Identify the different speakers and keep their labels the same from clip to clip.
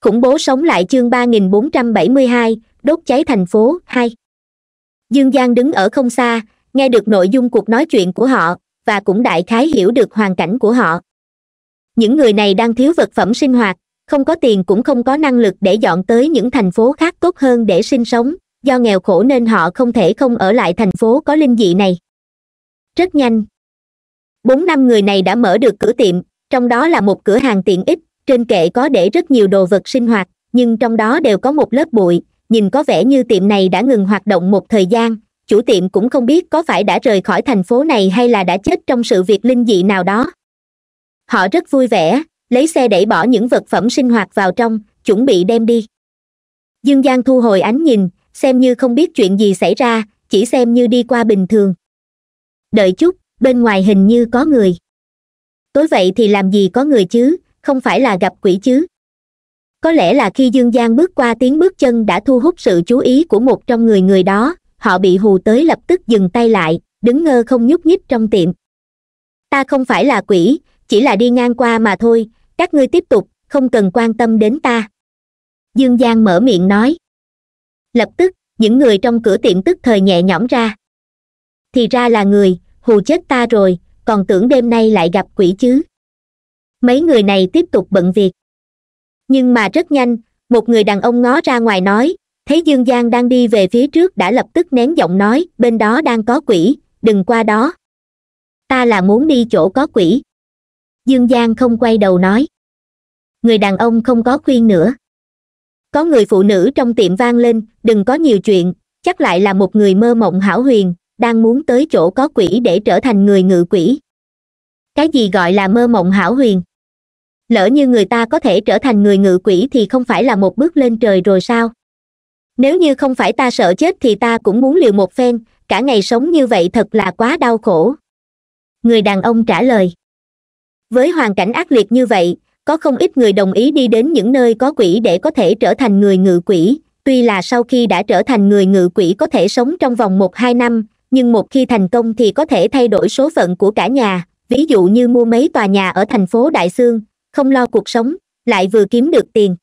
Speaker 1: khủng bố sống lại chương 3472, đốt cháy thành phố hai dương giang đứng ở không xa nghe được nội dung cuộc nói chuyện của họ và cũng đại khái hiểu được hoàn cảnh của họ những người này đang thiếu vật phẩm sinh hoạt không có tiền cũng không có năng lực để dọn tới những thành phố khác tốt hơn để sinh sống do nghèo khổ nên họ không thể không ở lại thành phố có linh dị này rất nhanh bốn năm người này đã mở được cửa tiệm trong đó là một cửa hàng tiện ích trên kệ có để rất nhiều đồ vật sinh hoạt nhưng trong đó đều có một lớp bụi nhìn có vẻ như tiệm này đã ngừng hoạt động một thời gian chủ tiệm cũng không biết có phải đã rời khỏi thành phố này hay là đã chết trong sự việc linh dị nào đó họ rất vui vẻ lấy xe đẩy bỏ những vật phẩm sinh hoạt vào trong chuẩn bị đem đi dương giang thu hồi ánh nhìn xem như không biết chuyện gì xảy ra chỉ xem như đi qua bình thường đợi chút bên ngoài hình như có người tối vậy thì làm gì có người chứ không phải là gặp quỷ chứ có lẽ là khi dương giang bước qua tiếng bước chân đã thu hút sự chú ý của một trong người người đó họ bị hù tới lập tức dừng tay lại đứng ngơ không nhúc nhích trong tiệm ta không phải là quỷ chỉ là đi ngang qua mà thôi các ngươi tiếp tục không cần quan tâm đến ta dương giang mở miệng nói lập tức những người trong cửa tiệm tức thời nhẹ nhõm ra thì ra là người hù chết ta rồi còn tưởng đêm nay lại gặp quỷ chứ mấy người này tiếp tục bận việc nhưng mà rất nhanh một người đàn ông ngó ra ngoài nói thấy dương giang đang đi về phía trước đã lập tức nén giọng nói bên đó đang có quỷ đừng qua đó ta là muốn đi chỗ có quỷ dương giang không quay đầu nói người đàn ông không có khuyên nữa có người phụ nữ trong tiệm vang lên đừng có nhiều chuyện chắc lại là một người mơ mộng hảo huyền đang muốn tới chỗ có quỷ để trở thành người ngự quỷ cái gì gọi là mơ mộng hảo huyền lỡ như người ta có thể trở thành người ngự quỷ thì không phải là một bước lên trời rồi sao nếu như không phải ta sợ chết thì ta cũng muốn liều một phen cả ngày sống như vậy thật là quá đau khổ người đàn ông trả lời với hoàn cảnh ác liệt như vậy có không ít người đồng ý đi đến những nơi có quỷ để có thể trở thành người ngự quỷ tuy là sau khi đã trở thành người ngự quỷ có thể sống trong vòng một hai năm nhưng một khi thành công thì có thể thay đổi số phận của cả nhà ví dụ như mua mấy tòa nhà ở thành phố đại sương không lo cuộc sống lại vừa kiếm được tiền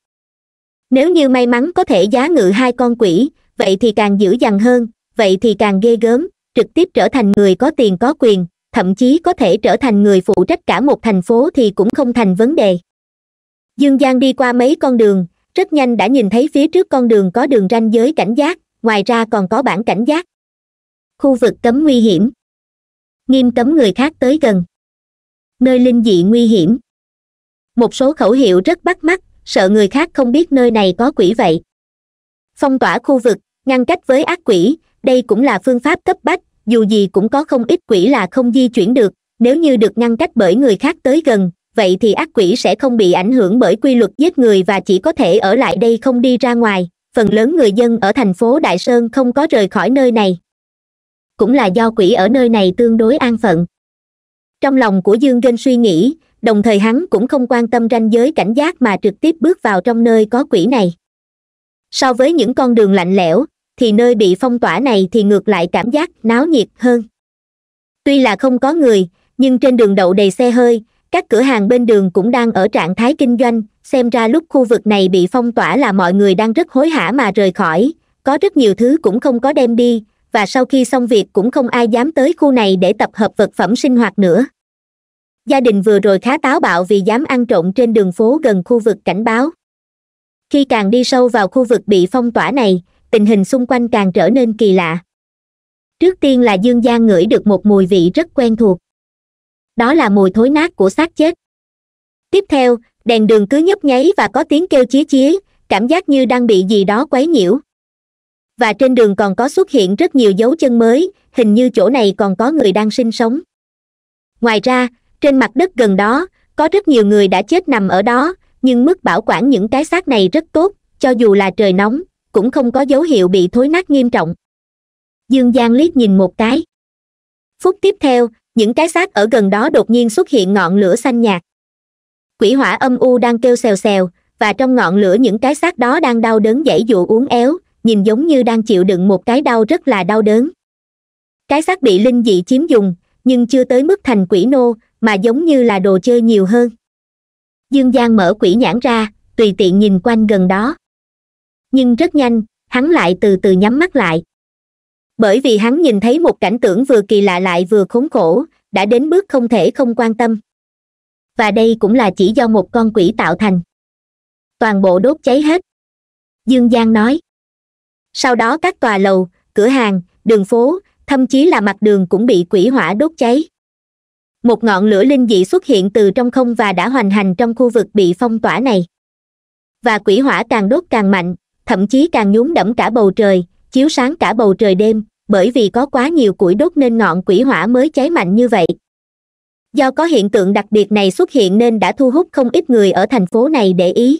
Speaker 1: nếu như may mắn có thể giá ngự hai con quỷ vậy thì càng dữ dằn hơn vậy thì càng ghê gớm trực tiếp trở thành người có tiền có quyền thậm chí có thể trở thành người phụ trách cả một thành phố thì cũng không thành vấn đề dương giang đi qua mấy con đường rất nhanh đã nhìn thấy phía trước con đường có đường ranh giới cảnh giác ngoài ra còn có bản cảnh giác khu vực cấm nguy hiểm nghiêm cấm người khác tới gần nơi linh dị nguy hiểm một số khẩu hiệu rất bắt mắt sợ người khác không biết nơi này có quỷ vậy phong tỏa khu vực ngăn cách với ác quỷ đây cũng là phương pháp cấp bách dù gì cũng có không ít quỷ là không di chuyển được nếu như được ngăn cách bởi người khác tới gần vậy thì ác quỷ sẽ không bị ảnh hưởng bởi quy luật giết người và chỉ có thể ở lại đây không đi ra ngoài phần lớn người dân ở thành phố đại sơn không có rời khỏi nơi này cũng là do quỷ ở nơi này tương đối an phận trong lòng của dương kênh suy nghĩ đồng thời hắn cũng không quan tâm ranh giới cảnh giác mà trực tiếp bước vào trong nơi có quỷ này so với những con đường lạnh lẽo thì nơi bị phong tỏa này thì ngược lại cảm giác náo nhiệt hơn tuy là không có người nhưng trên đường đậu đầy xe hơi các cửa hàng bên đường cũng đang ở trạng thái kinh doanh xem ra lúc khu vực này bị phong tỏa là mọi người đang rất hối hả mà rời khỏi có rất nhiều thứ cũng không có đem đi và sau khi xong việc cũng không ai dám tới khu này để tập hợp vật phẩm sinh hoạt nữa gia đình vừa rồi khá táo bạo vì dám ăn trộm trên đường phố gần khu vực cảnh báo khi càng đi sâu vào khu vực bị phong tỏa này tình hình xung quanh càng trở nên kỳ lạ trước tiên là dương gian ngửi được một mùi vị rất quen thuộc đó là mùi thối nát của xác chết tiếp theo đèn đường cứ nhấp nháy và có tiếng kêu chí chí, cảm giác như đang bị gì đó quấy nhiễu và trên đường còn có xuất hiện rất nhiều dấu chân mới hình như chỗ này còn có người đang sinh sống ngoài ra trên mặt đất gần đó có rất nhiều người đã chết nằm ở đó nhưng mức bảo quản những cái xác này rất tốt cho dù là trời nóng cũng không có dấu hiệu bị thối nát nghiêm trọng dương giang liếc nhìn một cái phút tiếp theo những cái xác ở gần đó đột nhiên xuất hiện ngọn lửa xanh nhạt quỷ hỏa âm u đang kêu xèo xèo và trong ngọn lửa những cái xác đó đang đau đớn dãy dụ uốn éo nhìn giống như đang chịu đựng một cái đau rất là đau đớn cái xác bị linh dị chiếm dùng nhưng chưa tới mức thành quỷ nô mà giống như là đồ chơi nhiều hơn dương giang mở quỷ nhãn ra tùy tiện nhìn quanh gần đó nhưng rất nhanh hắn lại từ từ nhắm mắt lại bởi vì hắn nhìn thấy một cảnh tượng vừa kỳ lạ lại vừa khốn khổ đã đến bước không thể không quan tâm và đây cũng là chỉ do một con quỷ tạo thành toàn bộ đốt cháy hết dương giang nói sau đó các tòa lầu cửa hàng đường phố thậm chí là mặt đường cũng bị quỷ hỏa đốt cháy một ngọn lửa linh dị xuất hiện từ trong không và đã hoành hành trong khu vực bị phong tỏa này và quỷ hỏa càng đốt càng mạnh thậm chí càng nhúm đẫm cả bầu trời chiếu sáng cả bầu trời đêm bởi vì có quá nhiều củi đốt nên ngọn quỷ hỏa mới cháy mạnh như vậy do có hiện tượng đặc biệt này xuất hiện nên đã thu hút không ít người ở thành phố này để ý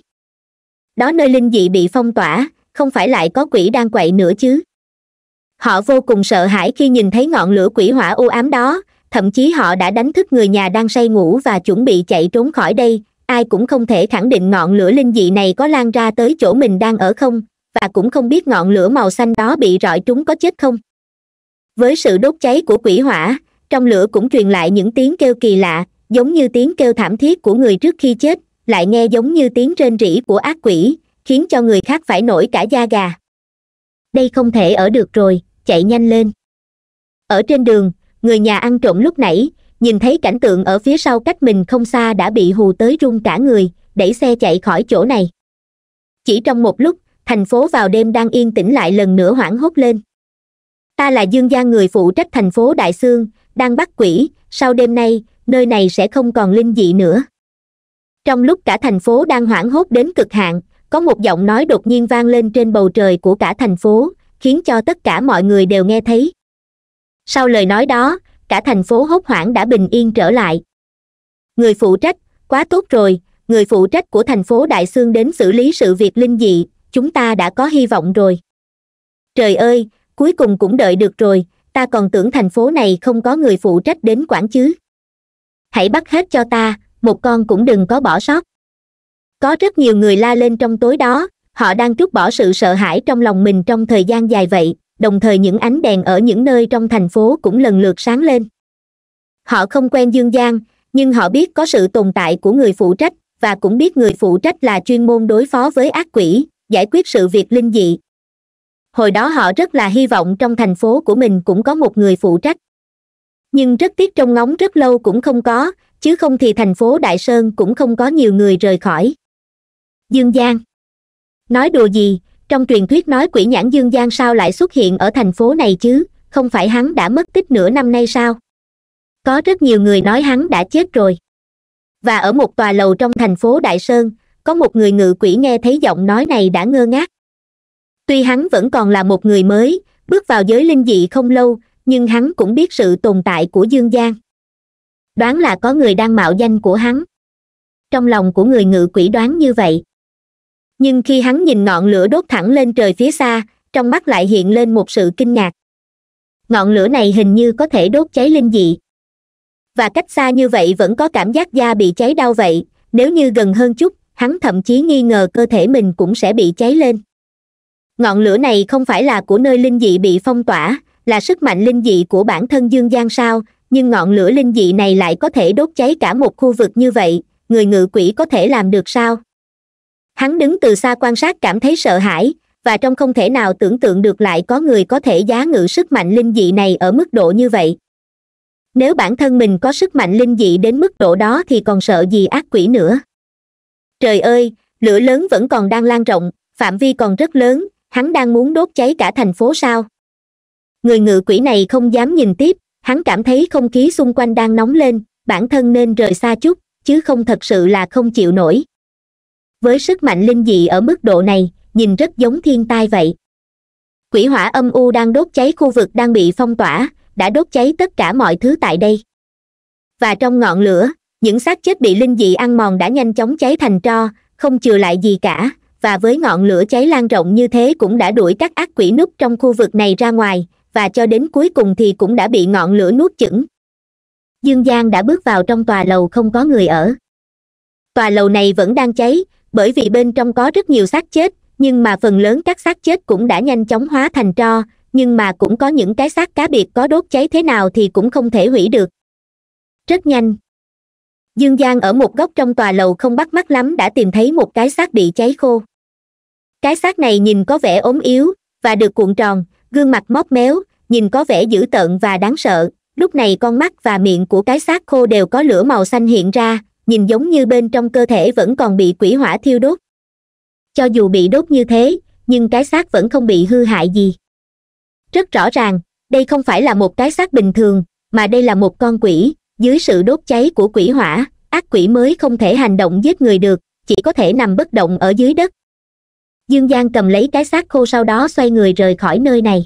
Speaker 1: đó nơi linh dị bị phong tỏa không phải lại có quỷ đang quậy nữa chứ họ vô cùng sợ hãi khi nhìn thấy ngọn lửa quỷ hỏa u ám đó thậm chí họ đã đánh thức người nhà đang say ngủ và chuẩn bị chạy trốn khỏi đây ai cũng không thể khẳng định ngọn lửa linh dị này có lan ra tới chỗ mình đang ở không và cũng không biết ngọn lửa màu xanh đó bị rọi trúng có chết không với sự đốt cháy của quỷ hỏa trong lửa cũng truyền lại những tiếng kêu kỳ lạ giống như tiếng kêu thảm thiết của người trước khi chết lại nghe giống như tiếng rên rỉ của ác quỷ khiến cho người khác phải nổi cả da gà đây không thể ở được rồi chạy nhanh lên ở trên đường người nhà ăn trộm lúc nãy nhìn thấy cảnh tượng ở phía sau cách mình không xa đã bị hù tới run cả người đẩy xe chạy khỏi chỗ này chỉ trong một lúc thành phố vào đêm đang yên tĩnh lại lần nữa hoảng hốt lên ta là dương gia người phụ trách thành phố đại sương đang bắt quỷ sau đêm nay nơi này sẽ không còn linh dị nữa trong lúc cả thành phố đang hoảng hốt đến cực hạn có một giọng nói đột nhiên vang lên trên bầu trời của cả thành phố khiến cho tất cả mọi người đều nghe thấy sau lời nói đó cả thành phố hốt hoảng đã bình yên trở lại người phụ trách quá tốt rồi người phụ trách của thành phố đại xương đến xử lý sự việc linh dị chúng ta đã có hy vọng rồi trời ơi cuối cùng cũng đợi được rồi ta còn tưởng thành phố này không có người phụ trách đến quản chứ hãy bắt hết cho ta một con cũng đừng có bỏ sót có rất nhiều người la lên trong tối đó họ đang trút bỏ sự sợ hãi trong lòng mình trong thời gian dài vậy đồng thời những ánh đèn ở những nơi trong thành phố cũng lần lượt sáng lên họ không quen dương giang nhưng họ biết có sự tồn tại của người phụ trách và cũng biết người phụ trách là chuyên môn đối phó với ác quỷ giải quyết sự việc linh dị hồi đó họ rất là hy vọng trong thành phố của mình cũng có một người phụ trách nhưng rất tiếc trong ngóng rất lâu cũng không có chứ không thì thành phố đại sơn cũng không có nhiều người rời khỏi dương giang nói đùa gì trong truyền thuyết nói quỷ nhãn dương gian sao lại xuất hiện ở thành phố này chứ không phải hắn đã mất tích nửa năm nay sao có rất nhiều người nói hắn đã chết rồi và ở một tòa lầu trong thành phố đại sơn có một người ngự quỷ nghe thấy giọng nói này đã ngơ ngác tuy hắn vẫn còn là một người mới bước vào giới linh dị không lâu nhưng hắn cũng biết sự tồn tại của dương gian đoán là có người đang mạo danh của hắn trong lòng của người ngự quỷ đoán như vậy nhưng khi hắn nhìn ngọn lửa đốt thẳng lên trời phía xa trong mắt lại hiện lên một sự kinh ngạc ngọn lửa này hình như có thể đốt cháy linh dị và cách xa như vậy vẫn có cảm giác da bị cháy đau vậy nếu như gần hơn chút hắn thậm chí nghi ngờ cơ thể mình cũng sẽ bị cháy lên ngọn lửa này không phải là của nơi linh dị bị phong tỏa là sức mạnh linh dị của bản thân dương giang sao nhưng ngọn lửa linh dị này lại có thể đốt cháy cả một khu vực như vậy người ngự quỷ có thể làm được sao hắn đứng từ xa quan sát cảm thấy sợ hãi và trong không thể nào tưởng tượng được lại có người có thể giá ngự sức mạnh linh dị này ở mức độ như vậy nếu bản thân mình có sức mạnh linh dị đến mức độ đó thì còn sợ gì ác quỷ nữa trời ơi lửa lớn vẫn còn đang lan rộng phạm vi còn rất lớn hắn đang muốn đốt cháy cả thành phố sao người ngự quỷ này không dám nhìn tiếp hắn cảm thấy không khí xung quanh đang nóng lên bản thân nên rời xa chút chứ không thật sự là không chịu nổi với sức mạnh linh dị ở mức độ này nhìn rất giống thiên tai vậy quỷ hỏa âm u đang đốt cháy khu vực đang bị phong tỏa đã đốt cháy tất cả mọi thứ tại đây và trong ngọn lửa những xác chết bị linh dị ăn mòn đã nhanh chóng cháy thành tro không chừa lại gì cả và với ngọn lửa cháy lan rộng như thế cũng đã đuổi các ác quỷ núp trong khu vực này ra ngoài và cho đến cuối cùng thì cũng đã bị ngọn lửa nuốt chửng dương giang đã bước vào trong tòa lầu không có người ở tòa lầu này vẫn đang cháy bởi vì bên trong có rất nhiều xác chết nhưng mà phần lớn các xác chết cũng đã nhanh chóng hóa thành tro nhưng mà cũng có những cái xác cá biệt có đốt cháy thế nào thì cũng không thể hủy được rất nhanh dương giang ở một góc trong tòa lầu không bắt mắt lắm đã tìm thấy một cái xác bị cháy khô cái xác này nhìn có vẻ ốm yếu và được cuộn tròn gương mặt móp méo nhìn có vẻ dữ tợn và đáng sợ lúc này con mắt và miệng của cái xác khô đều có lửa màu xanh hiện ra nhìn giống như bên trong cơ thể vẫn còn bị quỷ hỏa thiêu đốt cho dù bị đốt như thế nhưng cái xác vẫn không bị hư hại gì rất rõ ràng đây không phải là một cái xác bình thường mà đây là một con quỷ dưới sự đốt cháy của quỷ hỏa ác quỷ mới không thể hành động giết người được chỉ có thể nằm bất động ở dưới đất dương giang cầm lấy cái xác khô sau đó xoay người rời khỏi nơi này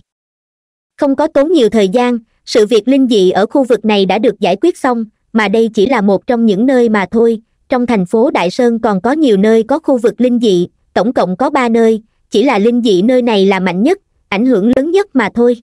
Speaker 1: không có tốn nhiều thời gian sự việc linh dị ở khu vực này đã được giải quyết xong mà đây chỉ là một trong những nơi mà thôi trong thành phố đại sơn còn có nhiều nơi có khu vực linh dị tổng cộng có ba nơi chỉ là linh dị nơi này là mạnh nhất ảnh hưởng lớn nhất mà thôi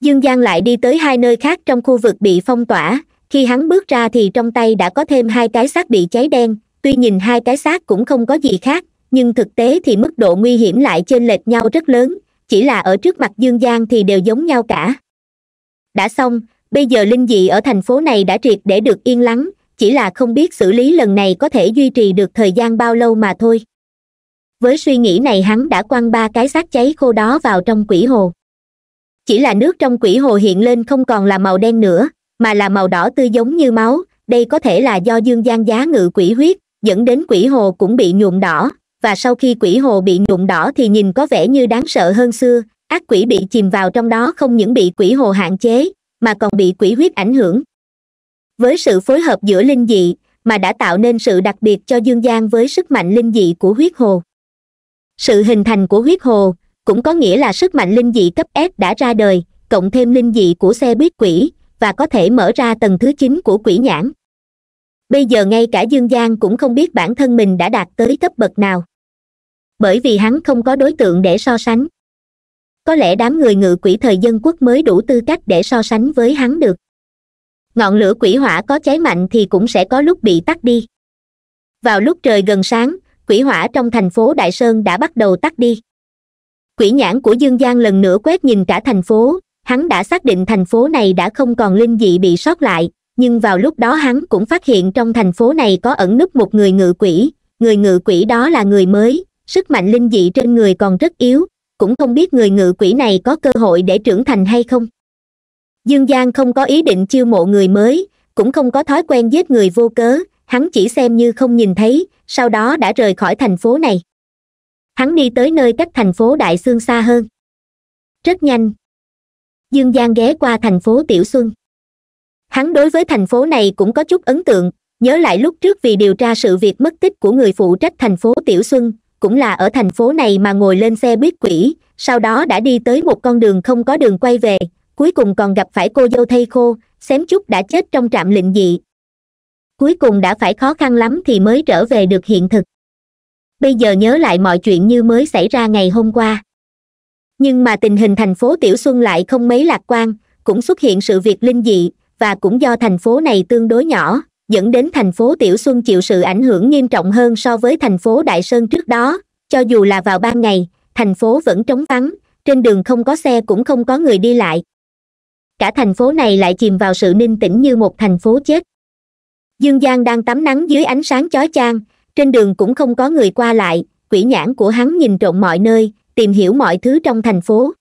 Speaker 1: dương giang lại đi tới hai nơi khác trong khu vực bị phong tỏa khi hắn bước ra thì trong tay đã có thêm hai cái xác bị cháy đen tuy nhìn hai cái xác cũng không có gì khác nhưng thực tế thì mức độ nguy hiểm lại chênh lệch nhau rất lớn chỉ là ở trước mặt dương giang thì đều giống nhau cả đã xong bây giờ linh dị ở thành phố này đã triệt để được yên lắng chỉ là không biết xử lý lần này có thể duy trì được thời gian bao lâu mà thôi với suy nghĩ này hắn đã quăng ba cái xác cháy khô đó vào trong quỷ hồ chỉ là nước trong quỷ hồ hiện lên không còn là màu đen nữa mà là màu đỏ tươi giống như máu đây có thể là do dương gian giá ngự quỷ huyết dẫn đến quỷ hồ cũng bị nhuộm đỏ và sau khi quỷ hồ bị nhuộm đỏ thì nhìn có vẻ như đáng sợ hơn xưa ác quỷ bị chìm vào trong đó không những bị quỷ hồ hạn chế mà còn bị quỷ huyết ảnh hưởng với sự phối hợp giữa linh dị mà đã tạo nên sự đặc biệt cho dương gian với sức mạnh linh dị của huyết hồ sự hình thành của huyết hồ cũng có nghĩa là sức mạnh linh dị cấp s đã ra đời cộng thêm linh dị của xe buýt quỷ và có thể mở ra tầng thứ chín của quỷ nhãn bây giờ ngay cả dương gian cũng không biết bản thân mình đã đạt tới cấp bậc nào bởi vì hắn không có đối tượng để so sánh có lẽ đám người ngự quỷ thời dân quốc mới đủ tư cách để so sánh với hắn được ngọn lửa quỷ hỏa có cháy mạnh thì cũng sẽ có lúc bị tắt đi vào lúc trời gần sáng quỷ hỏa trong thành phố đại sơn đã bắt đầu tắt đi quỷ nhãn của dương giang lần nữa quét nhìn cả thành phố hắn đã xác định thành phố này đã không còn linh dị bị sót lại nhưng vào lúc đó hắn cũng phát hiện trong thành phố này có ẩn núp một người ngự quỷ người ngự quỷ đó là người mới sức mạnh linh dị trên người còn rất yếu cũng không biết người ngự quỷ này có cơ hội để trưởng thành hay không dương giang không có ý định chiêu mộ người mới cũng không có thói quen giết người vô cớ hắn chỉ xem như không nhìn thấy sau đó đã rời khỏi thành phố này hắn đi tới nơi cách thành phố đại xương xa hơn rất nhanh dương giang ghé qua thành phố tiểu xuân hắn đối với thành phố này cũng có chút ấn tượng nhớ lại lúc trước vì điều tra sự việc mất tích của người phụ trách thành phố tiểu xuân cũng là ở thành phố này mà ngồi lên xe buýt quỷ sau đó đã đi tới một con đường không có đường quay về cuối cùng còn gặp phải cô dâu thay khô xém chút đã chết trong trạm lịnh dị cuối cùng đã phải khó khăn lắm thì mới trở về được hiện thực bây giờ nhớ lại mọi chuyện như mới xảy ra ngày hôm qua nhưng mà tình hình thành phố tiểu xuân lại không mấy lạc quan cũng xuất hiện sự việc linh dị và cũng do thành phố này tương đối nhỏ dẫn đến thành phố tiểu xuân chịu sự ảnh hưởng nghiêm trọng hơn so với thành phố đại sơn trước đó cho dù là vào ban ngày thành phố vẫn trống vắng trên đường không có xe cũng không có người đi lại cả thành phố này lại chìm vào sự ninh tĩnh như một thành phố chết dương giang đang tắm nắng dưới ánh sáng chói chang trên đường cũng không có người qua lại quỷ nhãn của hắn nhìn trộn mọi nơi tìm hiểu mọi thứ trong thành phố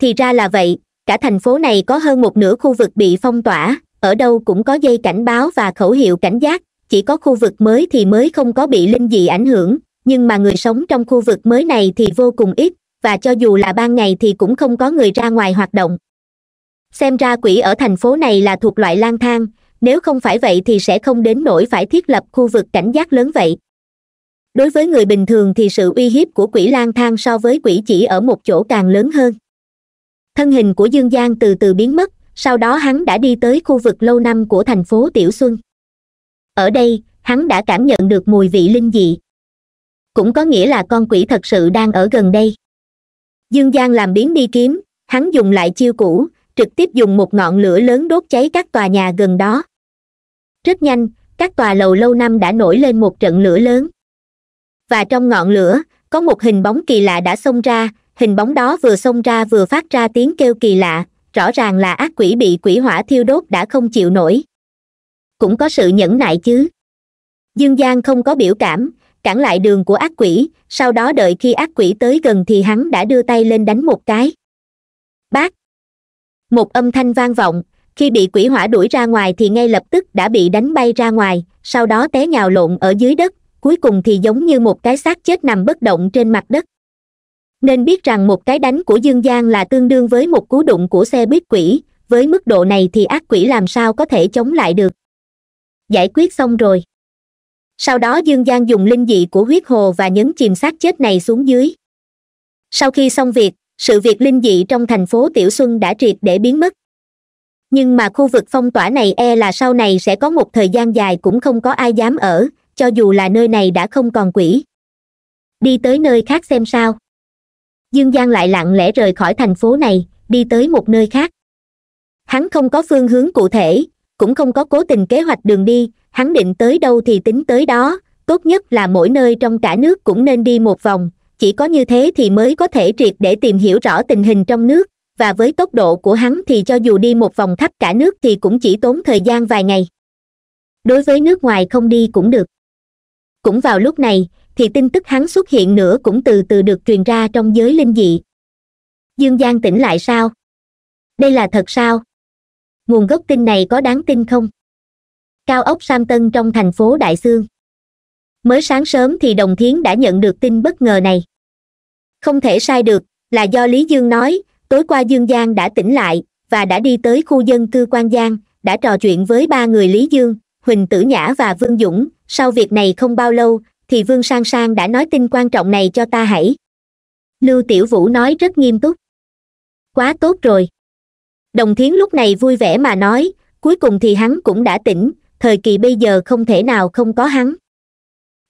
Speaker 1: thì ra là vậy cả thành phố này có hơn một nửa khu vực bị phong tỏa ở đâu cũng có dây cảnh báo và khẩu hiệu cảnh giác chỉ có khu vực mới thì mới không có bị linh dị ảnh hưởng nhưng mà người sống trong khu vực mới này thì vô cùng ít và cho dù là ban ngày thì cũng không có người ra ngoài hoạt động xem ra quỷ ở thành phố này là thuộc loại lang thang nếu không phải vậy thì sẽ không đến nỗi phải thiết lập khu vực cảnh giác lớn vậy đối với người bình thường thì sự uy hiếp của quỷ lang thang so với quỷ chỉ ở một chỗ càng lớn hơn thân hình của dương giang từ từ biến mất sau đó hắn đã đi tới khu vực lâu năm của thành phố tiểu xuân ở đây hắn đã cảm nhận được mùi vị linh dị cũng có nghĩa là con quỷ thật sự đang ở gần đây dương giang làm biến đi kiếm hắn dùng lại chiêu cũ trực tiếp dùng một ngọn lửa lớn đốt cháy các tòa nhà gần đó rất nhanh các tòa lầu lâu năm đã nổi lên một trận lửa lớn và trong ngọn lửa có một hình bóng kỳ lạ đã xông ra hình bóng đó vừa xông ra vừa phát ra tiếng kêu kỳ lạ rõ ràng là ác quỷ bị quỷ hỏa thiêu đốt đã không chịu nổi cũng có sự nhẫn nại chứ dương giang không có biểu cảm cản lại đường của ác quỷ sau đó đợi khi ác quỷ tới gần thì hắn đã đưa tay lên đánh một cái bác một âm thanh vang vọng khi bị quỷ hỏa đuổi ra ngoài thì ngay lập tức đã bị đánh bay ra ngoài sau đó té nhào lộn ở dưới đất cuối cùng thì giống như một cái xác chết nằm bất động trên mặt đất nên biết rằng một cái đánh của dương giang là tương đương với một cú đụng của xe buýt quỷ với mức độ này thì ác quỷ làm sao có thể chống lại được giải quyết xong rồi sau đó dương giang dùng linh dị của huyết hồ và nhấn chìm xác chết này xuống dưới sau khi xong việc sự việc linh dị trong thành phố tiểu xuân đã triệt để biến mất nhưng mà khu vực phong tỏa này e là sau này sẽ có một thời gian dài cũng không có ai dám ở cho dù là nơi này đã không còn quỷ đi tới nơi khác xem sao dương giang lại lặng lẽ rời khỏi thành phố này đi tới một nơi khác hắn không có phương hướng cụ thể cũng không có cố tình kế hoạch đường đi hắn định tới đâu thì tính tới đó tốt nhất là mỗi nơi trong cả nước cũng nên đi một vòng chỉ có như thế thì mới có thể triệt để tìm hiểu rõ tình hình trong nước và với tốc độ của hắn thì cho dù đi một vòng khắp cả nước thì cũng chỉ tốn thời gian vài ngày đối với nước ngoài không đi cũng được cũng vào lúc này thì tin tức hắn xuất hiện nữa cũng từ từ được truyền ra trong giới linh dị dương giang tỉnh lại sao đây là thật sao nguồn gốc tin này có đáng tin không cao ốc sam tân trong thành phố đại Sương. mới sáng sớm thì đồng thiến đã nhận được tin bất ngờ này không thể sai được là do lý dương nói tối qua dương giang đã tỉnh lại và đã đi tới khu dân cư quan giang đã trò chuyện với ba người lý dương huỳnh tử nhã và vương dũng sau việc này không bao lâu thì vương sang sang đã nói tin quan trọng này cho ta hãy lưu tiểu vũ nói rất nghiêm túc quá tốt rồi đồng thiến lúc này vui vẻ mà nói cuối cùng thì hắn cũng đã tỉnh thời kỳ bây giờ không thể nào không có hắn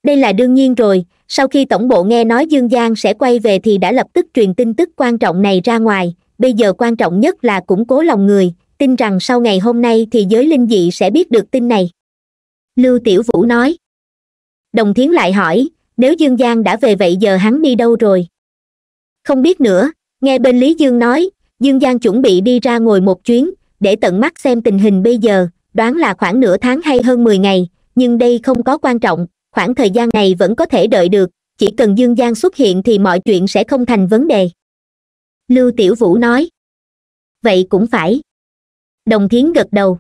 Speaker 1: đây là đương nhiên rồi sau khi tổng bộ nghe nói dương giang sẽ quay về thì đã lập tức truyền tin tức quan trọng này ra ngoài bây giờ quan trọng nhất là củng cố lòng người tin rằng sau ngày hôm nay thì giới linh dị sẽ biết được tin này lưu tiểu vũ nói đồng thiến lại hỏi nếu dương giang đã về vậy giờ hắn đi đâu rồi không biết nữa nghe bên lý dương nói dương giang chuẩn bị đi ra ngồi một chuyến để tận mắt xem tình hình bây giờ đoán là khoảng nửa tháng hay hơn mười ngày nhưng đây không có quan trọng khoảng thời gian này vẫn có thể đợi được chỉ cần dương giang xuất hiện thì mọi chuyện sẽ không thành vấn đề lưu tiểu vũ nói vậy cũng phải đồng thiến gật đầu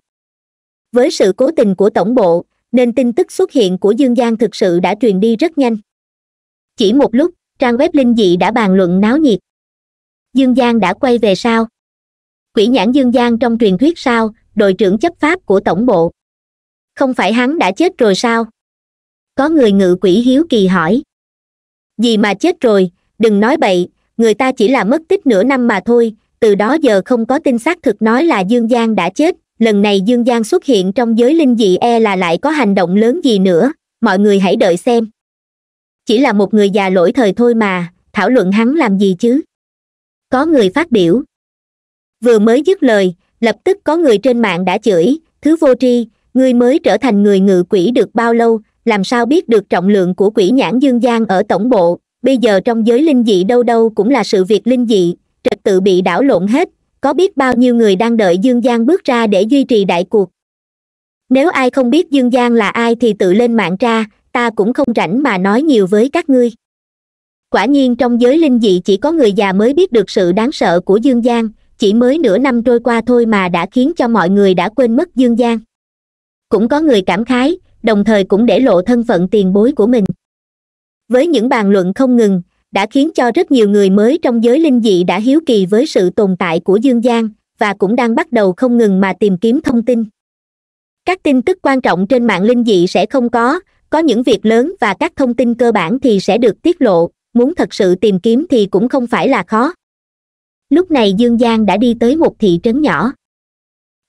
Speaker 1: với sự cố tình của tổng bộ nên tin tức xuất hiện của dương giang thực sự đã truyền đi rất nhanh chỉ một lúc trang web linh dị đã bàn luận náo nhiệt dương giang đã quay về sao quỷ nhãn dương giang trong truyền thuyết sao đội trưởng chấp pháp của tổng bộ không phải hắn đã chết rồi sao có người ngự quỷ hiếu kỳ hỏi gì mà chết rồi đừng nói bậy người ta chỉ là mất tích nửa năm mà thôi từ đó giờ không có tin xác thực nói là dương giang đã chết lần này dương giang xuất hiện trong giới linh dị e là lại có hành động lớn gì nữa mọi người hãy đợi xem chỉ là một người già lỗi thời thôi mà thảo luận hắn làm gì chứ có người phát biểu vừa mới dứt lời lập tức có người trên mạng đã chửi thứ vô tri ngươi mới trở thành người ngự quỷ được bao lâu làm sao biết được trọng lượng của quỷ nhãn dương giang ở tổng bộ bây giờ trong giới linh dị đâu đâu cũng là sự việc linh dị trật tự bị đảo lộn hết có biết bao nhiêu người đang đợi dương giang bước ra để duy trì đại cuộc nếu ai không biết dương giang là ai thì tự lên mạng ra ta cũng không rảnh mà nói nhiều với các ngươi quả nhiên trong giới linh dị chỉ có người già mới biết được sự đáng sợ của dương giang chỉ mới nửa năm trôi qua thôi mà đã khiến cho mọi người đã quên mất dương giang cũng có người cảm khái đồng thời cũng để lộ thân phận tiền bối của mình với những bàn luận không ngừng đã khiến cho rất nhiều người mới trong giới linh dị đã hiếu kỳ với sự tồn tại của dương giang và cũng đang bắt đầu không ngừng mà tìm kiếm thông tin các tin tức quan trọng trên mạng linh dị sẽ không có có những việc lớn và các thông tin cơ bản thì sẽ được tiết lộ muốn thật sự tìm kiếm thì cũng không phải là khó lúc này dương giang đã đi tới một thị trấn nhỏ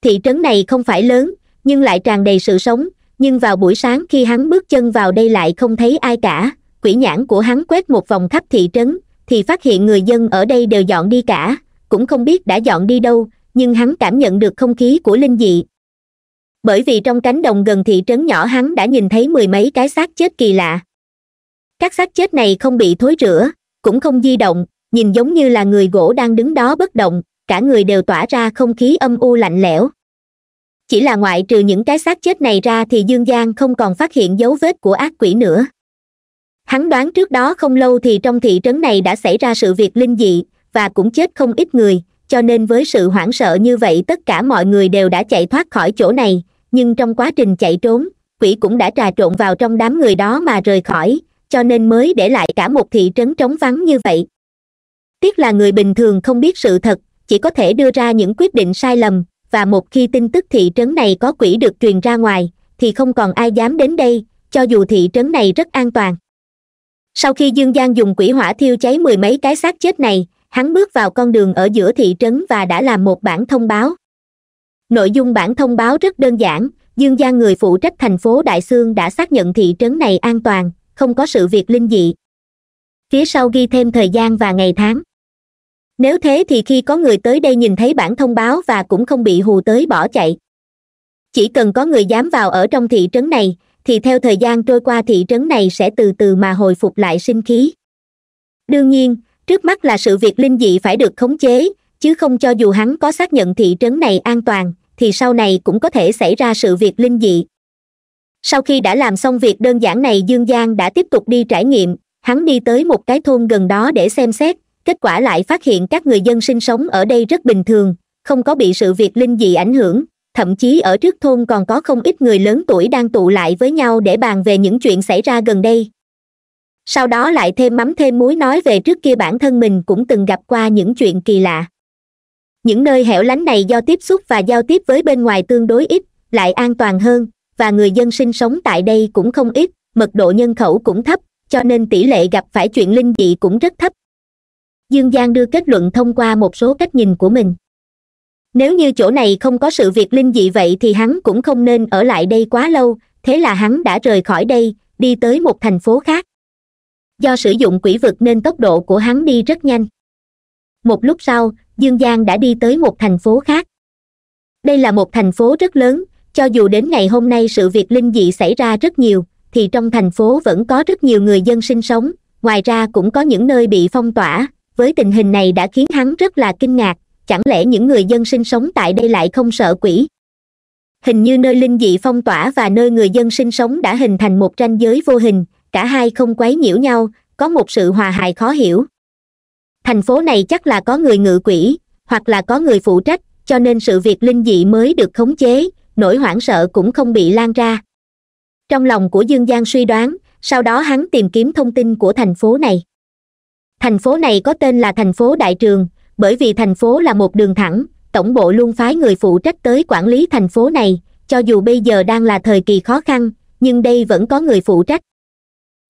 Speaker 1: thị trấn này không phải lớn nhưng lại tràn đầy sự sống nhưng vào buổi sáng khi hắn bước chân vào đây lại không thấy ai cả quỷ nhãn của hắn quét một vòng khắp thị trấn thì phát hiện người dân ở đây đều dọn đi cả cũng không biết đã dọn đi đâu nhưng hắn cảm nhận được không khí của linh dị bởi vì trong cánh đồng gần thị trấn nhỏ hắn đã nhìn thấy mười mấy cái xác chết kỳ lạ các xác chết này không bị thối rửa cũng không di động nhìn giống như là người gỗ đang đứng đó bất động cả người đều tỏa ra không khí âm u lạnh lẽo chỉ là ngoại trừ những cái xác chết này ra thì dương giang không còn phát hiện dấu vết của ác quỷ nữa hắn đoán trước đó không lâu thì trong thị trấn này đã xảy ra sự việc linh dị và cũng chết không ít người cho nên với sự hoảng sợ như vậy tất cả mọi người đều đã chạy thoát khỏi chỗ này nhưng trong quá trình chạy trốn quỷ cũng đã trà trộn vào trong đám người đó mà rời khỏi cho nên mới để lại cả một thị trấn trống vắng như vậy tiếc là người bình thường không biết sự thật chỉ có thể đưa ra những quyết định sai lầm và một khi tin tức thị trấn này có quỷ được truyền ra ngoài thì không còn ai dám đến đây cho dù thị trấn này rất an toàn sau khi dương giang dùng quỷ hỏa thiêu cháy mười mấy cái xác chết này hắn bước vào con đường ở giữa thị trấn và đã làm một bản thông báo nội dung bản thông báo rất đơn giản dương giang người phụ trách thành phố đại sương đã xác nhận thị trấn này an toàn không có sự việc linh dị phía sau ghi thêm thời gian và ngày tháng nếu thế thì khi có người tới đây nhìn thấy bản thông báo và cũng không bị hù tới bỏ chạy chỉ cần có người dám vào ở trong thị trấn này thì theo thời gian trôi qua thị trấn này sẽ từ từ mà hồi phục lại sinh khí đương nhiên trước mắt là sự việc linh dị phải được khống chế chứ không cho dù hắn có xác nhận thị trấn này an toàn thì sau này cũng có thể xảy ra sự việc linh dị sau khi đã làm xong việc đơn giản này dương giang đã tiếp tục đi trải nghiệm hắn đi tới một cái thôn gần đó để xem xét kết quả lại phát hiện các người dân sinh sống ở đây rất bình thường không có bị sự việc linh dị ảnh hưởng thậm chí ở trước thôn còn có không ít người lớn tuổi đang tụ lại với nhau để bàn về những chuyện xảy ra gần đây sau đó lại thêm mắm thêm muối nói về trước kia bản thân mình cũng từng gặp qua những chuyện kỳ lạ những nơi hẻo lánh này do tiếp xúc và giao tiếp với bên ngoài tương đối ít lại an toàn hơn và người dân sinh sống tại đây cũng không ít mật độ nhân khẩu cũng thấp cho nên tỷ lệ gặp phải chuyện linh dị cũng rất thấp dương giang đưa kết luận thông qua một số cách nhìn của mình nếu như chỗ này không có sự việc linh dị vậy thì hắn cũng không nên ở lại đây quá lâu thế là hắn đã rời khỏi đây đi tới một thành phố khác do sử dụng quỷ vực nên tốc độ của hắn đi rất nhanh một lúc sau dương giang đã đi tới một thành phố khác đây là một thành phố rất lớn cho dù đến ngày hôm nay sự việc linh dị xảy ra rất nhiều thì trong thành phố vẫn có rất nhiều người dân sinh sống ngoài ra cũng có những nơi bị phong tỏa với tình hình này đã khiến hắn rất là kinh ngạc chẳng lẽ những người dân sinh sống tại đây lại không sợ quỷ hình như nơi linh dị phong tỏa và nơi người dân sinh sống đã hình thành một ranh giới vô hình cả hai không quấy nhiễu nhau có một sự hòa hài khó hiểu thành phố này chắc là có người ngự quỷ hoặc là có người phụ trách cho nên sự việc linh dị mới được khống chế nỗi hoảng sợ cũng không bị lan ra trong lòng của dương giang suy đoán sau đó hắn tìm kiếm thông tin của thành phố này thành phố này có tên là thành phố đại trường bởi vì thành phố là một đường thẳng tổng bộ luôn phái người phụ trách tới quản lý thành phố này cho dù bây giờ đang là thời kỳ khó khăn nhưng đây vẫn có người phụ trách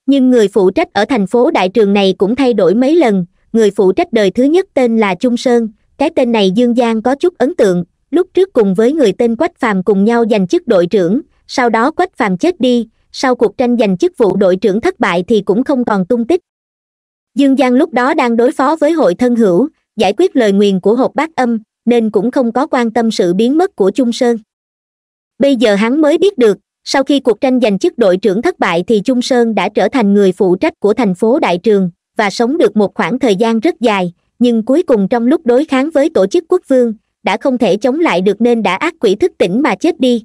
Speaker 1: nhưng người phụ trách ở thành phố đại trường này cũng thay đổi mấy lần người phụ trách đời thứ nhất tên là trung sơn cái tên này dương giang có chút ấn tượng lúc trước cùng với người tên quách phàm cùng nhau giành chức đội trưởng sau đó quách phàm chết đi sau cuộc tranh giành chức vụ đội trưởng thất bại thì cũng không còn tung tích dương giang lúc đó đang đối phó với hội thân hữu giải quyết lời nguyền của hộp bát âm nên cũng không có quan tâm sự biến mất của trung sơn bây giờ hắn mới biết được sau khi cuộc tranh giành chức đội trưởng thất bại thì trung sơn đã trở thành người phụ trách của thành phố đại trường và sống được một khoảng thời gian rất dài nhưng cuối cùng trong lúc đối kháng với tổ chức quốc vương đã không thể chống lại được nên đã ác quỷ thức tỉnh mà chết đi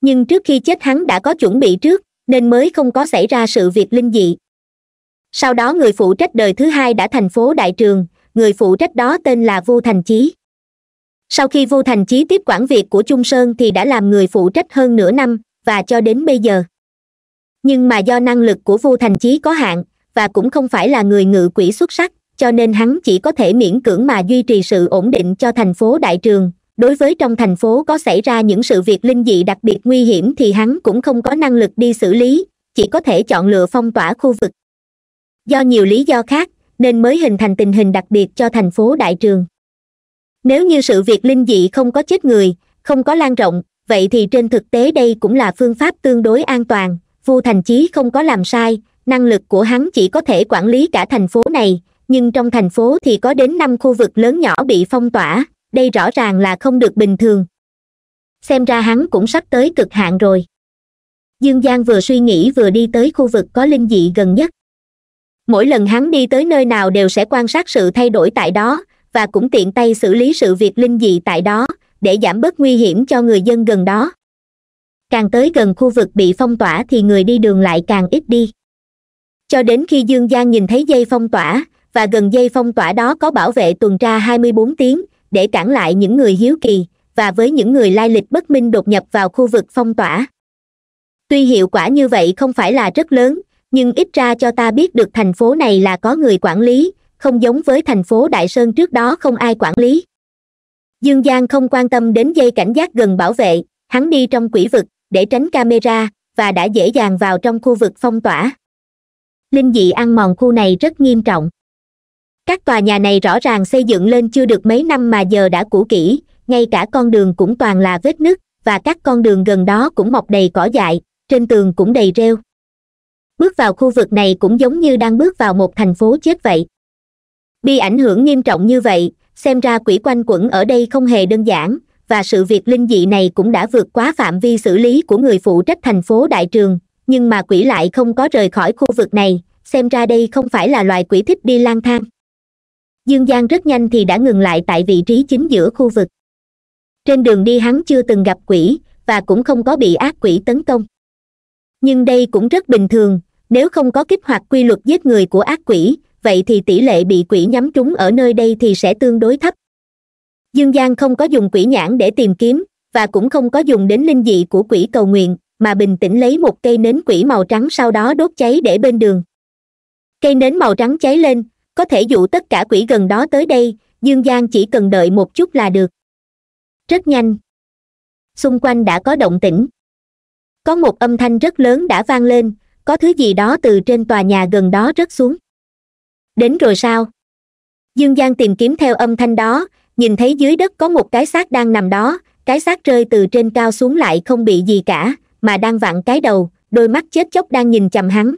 Speaker 1: nhưng trước khi chết hắn đã có chuẩn bị trước nên mới không có xảy ra sự việc linh dị sau đó người phụ trách đời thứ hai đã thành phố đại trường người phụ trách đó tên là vu thành chí sau khi vu thành chí tiếp quản việc của trung sơn thì đã làm người phụ trách hơn nửa năm và cho đến bây giờ nhưng mà do năng lực của vu thành chí có hạn và cũng không phải là người ngự quỹ xuất sắc cho nên hắn chỉ có thể miễn cưỡng mà duy trì sự ổn định cho thành phố đại trường đối với trong thành phố có xảy ra những sự việc linh dị đặc biệt nguy hiểm thì hắn cũng không có năng lực đi xử lý chỉ có thể chọn lựa phong tỏa khu vực do nhiều lý do khác nên mới hình thành tình hình đặc biệt cho thành phố đại trường nếu như sự việc linh dị không có chết người không có lan rộng vậy thì trên thực tế đây cũng là phương pháp tương đối an toàn vu thành chí không có làm sai năng lực của hắn chỉ có thể quản lý cả thành phố này nhưng trong thành phố thì có đến năm khu vực lớn nhỏ bị phong tỏa đây rõ ràng là không được bình thường xem ra hắn cũng sắp tới cực hạn rồi dương giang vừa suy nghĩ vừa đi tới khu vực có linh dị gần nhất mỗi lần hắn đi tới nơi nào đều sẽ quan sát sự thay đổi tại đó và cũng tiện tay xử lý sự việc linh dị tại đó để giảm bớt nguy hiểm cho người dân gần đó càng tới gần khu vực bị phong tỏa thì người đi đường lại càng ít đi cho đến khi dương giang nhìn thấy dây phong tỏa và gần dây phong tỏa đó có bảo vệ tuần tra 24 tiếng để cản lại những người hiếu kỳ và với những người lai lịch bất minh đột nhập vào khu vực phong tỏa tuy hiệu quả như vậy không phải là rất lớn nhưng ít ra cho ta biết được thành phố này là có người quản lý không giống với thành phố đại sơn trước đó không ai quản lý dương giang không quan tâm đến dây cảnh giác gần bảo vệ hắn đi trong quỷ vực để tránh camera và đã dễ dàng vào trong khu vực phong tỏa linh dị ăn mòn khu này rất nghiêm trọng các tòa nhà này rõ ràng xây dựng lên chưa được mấy năm mà giờ đã cũ kỹ ngay cả con đường cũng toàn là vết nứt và các con đường gần đó cũng mọc đầy cỏ dại trên tường cũng đầy rêu bước vào khu vực này cũng giống như đang bước vào một thành phố chết vậy bị ảnh hưởng nghiêm trọng như vậy xem ra quỷ quanh quẩn ở đây không hề đơn giản và sự việc linh dị này cũng đã vượt quá phạm vi xử lý của người phụ trách thành phố đại trường nhưng mà quỷ lại không có rời khỏi khu vực này xem ra đây không phải là loài quỷ thích đi lang thang dương giang rất nhanh thì đã ngừng lại tại vị trí chính giữa khu vực trên đường đi hắn chưa từng gặp quỷ và cũng không có bị ác quỷ tấn công nhưng đây cũng rất bình thường nếu không có kích hoạt quy luật giết người của ác quỷ vậy thì tỷ lệ bị quỷ nhắm trúng ở nơi đây thì sẽ tương đối thấp dương giang không có dùng quỷ nhãn để tìm kiếm và cũng không có dùng đến linh dị của quỷ cầu nguyện mà bình tĩnh lấy một cây nến quỷ màu trắng sau đó đốt cháy để bên đường cây nến màu trắng cháy lên có thể dụ tất cả quỷ gần đó tới đây dương giang chỉ cần đợi một chút là được rất nhanh xung quanh đã có động tĩnh có một âm thanh rất lớn đã vang lên có thứ gì đó từ trên tòa nhà gần đó rớt xuống đến rồi sao dương giang tìm kiếm theo âm thanh đó nhìn thấy dưới đất có một cái xác đang nằm đó cái xác rơi từ trên cao xuống lại không bị gì cả mà đang vặn cái đầu đôi mắt chết chóc đang nhìn chằm hắn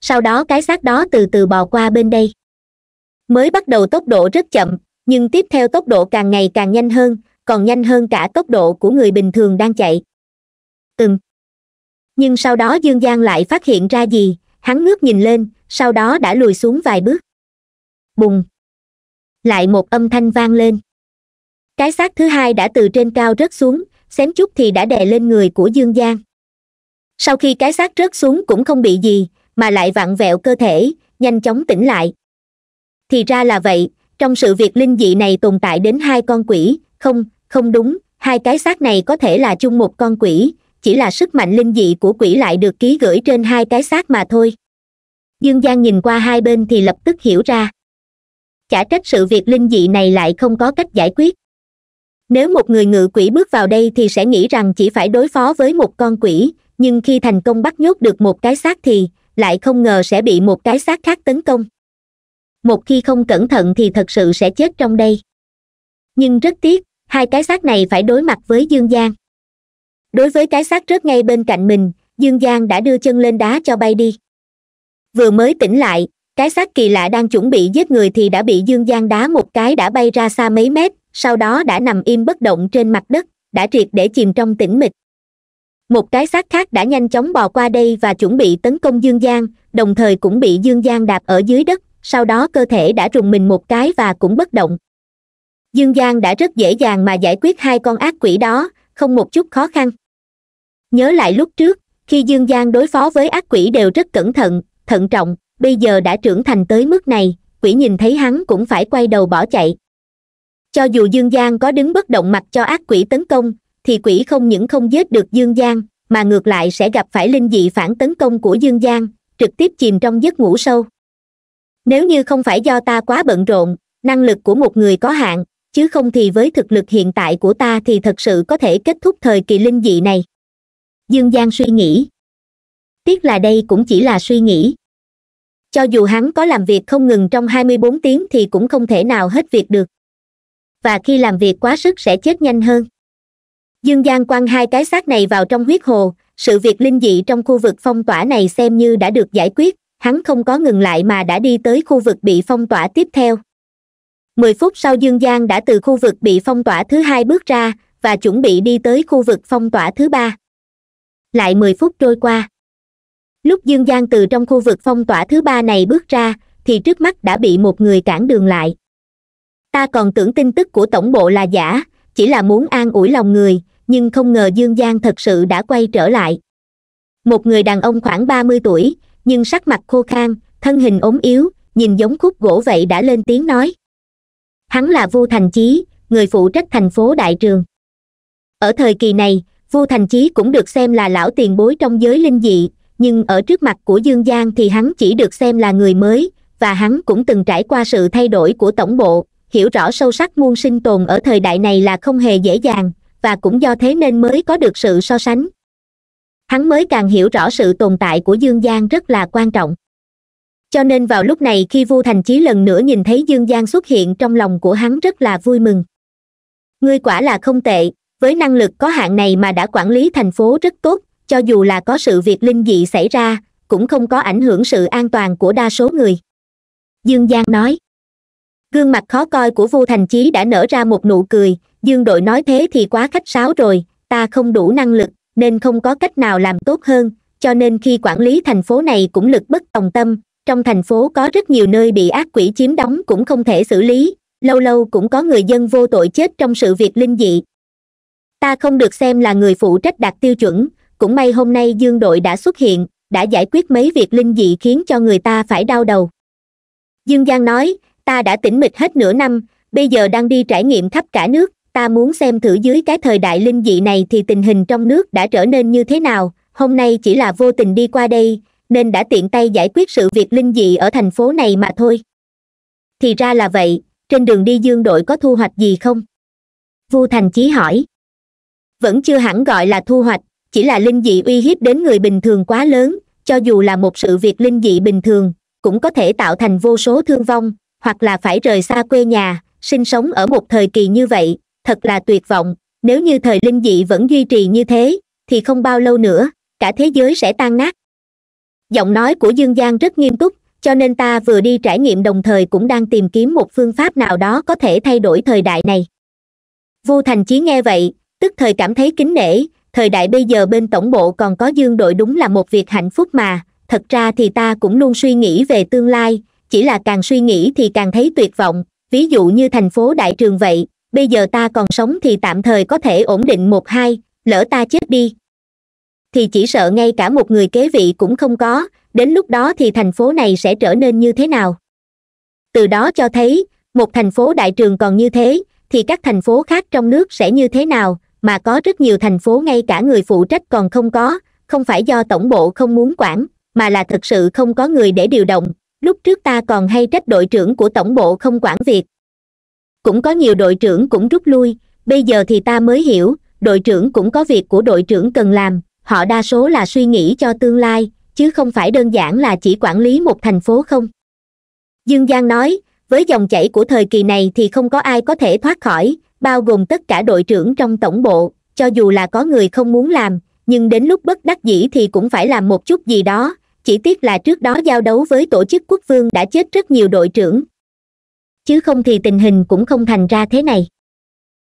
Speaker 1: sau đó cái xác đó từ từ bò qua bên đây mới bắt đầu tốc độ rất chậm nhưng tiếp theo tốc độ càng ngày càng nhanh hơn còn nhanh hơn cả tốc độ của người bình thường đang chạy từng nhưng sau đó dương giang lại phát hiện ra gì hắn ngước nhìn lên sau đó đã lùi xuống vài bước bùng lại một âm thanh vang lên cái xác thứ hai đã từ trên cao rớt xuống xém chút thì đã đè lên người của dương giang sau khi cái xác rớt xuống cũng không bị gì mà lại vặn vẹo cơ thể nhanh chóng tỉnh lại thì ra là vậy trong sự việc linh dị này tồn tại đến hai con quỷ không không đúng hai cái xác này có thể là chung một con quỷ chỉ là sức mạnh linh dị của quỷ lại được ký gửi trên hai cái xác mà thôi dương giang nhìn qua hai bên thì lập tức hiểu ra chả trách sự việc linh dị này lại không có cách giải quyết nếu một người ngự quỷ bước vào đây thì sẽ nghĩ rằng chỉ phải đối phó với một con quỷ nhưng khi thành công bắt nhốt được một cái xác thì lại không ngờ sẽ bị một cái xác khác tấn công một khi không cẩn thận thì thật sự sẽ chết trong đây nhưng rất tiếc hai cái xác này phải đối mặt với dương giang đối với cái xác rớt ngay bên cạnh mình dương giang đã đưa chân lên đá cho bay đi vừa mới tỉnh lại cái xác kỳ lạ đang chuẩn bị giết người thì đã bị dương giang đá một cái đã bay ra xa mấy mét sau đó đã nằm im bất động trên mặt đất đã triệt để chìm trong tĩnh mịch một cái xác khác đã nhanh chóng bò qua đây và chuẩn bị tấn công dương giang đồng thời cũng bị dương giang đạp ở dưới đất sau đó cơ thể đã trùng mình một cái và cũng bất động dương giang đã rất dễ dàng mà giải quyết hai con ác quỷ đó không một chút khó khăn nhớ lại lúc trước khi dương giang đối phó với ác quỷ đều rất cẩn thận thận trọng bây giờ đã trưởng thành tới mức này quỷ nhìn thấy hắn cũng phải quay đầu bỏ chạy cho dù dương giang có đứng bất động mặt cho ác quỷ tấn công thì quỷ không những không giết được dương giang mà ngược lại sẽ gặp phải linh dị phản tấn công của dương giang trực tiếp chìm trong giấc ngủ sâu nếu như không phải do ta quá bận rộn năng lực của một người có hạn chứ không thì với thực lực hiện tại của ta thì thật sự có thể kết thúc thời kỳ linh dị này dương giang suy nghĩ tiếc là đây cũng chỉ là suy nghĩ cho dù hắn có làm việc không ngừng trong 24 tiếng thì cũng không thể nào hết việc được và khi làm việc quá sức sẽ chết nhanh hơn dương giang quăng hai cái xác này vào trong huyết hồ sự việc linh dị trong khu vực phong tỏa này xem như đã được giải quyết hắn không có ngừng lại mà đã đi tới khu vực bị phong tỏa tiếp theo mười phút sau dương giang đã từ khu vực bị phong tỏa thứ hai bước ra và chuẩn bị đi tới khu vực phong tỏa thứ ba lại mười phút trôi qua lúc dương giang từ trong khu vực phong tỏa thứ ba này bước ra thì trước mắt đã bị một người cản đường lại ta còn tưởng tin tức của tổng bộ là giả chỉ là muốn an ủi lòng người nhưng không ngờ dương giang thật sự đã quay trở lại một người đàn ông khoảng ba mươi tuổi nhưng sắc mặt khô khan thân hình ốm yếu nhìn giống khúc gỗ vậy đã lên tiếng nói hắn là Vu thành chí người phụ trách thành phố đại trường ở thời kỳ này vu thành chí cũng được xem là lão tiền bối trong giới linh dị nhưng ở trước mặt của dương giang thì hắn chỉ được xem là người mới và hắn cũng từng trải qua sự thay đổi của tổng bộ hiểu rõ sâu sắc muôn sinh tồn ở thời đại này là không hề dễ dàng và cũng do thế nên mới có được sự so sánh hắn mới càng hiểu rõ sự tồn tại của dương giang rất là quan trọng cho nên vào lúc này khi vu thành chí lần nữa nhìn thấy dương giang xuất hiện trong lòng của hắn rất là vui mừng ngươi quả là không tệ với năng lực có hạn này mà đã quản lý thành phố rất tốt cho dù là có sự việc linh dị xảy ra cũng không có ảnh hưởng sự an toàn của đa số người dương giang nói gương mặt khó coi của vu thành chí đã nở ra một nụ cười dương đội nói thế thì quá khách sáo rồi ta không đủ năng lực nên không có cách nào làm tốt hơn cho nên khi quản lý thành phố này cũng lực bất tòng tâm trong thành phố có rất nhiều nơi bị ác quỷ chiếm đóng cũng không thể xử lý lâu lâu cũng có người dân vô tội chết trong sự việc linh dị ta không được xem là người phụ trách đặt tiêu chuẩn cũng may hôm nay dương đội đã xuất hiện đã giải quyết mấy việc linh dị khiến cho người ta phải đau đầu dương giang nói ta đã tĩnh mịch hết nửa năm bây giờ đang đi trải nghiệm khắp cả nước ta muốn xem thử dưới cái thời đại linh dị này thì tình hình trong nước đã trở nên như thế nào hôm nay chỉ là vô tình đi qua đây nên đã tiện tay giải quyết sự việc linh dị ở thành phố này mà thôi thì ra là vậy trên đường đi dương đội có thu hoạch gì không vu thành chí hỏi vẫn chưa hẳn gọi là thu hoạch chỉ là linh dị uy hiếp đến người bình thường quá lớn cho dù là một sự việc linh dị bình thường cũng có thể tạo thành vô số thương vong hoặc là phải rời xa quê nhà sinh sống ở một thời kỳ như vậy thật là tuyệt vọng nếu như thời linh dị vẫn duy trì như thế thì không bao lâu nữa cả thế giới sẽ tan nát giọng nói của dương giang rất nghiêm túc cho nên ta vừa đi trải nghiệm đồng thời cũng đang tìm kiếm một phương pháp nào đó có thể thay đổi thời đại này vu thành chí nghe vậy tức thời cảm thấy kính nể thời đại bây giờ bên tổng bộ còn có dương đội đúng là một việc hạnh phúc mà thật ra thì ta cũng luôn suy nghĩ về tương lai chỉ là càng suy nghĩ thì càng thấy tuyệt vọng ví dụ như thành phố đại trường vậy bây giờ ta còn sống thì tạm thời có thể ổn định một hai lỡ ta chết đi thì chỉ sợ ngay cả một người kế vị cũng không có đến lúc đó thì thành phố này sẽ trở nên như thế nào từ đó cho thấy một thành phố đại trường còn như thế thì các thành phố khác trong nước sẽ như thế nào mà có rất nhiều thành phố ngay cả người phụ trách còn không có không phải do tổng bộ không muốn quản mà là thực sự không có người để điều động lúc trước ta còn hay trách đội trưởng của tổng bộ không quản việc cũng có nhiều đội trưởng cũng rút lui bây giờ thì ta mới hiểu đội trưởng cũng có việc của đội trưởng cần làm họ đa số là suy nghĩ cho tương lai chứ không phải đơn giản là chỉ quản lý một thành phố không dương giang nói với dòng chảy của thời kỳ này thì không có ai có thể thoát khỏi bao gồm tất cả đội trưởng trong tổng bộ cho dù là có người không muốn làm nhưng đến lúc bất đắc dĩ thì cũng phải làm một chút gì đó chỉ tiếc là trước đó giao đấu với tổ chức quốc vương đã chết rất nhiều đội trưởng chứ không thì tình hình cũng không thành ra thế này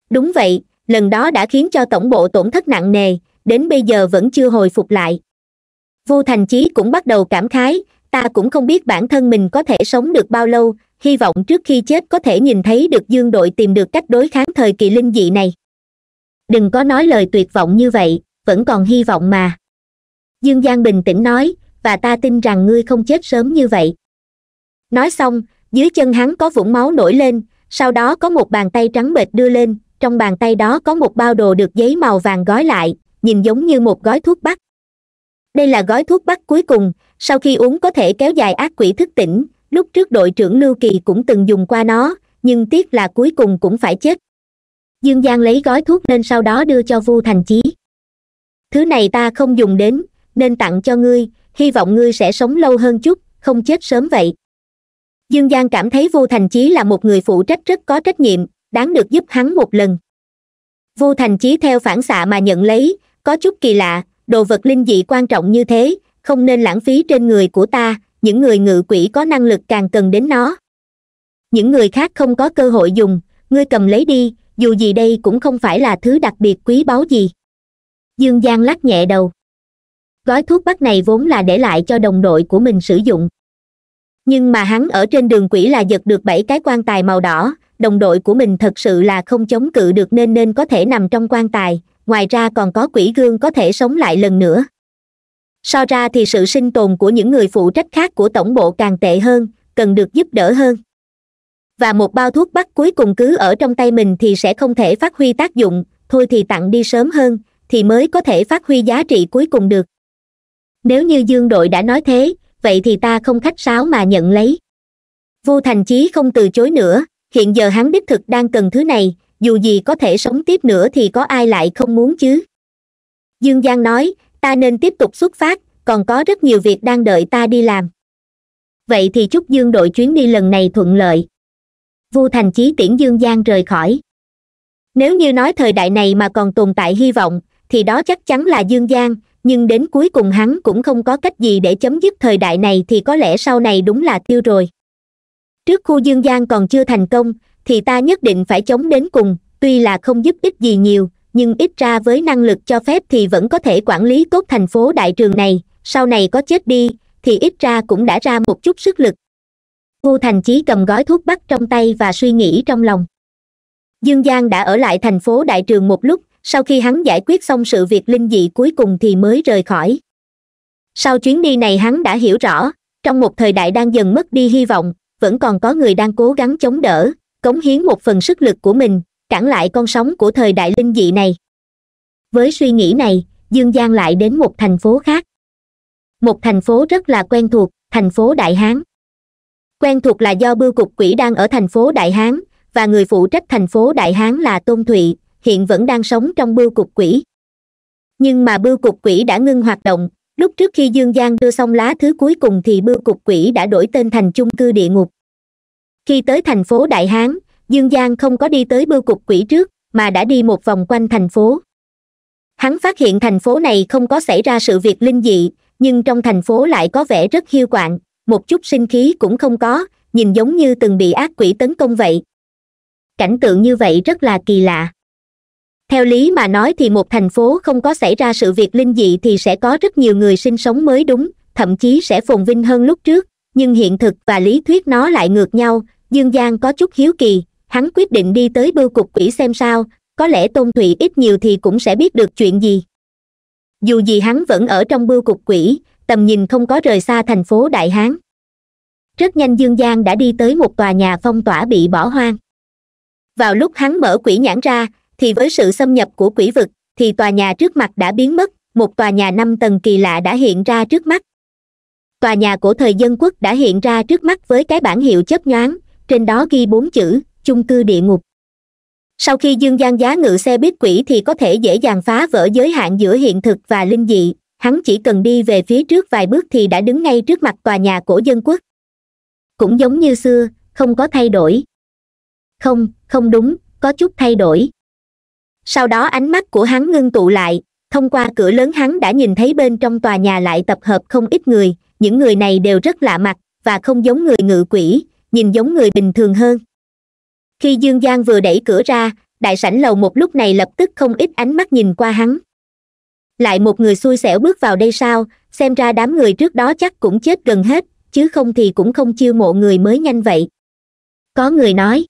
Speaker 1: đúng vậy lần đó đã khiến cho tổng bộ tổn thất nặng nề đến bây giờ vẫn chưa hồi phục lại vô thành chí cũng bắt đầu cảm khái ta cũng không biết bản thân mình có thể sống được bao lâu hy vọng trước khi chết có thể nhìn thấy được dương đội tìm được cách đối kháng thời kỳ linh dị này đừng có nói lời tuyệt vọng như vậy vẫn còn hy vọng mà dương giang bình tĩnh nói và ta tin rằng ngươi không chết sớm như vậy nói xong dưới chân hắn có vũng máu nổi lên sau đó có một bàn tay trắng bệch đưa lên trong bàn tay đó có một bao đồ được giấy màu vàng gói lại nhìn giống như một gói thuốc bắc đây là gói thuốc bắc cuối cùng sau khi uống có thể kéo dài ác quỷ thức tỉnh lúc trước đội trưởng lưu kỳ cũng từng dùng qua nó nhưng tiếc là cuối cùng cũng phải chết dương giang lấy gói thuốc nên sau đó đưa cho vu thành chí thứ này ta không dùng đến nên tặng cho ngươi hy vọng ngươi sẽ sống lâu hơn chút không chết sớm vậy dương giang cảm thấy vu thành chí là một người phụ trách rất có trách nhiệm đáng được giúp hắn một lần vu thành chí theo phản xạ mà nhận lấy có chút kỳ lạ đồ vật linh dị quan trọng như thế không nên lãng phí trên người của ta những người ngự quỷ có năng lực càng cần đến nó những người khác không có cơ hội dùng ngươi cầm lấy đi dù gì đây cũng không phải là thứ đặc biệt quý báu gì dương giang lắc nhẹ đầu gói thuốc bắc này vốn là để lại cho đồng đội của mình sử dụng nhưng mà hắn ở trên đường quỷ là giật được bảy cái quan tài màu đỏ đồng đội của mình thật sự là không chống cự được nên nên có thể nằm trong quan tài ngoài ra còn có quỷ gương có thể sống lại lần nữa so ra thì sự sinh tồn của những người phụ trách khác của tổng bộ càng tệ hơn cần được giúp đỡ hơn và một bao thuốc bắc cuối cùng cứ ở trong tay mình thì sẽ không thể phát huy tác dụng thôi thì tặng đi sớm hơn thì mới có thể phát huy giá trị cuối cùng được nếu như dương đội đã nói thế vậy thì ta không khách sáo mà nhận lấy vô thành chí không từ chối nữa hiện giờ hắn đích thực đang cần thứ này dù gì có thể sống tiếp nữa thì có ai lại không muốn chứ dương giang nói ta nên tiếp tục xuất phát còn có rất nhiều việc đang đợi ta đi làm vậy thì chúc dương đội chuyến đi lần này thuận lợi vu thành chí tiễn dương giang rời khỏi nếu như nói thời đại này mà còn tồn tại hy vọng thì đó chắc chắn là dương giang nhưng đến cuối cùng hắn cũng không có cách gì để chấm dứt thời đại này thì có lẽ sau này đúng là tiêu rồi trước khu dương giang còn chưa thành công thì ta nhất định phải chống đến cùng tuy là không giúp ích gì nhiều nhưng ít ra với năng lực cho phép thì vẫn có thể quản lý tốt thành phố đại trường này sau này có chết đi thì ít ra cũng đã ra một chút sức lực ngô thành chí cầm gói thuốc bắc trong tay và suy nghĩ trong lòng dương giang đã ở lại thành phố đại trường một lúc sau khi hắn giải quyết xong sự việc linh dị cuối cùng thì mới rời khỏi sau chuyến đi này hắn đã hiểu rõ trong một thời đại đang dần mất đi hy vọng vẫn còn có người đang cố gắng chống đỡ cống hiến một phần sức lực của mình cản lại con sóng của thời đại linh dị này với suy nghĩ này dương giang lại đến một thành phố khác một thành phố rất là quen thuộc thành phố đại hán quen thuộc là do bưu cục quỷ đang ở thành phố đại hán và người phụ trách thành phố đại hán là tôn thụy hiện vẫn đang sống trong bưu cục quỷ nhưng mà bưu cục quỷ đã ngưng hoạt động lúc trước khi dương giang đưa xong lá thứ cuối cùng thì bưu cục quỷ đã đổi tên thành chung cư địa ngục khi tới thành phố đại hán dương giang không có đi tới bưu cục quỷ trước mà đã đi một vòng quanh thành phố hắn phát hiện thành phố này không có xảy ra sự việc linh dị nhưng trong thành phố lại có vẻ rất hiu quạnh một chút sinh khí cũng không có nhìn giống như từng bị ác quỷ tấn công vậy cảnh tượng như vậy rất là kỳ lạ theo lý mà nói thì một thành phố không có xảy ra sự việc linh dị thì sẽ có rất nhiều người sinh sống mới đúng thậm chí sẽ phồn vinh hơn lúc trước nhưng hiện thực và lý thuyết nó lại ngược nhau dương giang có chút hiếu kỳ hắn quyết định đi tới bưu cục quỷ xem sao có lẽ tôn thụy ít nhiều thì cũng sẽ biết được chuyện gì dù gì hắn vẫn ở trong bưu cục quỷ tầm nhìn không có rời xa thành phố đại hán rất nhanh dương giang đã đi tới một tòa nhà phong tỏa bị bỏ hoang vào lúc hắn mở quỷ nhãn ra thì với sự xâm nhập của quỷ vực thì tòa nhà trước mặt đã biến mất một tòa nhà năm tầng kỳ lạ đã hiện ra trước mắt tòa nhà của thời dân quốc đã hiện ra trước mắt với cái bản hiệu chấp nhoáng trên đó ghi bốn chữ chung cư địa ngục sau khi dương gian giá ngự xe biết quỷ thì có thể dễ dàng phá vỡ giới hạn giữa hiện thực và linh dị hắn chỉ cần đi về phía trước vài bước thì đã đứng ngay trước mặt tòa nhà cổ dân quốc cũng giống như xưa không có thay đổi không không đúng có chút thay đổi sau đó ánh mắt của hắn ngưng tụ lại thông qua cửa lớn hắn đã nhìn thấy bên trong tòa nhà lại tập hợp không ít người những người này đều rất lạ mặt và không giống người ngự quỷ nhìn giống người bình thường hơn khi dương giang vừa đẩy cửa ra đại sảnh lầu một lúc này lập tức không ít ánh mắt nhìn qua hắn lại một người xui xẻo bước vào đây sao xem ra đám người trước đó chắc cũng chết gần hết chứ không thì cũng không chiêu mộ người mới nhanh vậy có người nói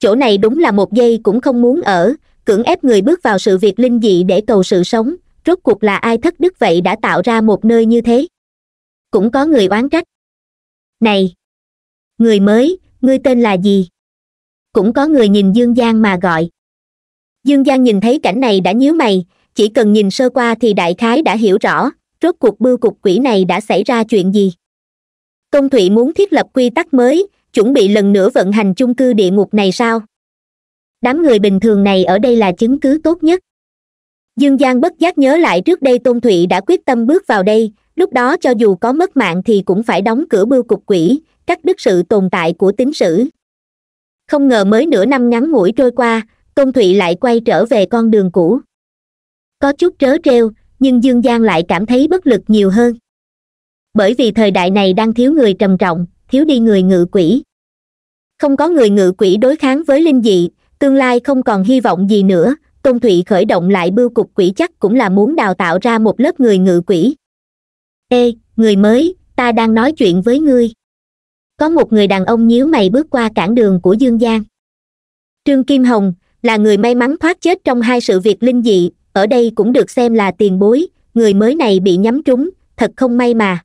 Speaker 1: chỗ này đúng là một giây cũng không muốn ở cưỡng ép người bước vào sự việc linh dị để cầu sự sống rốt cuộc là ai thất đức vậy đã tạo ra một nơi như thế cũng có người oán trách này người mới ngươi tên là gì cũng có người nhìn dương giang mà gọi dương giang nhìn thấy cảnh này đã nhíu mày chỉ cần nhìn sơ qua thì đại khái đã hiểu rõ rốt cuộc bưu cục quỷ này đã xảy ra chuyện gì công thụy muốn thiết lập quy tắc mới chuẩn bị lần nữa vận hành chung cư địa ngục này sao đám người bình thường này ở đây là chứng cứ tốt nhất dương giang bất giác nhớ lại trước đây tôn thụy đã quyết tâm bước vào đây lúc đó cho dù có mất mạng thì cũng phải đóng cửa bưu cục quỷ cắt đứt sự tồn tại của tín sử không ngờ mới nửa năm ngắn ngủi trôi qua công thụy lại quay trở về con đường cũ có chút trớ trêu nhưng dương giang lại cảm thấy bất lực nhiều hơn bởi vì thời đại này đang thiếu người trầm trọng thiếu đi người ngự quỷ không có người ngự quỷ đối kháng với linh dị tương lai không còn hy vọng gì nữa Công thụy khởi động lại bưu cục quỷ chắc cũng là muốn đào tạo ra một lớp người ngự quỷ ê người mới ta đang nói chuyện với ngươi có một người đàn ông nhíu mày bước qua cản đường của dương giang trương kim hồng là người may mắn thoát chết trong hai sự việc linh dị ở đây cũng được xem là tiền bối người mới này bị nhắm trúng thật không may mà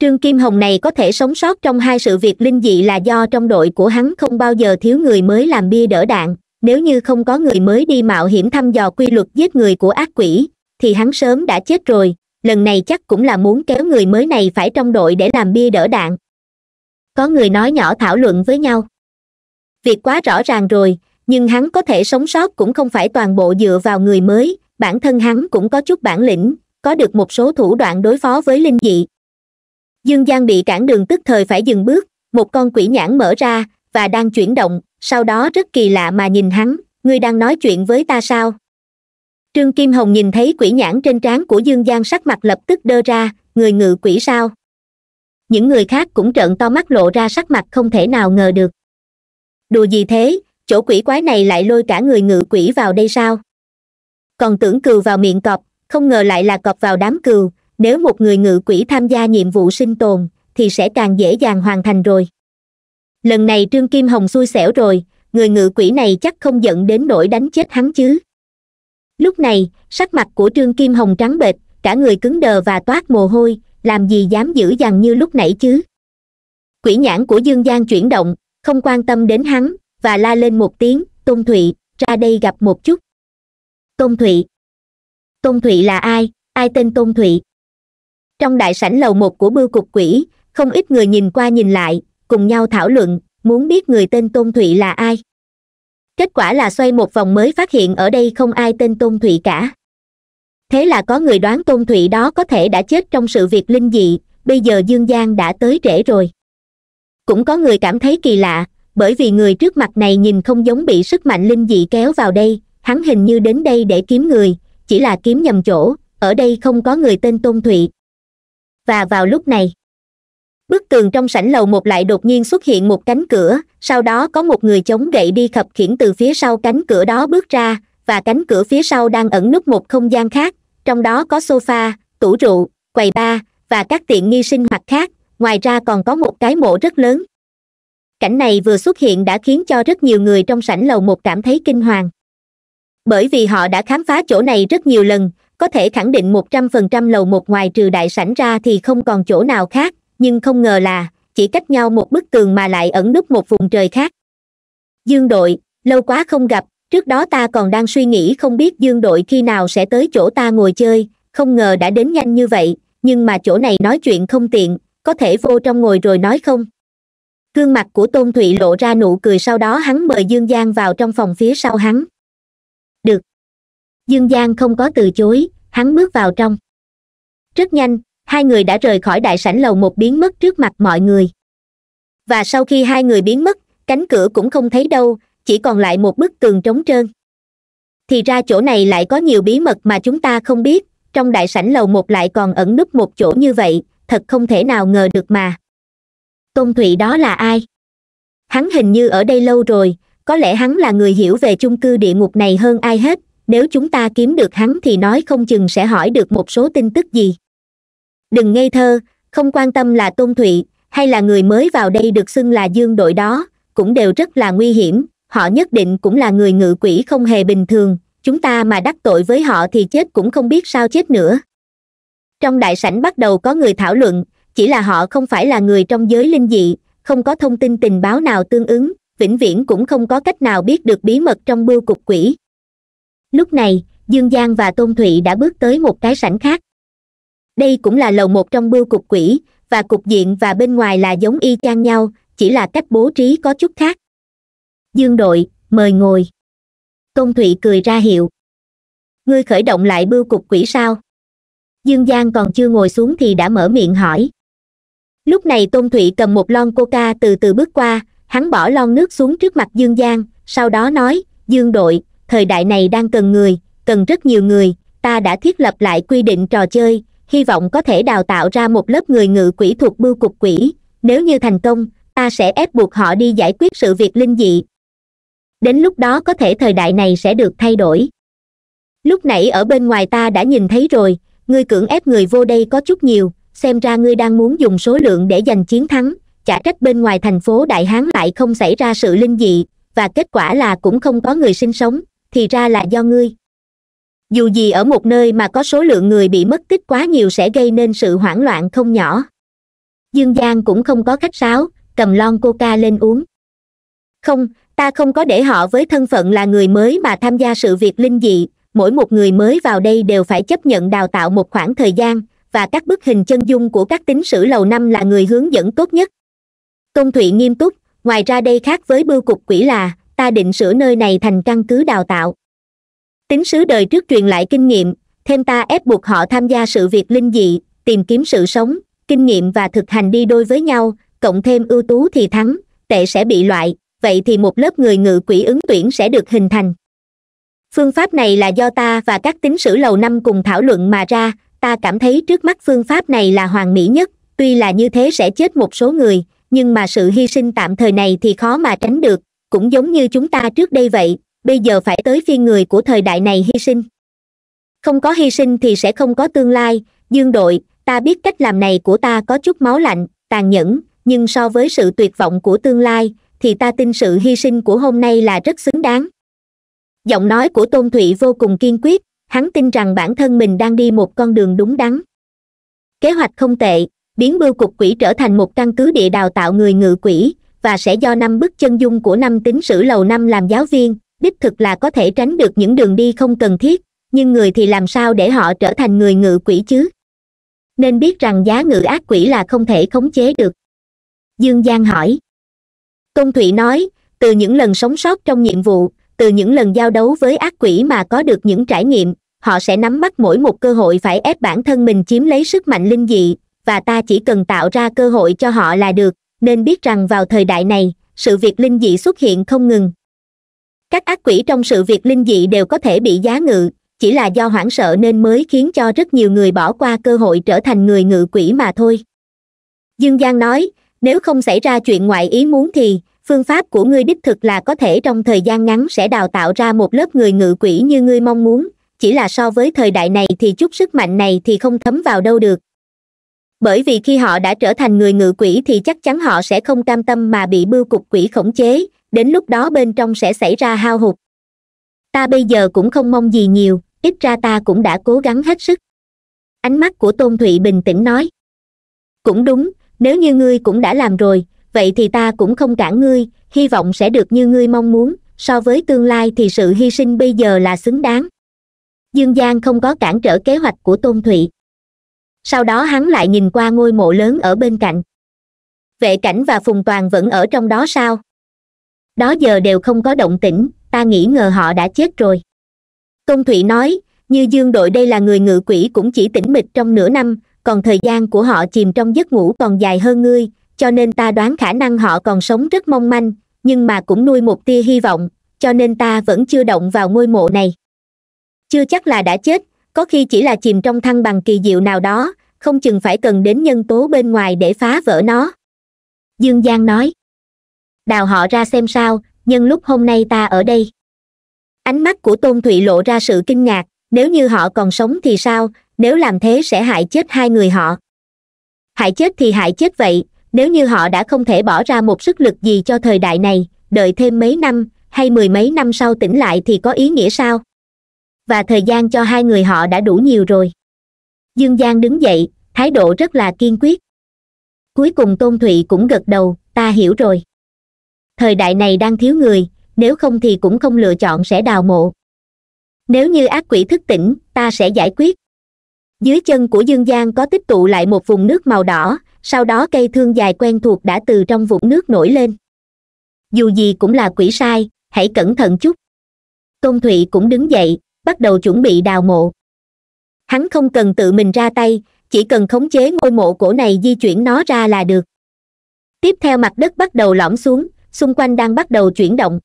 Speaker 1: trương kim hồng này có thể sống sót trong hai sự việc linh dị là do trong đội của hắn không bao giờ thiếu người mới làm bia đỡ đạn nếu như không có người mới đi mạo hiểm thăm dò quy luật giết người của ác quỷ thì hắn sớm đã chết rồi lần này chắc cũng là muốn kéo người mới này phải trong đội để làm bia đỡ đạn có người nói nhỏ thảo luận với nhau việc quá rõ ràng rồi nhưng hắn có thể sống sót cũng không phải toàn bộ dựa vào người mới bản thân hắn cũng có chút bản lĩnh có được một số thủ đoạn đối phó với linh dị dương giang bị cản đường tức thời phải dừng bước một con quỷ nhãn mở ra và đang chuyển động sau đó rất kỳ lạ mà nhìn hắn ngươi đang nói chuyện với ta sao trương kim hồng nhìn thấy quỷ nhãn trên trán của dương giang sắc mặt lập tức đơ ra người ngự quỷ sao những người khác cũng trợn to mắt lộ ra sắc mặt không thể nào ngờ được đùa gì thế chỗ quỷ quái này lại lôi cả người ngự quỷ vào đây sao còn tưởng cừu vào miệng cọp không ngờ lại là cọp vào đám cừu nếu một người ngự quỷ tham gia nhiệm vụ sinh tồn thì sẽ càng dễ dàng hoàn thành rồi lần này trương kim hồng xui xẻo rồi người ngự quỷ này chắc không giận đến nỗi đánh chết hắn chứ lúc này sắc mặt của trương kim hồng trắng bệch cả người cứng đờ và toát mồ hôi làm gì dám giữ dằn như lúc nãy chứ quỷ nhãn của dương giang chuyển động không quan tâm đến hắn và la lên một tiếng tôn thụy ra đây gặp một chút tôn thụy tôn thụy là ai ai tên tôn thụy trong đại sảnh lầu một của bưu cục quỷ không ít người nhìn qua nhìn lại cùng nhau thảo luận muốn biết người tên tôn thụy là ai kết quả là xoay một vòng mới phát hiện ở đây không ai tên tôn thụy cả thế là có người đoán tôn thụy đó có thể đã chết trong sự việc linh dị bây giờ dương giang đã tới trễ rồi cũng có người cảm thấy kỳ lạ bởi vì người trước mặt này nhìn không giống bị sức mạnh linh dị kéo vào đây hắn hình như đến đây để kiếm người chỉ là kiếm nhầm chỗ ở đây không có người tên tôn thụy và vào lúc này bức tường trong sảnh lầu một lại đột nhiên xuất hiện một cánh cửa sau đó có một người chống gậy đi khập khiễng từ phía sau cánh cửa đó bước ra và cánh cửa phía sau đang ẩn nút một không gian khác trong đó có sofa tủ rượu quầy bar và các tiện nghi sinh hoạt khác ngoài ra còn có một cái mộ rất lớn cảnh này vừa xuất hiện đã khiến cho rất nhiều người trong sảnh lầu một cảm thấy kinh hoàng bởi vì họ đã khám phá chỗ này rất nhiều lần có thể khẳng định 100% lầu một ngoài trừ đại sảnh ra thì không còn chỗ nào khác nhưng không ngờ là chỉ cách nhau một bức tường mà lại ẩn nút một vùng trời khác dương đội lâu quá không gặp trước đó ta còn đang suy nghĩ không biết dương đội khi nào sẽ tới chỗ ta ngồi chơi không ngờ đã đến nhanh như vậy nhưng mà chỗ này nói chuyện không tiện có thể vô trong ngồi rồi nói không gương mặt của tôn thụy lộ ra nụ cười sau đó hắn mời dương giang vào trong phòng phía sau hắn được dương giang không có từ chối hắn bước vào trong rất nhanh hai người đã rời khỏi đại sảnh lầu một biến mất trước mặt mọi người và sau khi hai người biến mất cánh cửa cũng không thấy đâu chỉ còn lại một bức tường trống trơn thì ra chỗ này lại có nhiều bí mật mà chúng ta không biết trong đại sảnh lầu một lại còn ẩn núp một chỗ như vậy thật không thể nào ngờ được mà tôn thụy đó là ai hắn hình như ở đây lâu rồi có lẽ hắn là người hiểu về chung cư địa ngục này hơn ai hết nếu chúng ta kiếm được hắn thì nói không chừng sẽ hỏi được một số tin tức gì đừng ngây thơ không quan tâm là tôn thụy hay là người mới vào đây được xưng là dương đội đó cũng đều rất là nguy hiểm họ nhất định cũng là người ngự quỷ không hề bình thường chúng ta mà đắc tội với họ thì chết cũng không biết sao chết nữa trong đại sảnh bắt đầu có người thảo luận chỉ là họ không phải là người trong giới linh dị không có thông tin tình báo nào tương ứng vĩnh viễn cũng không có cách nào biết được bí mật trong bưu cục quỷ lúc này dương giang và tôn thụy đã bước tới một cái sảnh khác đây cũng là lầu một trong bưu cục quỷ và cục diện và bên ngoài là giống y chang nhau chỉ là cách bố trí có chút khác dương đội mời ngồi tôn thụy cười ra hiệu ngươi khởi động lại bưu cục quỷ sao dương giang còn chưa ngồi xuống thì đã mở miệng hỏi lúc này tôn thụy cầm một lon coca từ từ bước qua hắn bỏ lon nước xuống trước mặt dương giang sau đó nói dương đội thời đại này đang cần người cần rất nhiều người ta đã thiết lập lại quy định trò chơi hy vọng có thể đào tạo ra một lớp người ngự quỷ thuộc bưu cục quỷ nếu như thành công ta sẽ ép buộc họ đi giải quyết sự việc linh dị đến lúc đó có thể thời đại này sẽ được thay đổi lúc nãy ở bên ngoài ta đã nhìn thấy rồi ngươi cưỡng ép người vô đây có chút nhiều xem ra ngươi đang muốn dùng số lượng để giành chiến thắng chả trách bên ngoài thành phố đại hán lại không xảy ra sự linh dị và kết quả là cũng không có người sinh sống thì ra là do ngươi dù gì ở một nơi mà có số lượng người bị mất tích quá nhiều sẽ gây nên sự hoảng loạn không nhỏ dương giang cũng không có khách sáo cầm lon coca lên uống không ta không có để họ với thân phận là người mới mà tham gia sự việc linh dị mỗi một người mới vào đây đều phải chấp nhận đào tạo một khoảng thời gian và các bức hình chân dung của các tín sử lầu năm là người hướng dẫn tốt nhất công thụy nghiêm túc ngoài ra đây khác với bưu cục quỷ là ta định sửa nơi này thành căn cứ đào tạo tín sứ đời trước truyền lại kinh nghiệm thêm ta ép buộc họ tham gia sự việc linh dị tìm kiếm sự sống kinh nghiệm và thực hành đi đôi với nhau cộng thêm ưu tú thì thắng tệ sẽ bị loại vậy thì một lớp người ngự quỷ ứng tuyển sẽ được hình thành phương pháp này là do ta và các tín sử lầu năm cùng thảo luận mà ra ta cảm thấy trước mắt phương pháp này là hoàn mỹ nhất tuy là như thế sẽ chết một số người nhưng mà sự hy sinh tạm thời này thì khó mà tránh được cũng giống như chúng ta trước đây vậy bây giờ phải tới phiên người của thời đại này hy sinh không có hy sinh thì sẽ không có tương lai dương đội ta biết cách làm này của ta có chút máu lạnh tàn nhẫn nhưng so với sự tuyệt vọng của tương lai thì ta tin sự hy sinh của hôm nay là rất xứng đáng giọng nói của tôn thụy vô cùng kiên quyết hắn tin rằng bản thân mình đang đi một con đường đúng đắn kế hoạch không tệ biến bưu cục quỷ trở thành một căn cứ địa đào tạo người ngự quỷ và sẽ do năm bức chân dung của năm tín sử lầu năm làm giáo viên đích thực là có thể tránh được những đường đi không cần thiết nhưng người thì làm sao để họ trở thành người ngự quỷ chứ nên biết rằng giá ngự ác quỷ là không thể khống chế được dương giang hỏi Công thụy nói từ những lần sống sót trong nhiệm vụ từ những lần giao đấu với ác quỷ mà có được những trải nghiệm họ sẽ nắm bắt mỗi một cơ hội phải ép bản thân mình chiếm lấy sức mạnh linh dị và ta chỉ cần tạo ra cơ hội cho họ là được nên biết rằng vào thời đại này sự việc linh dị xuất hiện không ngừng các ác quỷ trong sự việc linh dị đều có thể bị giá ngự chỉ là do hoảng sợ nên mới khiến cho rất nhiều người bỏ qua cơ hội trở thành người ngự quỷ mà thôi dương giang nói nếu không xảy ra chuyện ngoại ý muốn thì phương pháp của ngươi đích thực là có thể trong thời gian ngắn sẽ đào tạo ra một lớp người ngự quỷ như ngươi mong muốn chỉ là so với thời đại này thì chút sức mạnh này thì không thấm vào đâu được bởi vì khi họ đã trở thành người ngự quỷ thì chắc chắn họ sẽ không cam tâm mà bị bưu cục quỷ khống chế đến lúc đó bên trong sẽ xảy ra hao hụt ta bây giờ cũng không mong gì nhiều ít ra ta cũng đã cố gắng hết sức ánh mắt của tôn thụy bình tĩnh nói cũng đúng nếu như ngươi cũng đã làm rồi vậy thì ta cũng không cản ngươi hy vọng sẽ được như ngươi mong muốn so với tương lai thì sự hy sinh bây giờ là xứng đáng dương giang không có cản trở kế hoạch của tôn thụy sau đó hắn lại nhìn qua ngôi mộ lớn ở bên cạnh vệ cảnh và phùng toàn vẫn ở trong đó sao đó giờ đều không có động tĩnh ta nghĩ ngờ họ đã chết rồi tôn thụy nói như dương đội đây là người ngự quỷ cũng chỉ tĩnh mịch trong nửa năm còn thời gian của họ chìm trong giấc ngủ còn dài hơn ngươi cho nên ta đoán khả năng họ còn sống rất mong manh nhưng mà cũng nuôi một tia hy vọng cho nên ta vẫn chưa động vào ngôi mộ này chưa chắc là đã chết có khi chỉ là chìm trong thăng bằng kỳ diệu nào đó không chừng phải cần đến nhân tố bên ngoài để phá vỡ nó dương giang nói đào họ ra xem sao nhân lúc hôm nay ta ở đây ánh mắt của tôn thụy lộ ra sự kinh ngạc nếu như họ còn sống thì sao nếu làm thế sẽ hại chết hai người họ hại chết thì hại chết vậy nếu như họ đã không thể bỏ ra một sức lực gì cho thời đại này đợi thêm mấy năm hay mười mấy năm sau tỉnh lại thì có ý nghĩa sao và thời gian cho hai người họ đã đủ nhiều rồi dương giang đứng dậy thái độ rất là kiên quyết cuối cùng tôn thụy cũng gật đầu ta hiểu rồi thời đại này đang thiếu người nếu không thì cũng không lựa chọn sẽ đào mộ nếu như ác quỷ thức tỉnh ta sẽ giải quyết dưới chân của dương giang có tích tụ lại một vùng nước màu đỏ sau đó cây thương dài quen thuộc đã từ trong vũng nước nổi lên dù gì cũng là quỷ sai hãy cẩn thận chút tôn thụy cũng đứng dậy bắt đầu chuẩn bị đào mộ hắn không cần tự mình ra tay chỉ cần khống chế ngôi mộ cổ này di chuyển nó ra là được tiếp theo mặt đất bắt đầu lõm xuống xung quanh đang bắt đầu chuyển động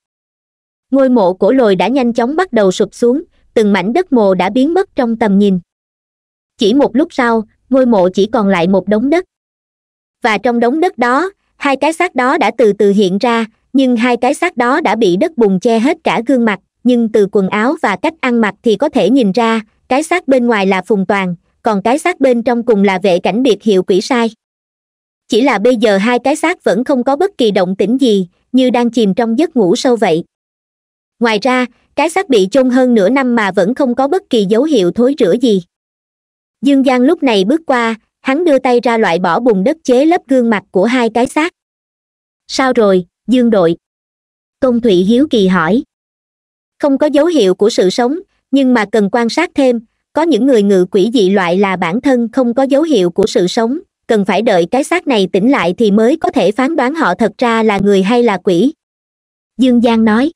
Speaker 1: ngôi mộ cổ lồi đã nhanh chóng bắt đầu sụp xuống từng mảnh đất mồ đã biến mất trong tầm nhìn chỉ một lúc sau ngôi mộ chỉ còn lại một đống đất và trong đống đất đó hai cái xác đó đã từ từ hiện ra nhưng hai cái xác đó đã bị đất bùn che hết cả gương mặt nhưng từ quần áo và cách ăn mặc thì có thể nhìn ra cái xác bên ngoài là phùng toàn còn cái xác bên trong cùng là vệ cảnh biệt hiệu quỷ sai chỉ là bây giờ hai cái xác vẫn không có bất kỳ động tĩnh gì như đang chìm trong giấc ngủ sâu vậy ngoài ra cái xác bị chôn hơn nửa năm mà vẫn không có bất kỳ dấu hiệu thối rữa gì dương giang lúc này bước qua hắn đưa tay ra loại bỏ bùn đất chế lớp gương mặt của hai cái xác sao rồi dương đội công thụy hiếu kỳ hỏi không có dấu hiệu của sự sống nhưng mà cần quan sát thêm có những người ngự quỷ dị loại là bản thân không có dấu hiệu của sự sống cần phải đợi cái xác này tỉnh lại thì mới có thể phán đoán họ thật ra là người hay là quỷ dương giang nói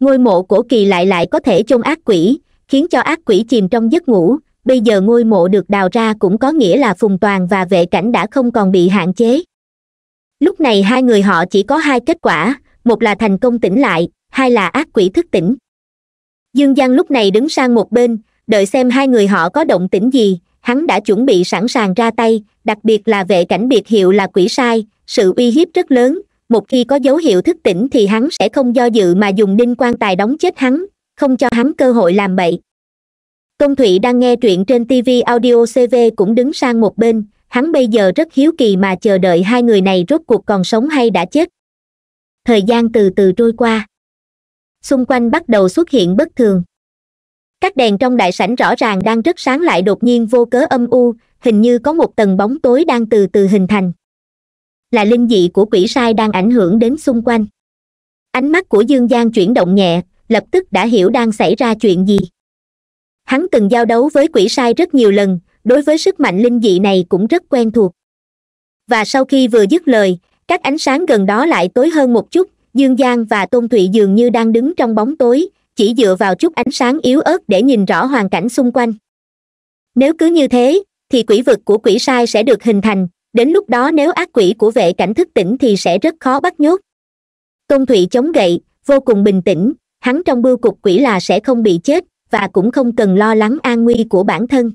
Speaker 1: ngôi mộ cổ kỳ lại lại có thể chôn ác quỷ khiến cho ác quỷ chìm trong giấc ngủ bây giờ ngôi mộ được đào ra cũng có nghĩa là phùng toàn và vệ cảnh đã không còn bị hạn chế lúc này hai người họ chỉ có hai kết quả một là thành công tỉnh lại hai là ác quỷ thức tỉnh dương giang lúc này đứng sang một bên đợi xem hai người họ có động tĩnh gì hắn đã chuẩn bị sẵn sàng ra tay đặc biệt là vệ cảnh biệt hiệu là quỷ sai sự uy hiếp rất lớn một khi có dấu hiệu thức tỉnh thì hắn sẽ không do dự mà dùng đinh quan tài đóng chết hắn không cho hắn cơ hội làm bậy Tôn Thụy đang nghe truyện trên TV Audio CV cũng đứng sang một bên, hắn bây giờ rất hiếu kỳ mà chờ đợi hai người này rốt cuộc còn sống hay đã chết. Thời gian từ từ trôi qua. Xung quanh bắt đầu xuất hiện bất thường. Các đèn trong đại sảnh rõ ràng đang rất sáng lại đột nhiên vô cớ âm u, hình như có một tầng bóng tối đang từ từ hình thành. Là linh dị của quỷ sai đang ảnh hưởng đến xung quanh. Ánh mắt của Dương Giang chuyển động nhẹ, lập tức đã hiểu đang xảy ra chuyện gì hắn từng giao đấu với quỷ sai rất nhiều lần đối với sức mạnh linh dị này cũng rất quen thuộc và sau khi vừa dứt lời các ánh sáng gần đó lại tối hơn một chút dương giang và tôn thụy dường như đang đứng trong bóng tối chỉ dựa vào chút ánh sáng yếu ớt để nhìn rõ hoàn cảnh xung quanh nếu cứ như thế thì quỷ vực của quỷ sai sẽ được hình thành đến lúc đó nếu ác quỷ của vệ cảnh thức tỉnh thì sẽ rất khó bắt nhốt tôn thụy chống gậy vô cùng bình tĩnh hắn trong bưu cục quỷ là sẽ không bị chết và cũng không cần lo lắng an nguy của bản thân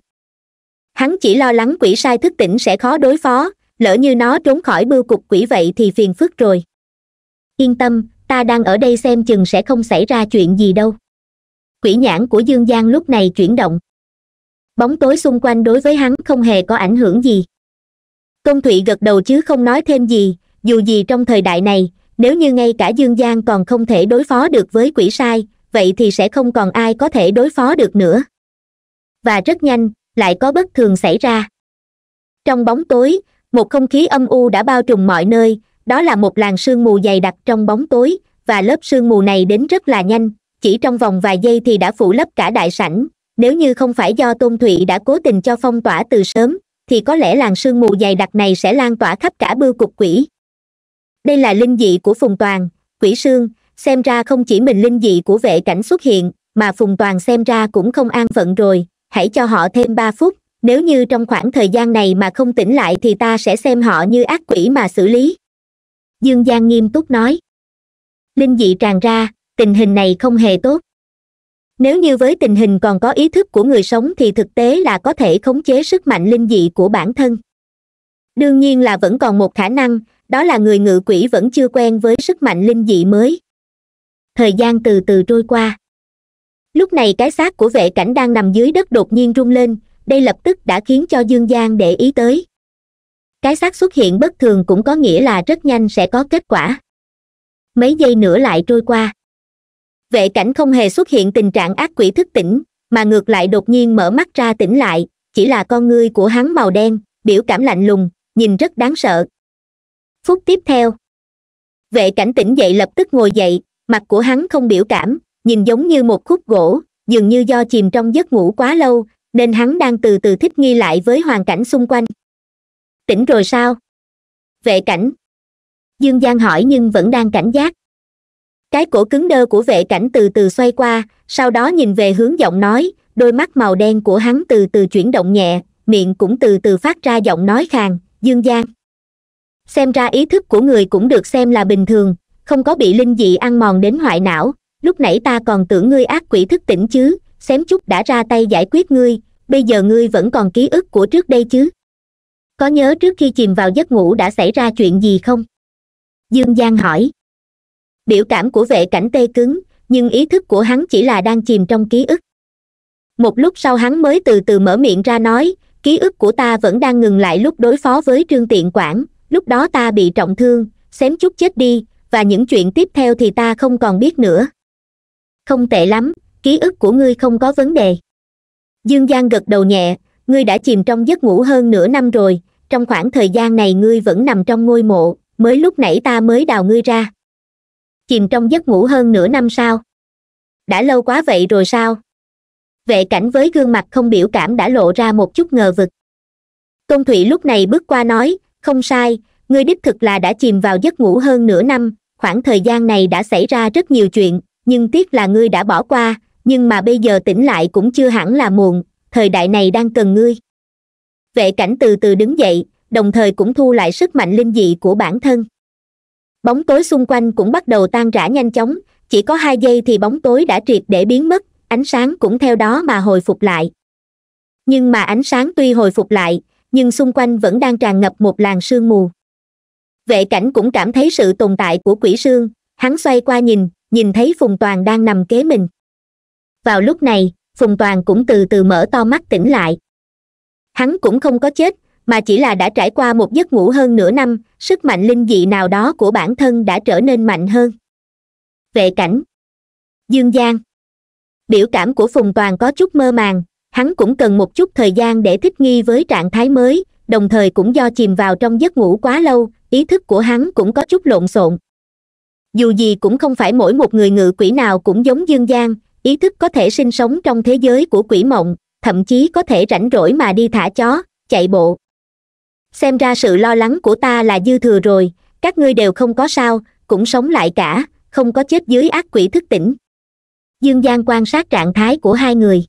Speaker 1: hắn chỉ lo lắng quỷ sai thức tỉnh sẽ khó đối phó lỡ như nó trốn khỏi bưu cục quỷ vậy thì phiền phức rồi yên tâm ta đang ở đây xem chừng sẽ không xảy ra chuyện gì đâu quỷ nhãn của dương giang lúc này chuyển động bóng tối xung quanh đối với hắn không hề có ảnh hưởng gì công thụy gật đầu chứ không nói thêm gì dù gì trong thời đại này nếu như ngay cả dương giang còn không thể đối phó được với quỷ sai vậy thì sẽ không còn ai có thể đối phó được nữa và rất nhanh lại có bất thường xảy ra trong bóng tối một không khí âm u đã bao trùm mọi nơi đó là một làn sương mù dày đặc trong bóng tối và lớp sương mù này đến rất là nhanh chỉ trong vòng vài giây thì đã phủ lấp cả đại sảnh nếu như không phải do tôn thụy đã cố tình cho phong tỏa từ sớm thì có lẽ làn sương mù dày đặc này sẽ lan tỏa khắp cả bưu cục quỷ đây là linh dị của phùng toàn quỷ sương xem ra không chỉ mình linh dị của vệ cảnh xuất hiện mà phùng toàn xem ra cũng không an phận rồi hãy cho họ thêm ba phút nếu như trong khoảng thời gian này mà không tỉnh lại thì ta sẽ xem họ như ác quỷ mà xử lý dương giang nghiêm túc nói linh dị tràn ra tình hình này không hề tốt nếu như với tình hình còn có ý thức của người sống thì thực tế là có thể khống chế sức mạnh linh dị của bản thân đương nhiên là vẫn còn một khả năng đó là người ngự quỷ vẫn chưa quen với sức mạnh linh dị mới thời gian từ từ trôi qua lúc này cái xác của vệ cảnh đang nằm dưới đất đột nhiên rung lên đây lập tức đã khiến cho dương giang để ý tới cái xác xuất hiện bất thường cũng có nghĩa là rất nhanh sẽ có kết quả mấy giây nữa lại trôi qua vệ cảnh không hề xuất hiện tình trạng ác quỷ thức tỉnh mà ngược lại đột nhiên mở mắt ra tỉnh lại chỉ là con ngươi của hắn màu đen biểu cảm lạnh lùng nhìn rất đáng sợ phút tiếp theo vệ cảnh tỉnh dậy lập tức ngồi dậy mặt của hắn không biểu cảm nhìn giống như một khúc gỗ dường như do chìm trong giấc ngủ quá lâu nên hắn đang từ từ thích nghi lại với hoàn cảnh xung quanh tỉnh rồi sao vệ cảnh dương giang hỏi nhưng vẫn đang cảnh giác cái cổ cứng đơ của vệ cảnh từ từ xoay qua sau đó nhìn về hướng giọng nói đôi mắt màu đen của hắn từ từ chuyển động nhẹ miệng cũng từ từ phát ra giọng nói khàn dương giang xem ra ý thức của người cũng được xem là bình thường không có bị linh dị ăn mòn đến hoại não lúc nãy ta còn tưởng ngươi ác quỷ thức tỉnh chứ xém chút đã ra tay giải quyết ngươi bây giờ ngươi vẫn còn ký ức của trước đây chứ có nhớ trước khi chìm vào giấc ngủ đã xảy ra chuyện gì không dương giang hỏi biểu cảm của vệ cảnh tê cứng nhưng ý thức của hắn chỉ là đang chìm trong ký ức một lúc sau hắn mới từ từ mở miệng ra nói ký ức của ta vẫn đang ngừng lại lúc đối phó với trương tiện quảng lúc đó ta bị trọng thương xém chút chết đi và những chuyện tiếp theo thì ta không còn biết nữa không tệ lắm ký ức của ngươi không có vấn đề dương giang gật đầu nhẹ ngươi đã chìm trong giấc ngủ hơn nửa năm rồi trong khoảng thời gian này ngươi vẫn nằm trong ngôi mộ mới lúc nãy ta mới đào ngươi ra chìm trong giấc ngủ hơn nửa năm sao đã lâu quá vậy rồi sao vệ cảnh với gương mặt không biểu cảm đã lộ ra một chút ngờ vực tôn thụy lúc này bước qua nói không sai ngươi đích thực là đã chìm vào giấc ngủ hơn nửa năm khoảng thời gian này đã xảy ra rất nhiều chuyện nhưng tiếc là ngươi đã bỏ qua nhưng mà bây giờ tỉnh lại cũng chưa hẳn là muộn thời đại này đang cần ngươi vệ cảnh từ từ đứng dậy đồng thời cũng thu lại sức mạnh linh dị của bản thân bóng tối xung quanh cũng bắt đầu tan rã nhanh chóng chỉ có hai giây thì bóng tối đã triệt để biến mất ánh sáng cũng theo đó mà hồi phục lại nhưng mà ánh sáng tuy hồi phục lại nhưng xung quanh vẫn đang tràn ngập một làn sương mù vệ cảnh cũng cảm thấy sự tồn tại của quỷ sương hắn xoay qua nhìn nhìn thấy phùng toàn đang nằm kế mình vào lúc này phùng toàn cũng từ từ mở to mắt tỉnh lại hắn cũng không có chết mà chỉ là đã trải qua một giấc ngủ hơn nửa năm sức mạnh linh dị nào đó của bản thân đã trở nên mạnh hơn vệ cảnh dương giang biểu cảm của phùng toàn có chút mơ màng hắn cũng cần một chút thời gian để thích nghi với trạng thái mới đồng thời cũng do chìm vào trong giấc ngủ quá lâu ý thức của hắn cũng có chút lộn xộn dù gì cũng không phải mỗi một người ngự quỷ nào cũng giống dương gian ý thức có thể sinh sống trong thế giới của quỷ mộng thậm chí có thể rảnh rỗi mà đi thả chó chạy bộ xem ra sự lo lắng của ta là dư thừa rồi các ngươi đều không có sao cũng sống lại cả không có chết dưới ác quỷ thức tỉnh dương gian quan sát trạng thái của hai người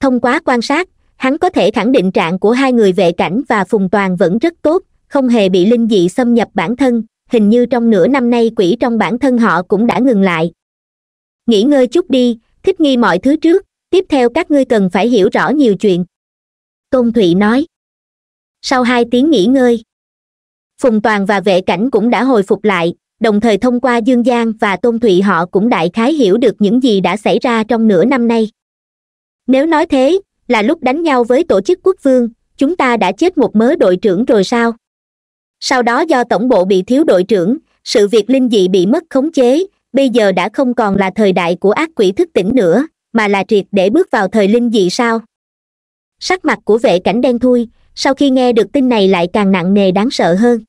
Speaker 1: thông qua quan sát hắn có thể khẳng định trạng của hai người vệ cảnh và phùng toàn vẫn rất tốt không hề bị linh dị xâm nhập bản thân hình như trong nửa năm nay quỷ trong bản thân họ cũng đã ngừng lại nghỉ ngơi chút đi thích nghi mọi thứ trước tiếp theo các ngươi cần phải hiểu rõ nhiều chuyện tôn thụy nói sau hai tiếng nghỉ ngơi phùng toàn và vệ cảnh cũng đã hồi phục lại đồng thời thông qua dương giang và tôn thụy họ cũng đại khái hiểu được những gì đã xảy ra trong nửa năm nay nếu nói thế là lúc đánh nhau với tổ chức quốc vương chúng ta đã chết một mớ đội trưởng rồi sao sau đó do tổng bộ bị thiếu đội trưởng sự việc linh dị bị mất khống chế bây giờ đã không còn là thời đại của ác quỷ thức tỉnh nữa mà là triệt để bước vào thời linh dị sao sắc mặt của vệ cảnh đen thui sau khi nghe được tin này lại càng nặng nề đáng sợ hơn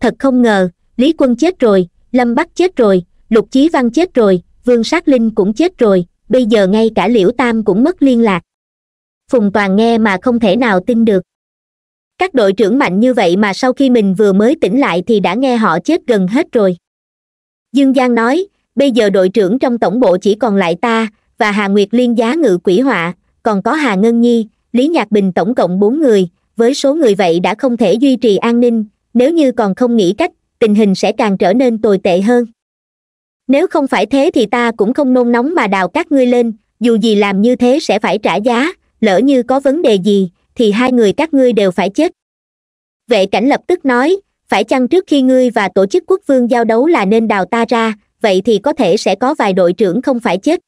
Speaker 1: thật không ngờ lý quân chết rồi lâm bắc chết rồi lục chí văn chết rồi vương sát linh cũng chết rồi bây giờ ngay cả liễu tam cũng mất liên lạc phùng toàn nghe mà không thể nào tin được các đội trưởng mạnh như vậy mà sau khi mình vừa mới tỉnh lại thì đã nghe họ chết gần hết rồi dương giang nói bây giờ đội trưởng trong tổng bộ chỉ còn lại ta và hà nguyệt liên giá ngự quỷ họa còn có hà ngân nhi lý nhạc bình tổng cộng bốn người với số người vậy đã không thể duy trì an ninh nếu như còn không nghĩ cách tình hình sẽ càng trở nên tồi tệ hơn nếu không phải thế thì ta cũng không nôn nóng mà đào các ngươi lên dù gì làm như thế sẽ phải trả giá lỡ như có vấn đề gì thì hai người các ngươi đều phải chết vệ cảnh lập tức nói phải chăng trước khi ngươi và tổ chức quốc vương giao đấu là nên đào ta ra vậy thì có thể sẽ có vài đội trưởng không phải chết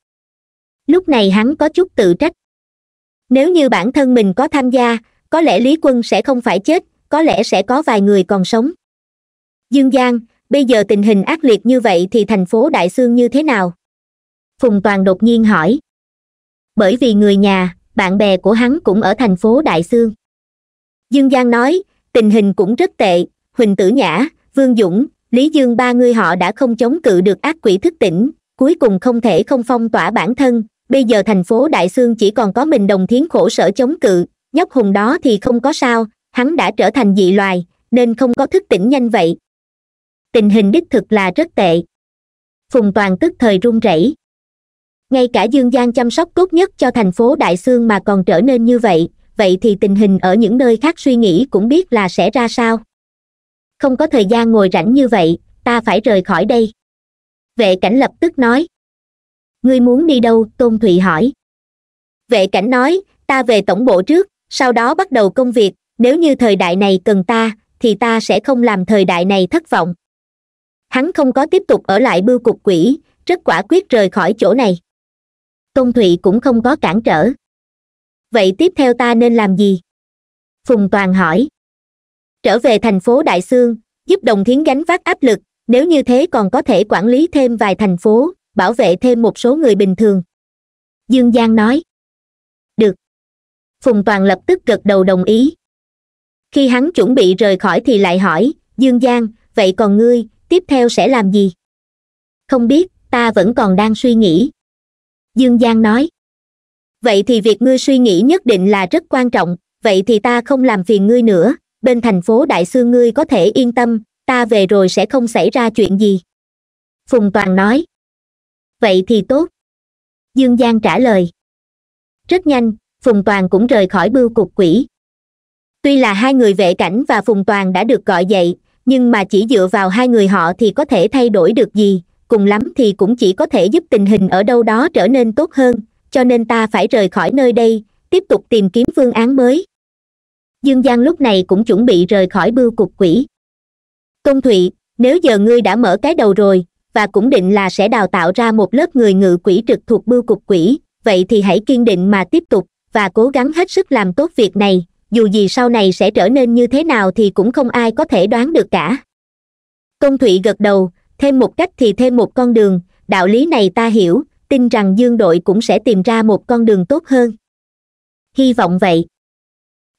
Speaker 1: lúc này hắn có chút tự trách nếu như bản thân mình có tham gia có lẽ lý quân sẽ không phải chết có lẽ sẽ có vài người còn sống dương giang bây giờ tình hình ác liệt như vậy thì thành phố đại Sương như thế nào phùng toàn đột nhiên hỏi bởi vì người nhà bạn bè của hắn cũng ở thành phố đại xương dương giang nói tình hình cũng rất tệ huỳnh tử nhã vương dũng lý dương ba người họ đã không chống cự được ác quỷ thức tỉnh cuối cùng không thể không phong tỏa bản thân bây giờ thành phố đại xương chỉ còn có mình đồng thiến khổ sở chống cự nhóc hùng đó thì không có sao hắn đã trở thành dị loài nên không có thức tỉnh nhanh vậy tình hình đích thực là rất tệ phùng toàn tức thời run rẩy ngay cả dương gian chăm sóc tốt nhất cho thành phố đại xương mà còn trở nên như vậy vậy thì tình hình ở những nơi khác suy nghĩ cũng biết là sẽ ra sao không có thời gian ngồi rảnh như vậy ta phải rời khỏi đây vệ cảnh lập tức nói ngươi muốn đi đâu tôn thụy hỏi vệ cảnh nói ta về tổng bộ trước sau đó bắt đầu công việc nếu như thời đại này cần ta thì ta sẽ không làm thời đại này thất vọng hắn không có tiếp tục ở lại bưu cục quỷ rất quả quyết rời khỏi chỗ này công thụy cũng không có cản trở vậy tiếp theo ta nên làm gì phùng toàn hỏi trở về thành phố đại xương giúp đồng thiến gánh vác áp lực nếu như thế còn có thể quản lý thêm vài thành phố bảo vệ thêm một số người bình thường dương giang nói được phùng toàn lập tức gật đầu đồng ý khi hắn chuẩn bị rời khỏi thì lại hỏi dương giang vậy còn ngươi tiếp theo sẽ làm gì không biết ta vẫn còn đang suy nghĩ dương giang nói vậy thì việc ngươi suy nghĩ nhất định là rất quan trọng vậy thì ta không làm phiền ngươi nữa bên thành phố đại xương ngươi có thể yên tâm ta về rồi sẽ không xảy ra chuyện gì phùng toàn nói vậy thì tốt dương giang trả lời rất nhanh phùng toàn cũng rời khỏi bưu cục quỷ tuy là hai người vệ cảnh và phùng toàn đã được gọi dậy nhưng mà chỉ dựa vào hai người họ thì có thể thay đổi được gì cùng lắm thì cũng chỉ có thể giúp tình hình ở đâu đó trở nên tốt hơn cho nên ta phải rời khỏi nơi đây tiếp tục tìm kiếm phương án mới dương giang lúc này cũng chuẩn bị rời khỏi bưu cục quỷ công thụy nếu giờ ngươi đã mở cái đầu rồi và cũng định là sẽ đào tạo ra một lớp người ngự quỷ trực thuộc bưu cục quỷ vậy thì hãy kiên định mà tiếp tục và cố gắng hết sức làm tốt việc này dù gì sau này sẽ trở nên như thế nào thì cũng không ai có thể đoán được cả công thụy gật đầu thêm một cách thì thêm một con đường đạo lý này ta hiểu tin rằng dương đội cũng sẽ tìm ra một con đường tốt hơn hy vọng vậy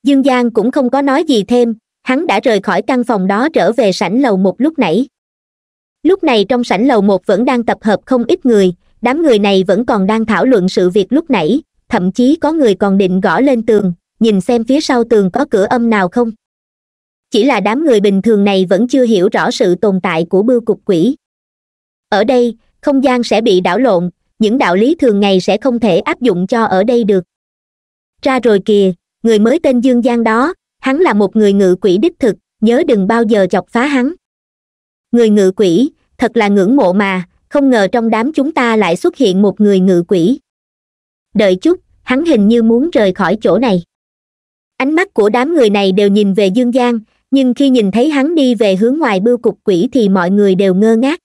Speaker 1: dương giang cũng không có nói gì thêm hắn đã rời khỏi căn phòng đó trở về sảnh lầu một lúc nãy lúc này trong sảnh lầu một vẫn đang tập hợp không ít người đám người này vẫn còn đang thảo luận sự việc lúc nãy thậm chí có người còn định gõ lên tường nhìn xem phía sau tường có cửa âm nào không chỉ là đám người bình thường này vẫn chưa hiểu rõ sự tồn tại của bưu cục quỷ ở đây không gian sẽ bị đảo lộn những đạo lý thường ngày sẽ không thể áp dụng cho ở đây được ra rồi kìa người mới tên dương giang đó hắn là một người ngự quỷ đích thực nhớ đừng bao giờ chọc phá hắn người ngự quỷ thật là ngưỡng mộ mà không ngờ trong đám chúng ta lại xuất hiện một người ngự quỷ đợi chút hắn hình như muốn rời khỏi chỗ này ánh mắt của đám người này đều nhìn về dương giang nhưng khi nhìn thấy hắn đi về hướng ngoài bưu cục quỷ thì mọi người đều ngơ ngác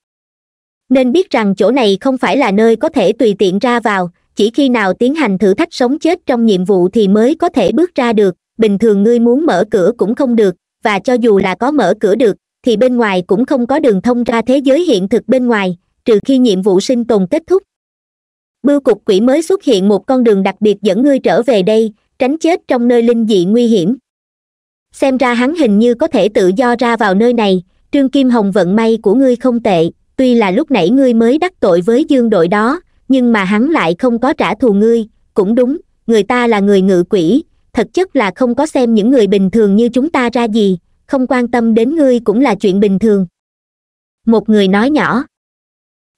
Speaker 1: nên biết rằng chỗ này không phải là nơi có thể tùy tiện ra vào chỉ khi nào tiến hành thử thách sống chết trong nhiệm vụ thì mới có thể bước ra được bình thường ngươi muốn mở cửa cũng không được và cho dù là có mở cửa được thì bên ngoài cũng không có đường thông ra thế giới hiện thực bên ngoài trừ khi nhiệm vụ sinh tồn kết thúc bưu cục quỷ mới xuất hiện một con đường đặc biệt dẫn ngươi trở về đây tránh chết trong nơi linh dị nguy hiểm xem ra hắn hình như có thể tự do ra vào nơi này trương kim hồng vận may của ngươi không tệ tuy là lúc nãy ngươi mới đắc tội với dương đội đó nhưng mà hắn lại không có trả thù ngươi cũng đúng người ta là người ngự quỷ thật chất là không có xem những người bình thường như chúng ta ra gì không quan tâm đến ngươi cũng là chuyện bình thường một người nói nhỏ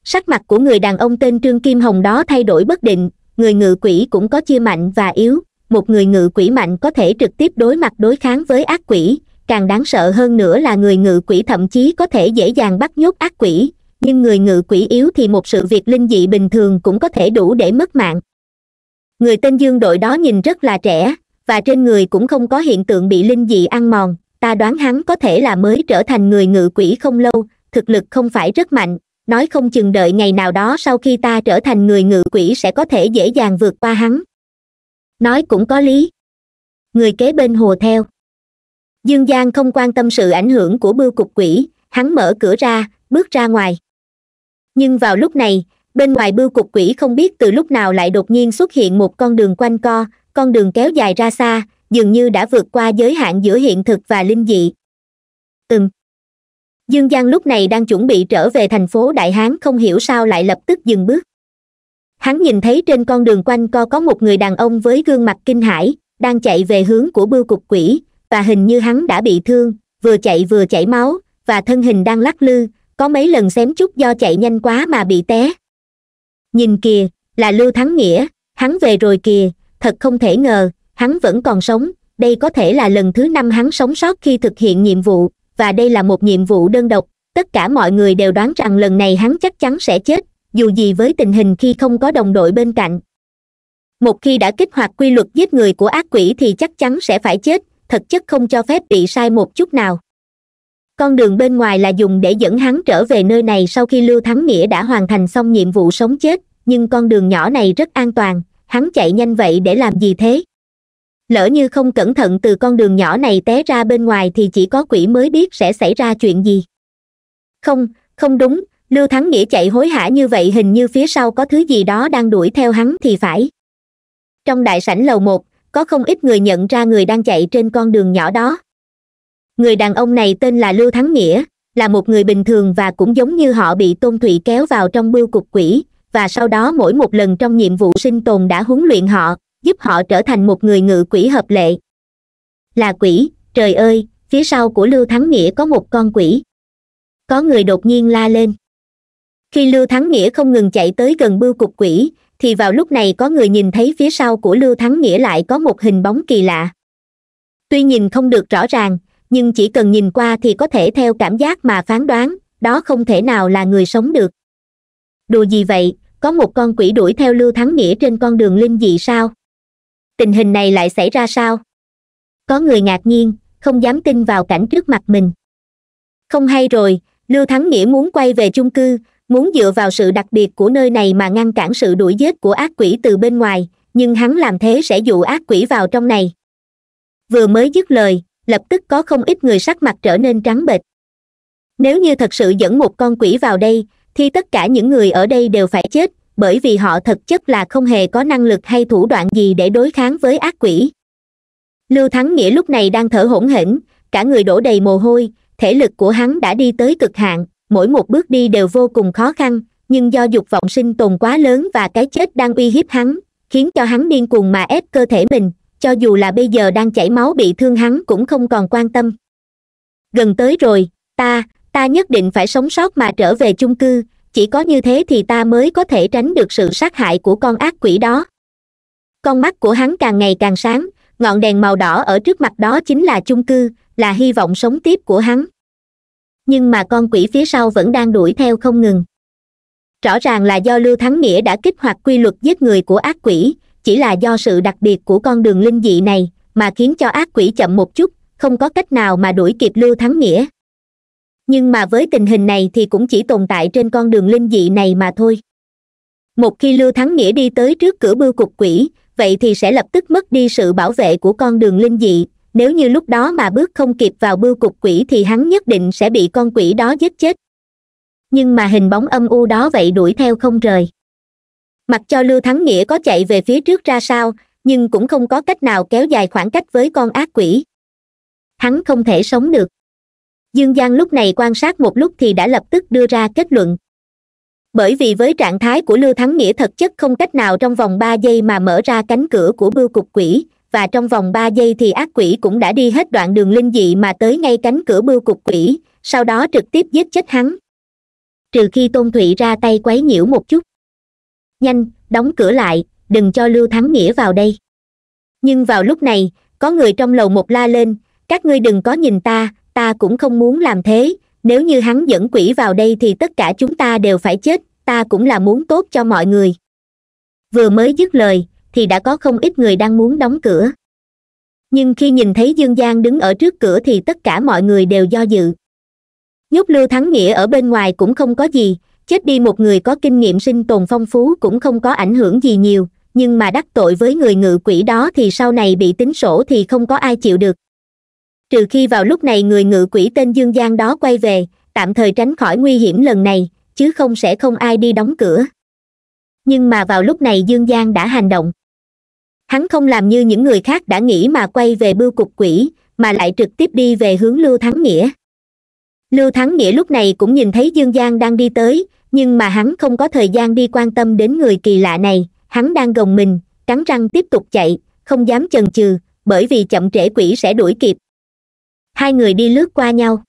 Speaker 1: sắc mặt của người đàn ông tên trương kim hồng đó thay đổi bất định người ngự quỷ cũng có chia mạnh và yếu một người ngự quỷ mạnh có thể trực tiếp đối mặt đối kháng với ác quỷ càng đáng sợ hơn nữa là người ngự quỷ thậm chí có thể dễ dàng bắt nhốt ác quỷ nhưng người ngự quỷ yếu thì một sự việc linh dị bình thường cũng có thể đủ để mất mạng người tên dương đội đó nhìn rất là trẻ và trên người cũng không có hiện tượng bị linh dị ăn mòn ta đoán hắn có thể là mới trở thành người ngự quỷ không lâu thực lực không phải rất mạnh nói không chừng đợi ngày nào đó sau khi ta trở thành người ngự quỷ sẽ có thể dễ dàng vượt qua hắn nói cũng có lý người kế bên hồ theo dương giang không quan tâm sự ảnh hưởng của bưu cục quỷ hắn mở cửa ra bước ra ngoài nhưng vào lúc này bên ngoài bưu cục quỷ không biết từ lúc nào lại đột nhiên xuất hiện một con đường quanh co con đường kéo dài ra xa dường như đã vượt qua giới hạn giữa hiện thực và linh dị ừm dương giang lúc này đang chuẩn bị trở về thành phố đại hán không hiểu sao lại lập tức dừng bước hắn nhìn thấy trên con đường quanh co có một người đàn ông với gương mặt kinh hãi đang chạy về hướng của bưu cục quỷ và hình như hắn đã bị thương vừa chạy vừa chảy máu và thân hình đang lắc lư có mấy lần xém chút do chạy nhanh quá mà bị té nhìn kìa là lưu thắng nghĩa hắn về rồi kìa thật không thể ngờ hắn vẫn còn sống đây có thể là lần thứ năm hắn sống sót khi thực hiện nhiệm vụ và đây là một nhiệm vụ đơn độc tất cả mọi người đều đoán rằng lần này hắn chắc chắn sẽ chết dù gì với tình hình khi không có đồng đội bên cạnh một khi đã kích hoạt quy luật giết người của ác quỷ thì chắc chắn sẽ phải chết thật chất không cho phép bị sai một chút nào con đường bên ngoài là dùng để dẫn hắn trở về nơi này sau khi lưu thắng nghĩa đã hoàn thành xong nhiệm vụ sống chết nhưng con đường nhỏ này rất an toàn hắn chạy nhanh vậy để làm gì thế lỡ như không cẩn thận từ con đường nhỏ này té ra bên ngoài thì chỉ có quỷ mới biết sẽ xảy ra chuyện gì không không đúng lưu thắng nghĩa chạy hối hả như vậy hình như phía sau có thứ gì đó đang đuổi theo hắn thì phải trong đại sảnh lầu một có không ít người nhận ra người đang chạy trên con đường nhỏ đó người đàn ông này tên là lưu thắng nghĩa là một người bình thường và cũng giống như họ bị tôn thụy kéo vào trong bưu cục quỷ và sau đó mỗi một lần trong nhiệm vụ sinh tồn đã huấn luyện họ giúp họ trở thành một người ngự quỷ hợp lệ là quỷ trời ơi phía sau của lưu thắng nghĩa có một con quỷ có người đột nhiên la lên khi lưu thắng nghĩa không ngừng chạy tới gần bưu cục quỷ thì vào lúc này có người nhìn thấy phía sau của lưu thắng nghĩa lại có một hình bóng kỳ lạ tuy nhìn không được rõ ràng nhưng chỉ cần nhìn qua thì có thể theo cảm giác mà phán đoán đó không thể nào là người sống được đùa gì vậy có một con quỷ đuổi theo lưu thắng nghĩa trên con đường linh dị sao tình hình này lại xảy ra sao có người ngạc nhiên không dám tin vào cảnh trước mặt mình không hay rồi lưu thắng nghĩa muốn quay về chung cư muốn dựa vào sự đặc biệt của nơi này mà ngăn cản sự đuổi giết của ác quỷ từ bên ngoài nhưng hắn làm thế sẽ dụ ác quỷ vào trong này vừa mới dứt lời lập tức có không ít người sắc mặt trở nên trắng bệch nếu như thật sự dẫn một con quỷ vào đây thì tất cả những người ở đây đều phải chết bởi vì họ thật chất là không hề có năng lực hay thủ đoạn gì để đối kháng với ác quỷ lưu thắng nghĩa lúc này đang thở hổn hển cả người đổ đầy mồ hôi thể lực của hắn đã đi tới cực hạn mỗi một bước đi đều vô cùng khó khăn nhưng do dục vọng sinh tồn quá lớn và cái chết đang uy hiếp hắn khiến cho hắn điên cuồng mà ép cơ thể mình cho dù là bây giờ đang chảy máu bị thương hắn cũng không còn quan tâm gần tới rồi ta ta nhất định phải sống sót mà trở về chung cư chỉ có như thế thì ta mới có thể tránh được sự sát hại của con ác quỷ đó con mắt của hắn càng ngày càng sáng ngọn đèn màu đỏ ở trước mặt đó chính là chung cư là hy vọng sống tiếp của hắn nhưng mà con quỷ phía sau vẫn đang đuổi theo không ngừng rõ ràng là do lưu thắng nghĩa đã kích hoạt quy luật giết người của ác quỷ chỉ là do sự đặc biệt của con đường linh dị này mà khiến cho ác quỷ chậm một chút không có cách nào mà đuổi kịp lưu thắng nghĩa nhưng mà với tình hình này thì cũng chỉ tồn tại trên con đường linh dị này mà thôi một khi lưu thắng nghĩa đi tới trước cửa bưu cục quỷ vậy thì sẽ lập tức mất đi sự bảo vệ của con đường linh dị nếu như lúc đó mà bước không kịp vào bưu cục quỷ thì hắn nhất định sẽ bị con quỷ đó giết chết nhưng mà hình bóng âm u đó vậy đuổi theo không rời mặc cho lưu thắng nghĩa có chạy về phía trước ra sao nhưng cũng không có cách nào kéo dài khoảng cách với con ác quỷ hắn không thể sống được dương giang lúc này quan sát một lúc thì đã lập tức đưa ra kết luận bởi vì với trạng thái của lưu thắng nghĩa thật chất không cách nào trong vòng ba giây mà mở ra cánh cửa của bưu cục quỷ và trong vòng ba giây thì ác quỷ cũng đã đi hết đoạn đường linh dị mà tới ngay cánh cửa bưu cục quỷ sau đó trực tiếp giết chết hắn trừ khi tôn thụy ra tay quấy nhiễu một chút nhanh đóng cửa lại đừng cho lưu thắng nghĩa vào đây nhưng vào lúc này có người trong lầu một la lên các ngươi đừng có nhìn ta ta cũng không muốn làm thế nếu như hắn dẫn quỷ vào đây thì tất cả chúng ta đều phải chết ta cũng là muốn tốt cho mọi người vừa mới dứt lời thì đã có không ít người đang muốn đóng cửa nhưng khi nhìn thấy dương giang đứng ở trước cửa thì tất cả mọi người đều do dự nhốt lưu thắng nghĩa ở bên ngoài cũng không có gì chết đi một người có kinh nghiệm sinh tồn phong phú cũng không có ảnh hưởng gì nhiều nhưng mà đắc tội với người ngự quỷ đó thì sau này bị tính sổ thì không có ai chịu được trừ khi vào lúc này người ngự quỷ tên dương giang đó quay về tạm thời tránh khỏi nguy hiểm lần này chứ không sẽ không ai đi đóng cửa nhưng mà vào lúc này dương giang đã hành động hắn không làm như những người khác đã nghĩ mà quay về bưu cục quỷ mà lại trực tiếp đi về hướng lưu thắng nghĩa lưu thắng nghĩa lúc này cũng nhìn thấy dương giang đang đi tới nhưng mà hắn không có thời gian đi quan tâm đến người kỳ lạ này hắn đang gồng mình cắn răng tiếp tục chạy không dám chần chừ bởi vì chậm trễ quỷ sẽ đuổi kịp hai người đi lướt qua nhau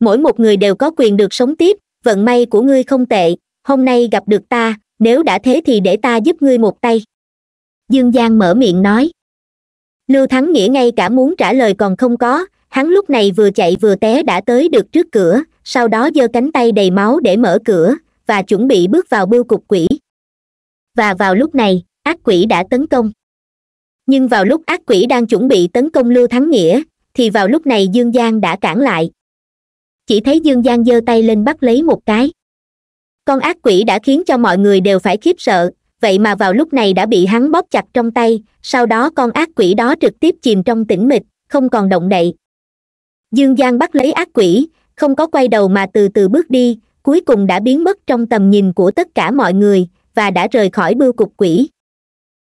Speaker 1: mỗi một người đều có quyền được sống tiếp vận may của ngươi không tệ hôm nay gặp được ta nếu đã thế thì để ta giúp ngươi một tay dương giang mở miệng nói lưu thắng nghĩa ngay cả muốn trả lời còn không có hắn lúc này vừa chạy vừa té đã tới được trước cửa sau đó giơ cánh tay đầy máu để mở cửa và chuẩn bị bước vào bưu cục quỷ và vào lúc này ác quỷ đã tấn công nhưng vào lúc ác quỷ đang chuẩn bị tấn công lưu thắng nghĩa thì vào lúc này dương giang đã cản lại chỉ thấy dương giang giơ tay lên bắt lấy một cái con ác quỷ đã khiến cho mọi người đều phải khiếp sợ vậy mà vào lúc này đã bị hắn bóp chặt trong tay sau đó con ác quỷ đó trực tiếp chìm trong tĩnh mịch không còn động đậy dương giang bắt lấy ác quỷ không có quay đầu mà từ từ bước đi cuối cùng đã biến mất trong tầm nhìn của tất cả mọi người và đã rời khỏi bưu cục quỷ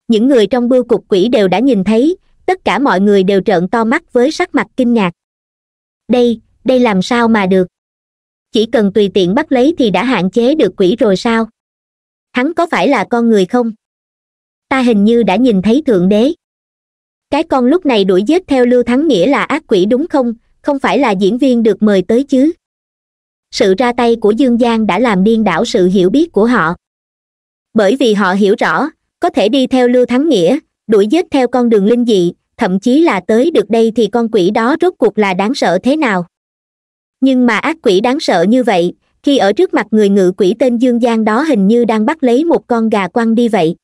Speaker 1: những người trong bưu cục quỷ đều đã nhìn thấy tất cả mọi người đều trợn to mắt với sắc mặt kinh ngạc đây đây làm sao mà được chỉ cần tùy tiện bắt lấy thì đã hạn chế được quỷ rồi sao hắn có phải là con người không ta hình như đã nhìn thấy thượng đế cái con lúc này đuổi giết theo lưu thắng nghĩa là ác quỷ đúng không không phải là diễn viên được mời tới chứ sự ra tay của dương giang đã làm điên đảo sự hiểu biết của họ bởi vì họ hiểu rõ có thể đi theo lưu thắng nghĩa đuổi giết theo con đường linh dị thậm chí là tới được đây thì con quỷ đó rốt cuộc là đáng sợ thế nào nhưng mà ác quỷ đáng sợ như vậy khi ở trước mặt người ngự quỷ tên dương giang đó hình như đang bắt lấy một con gà quăng đi vậy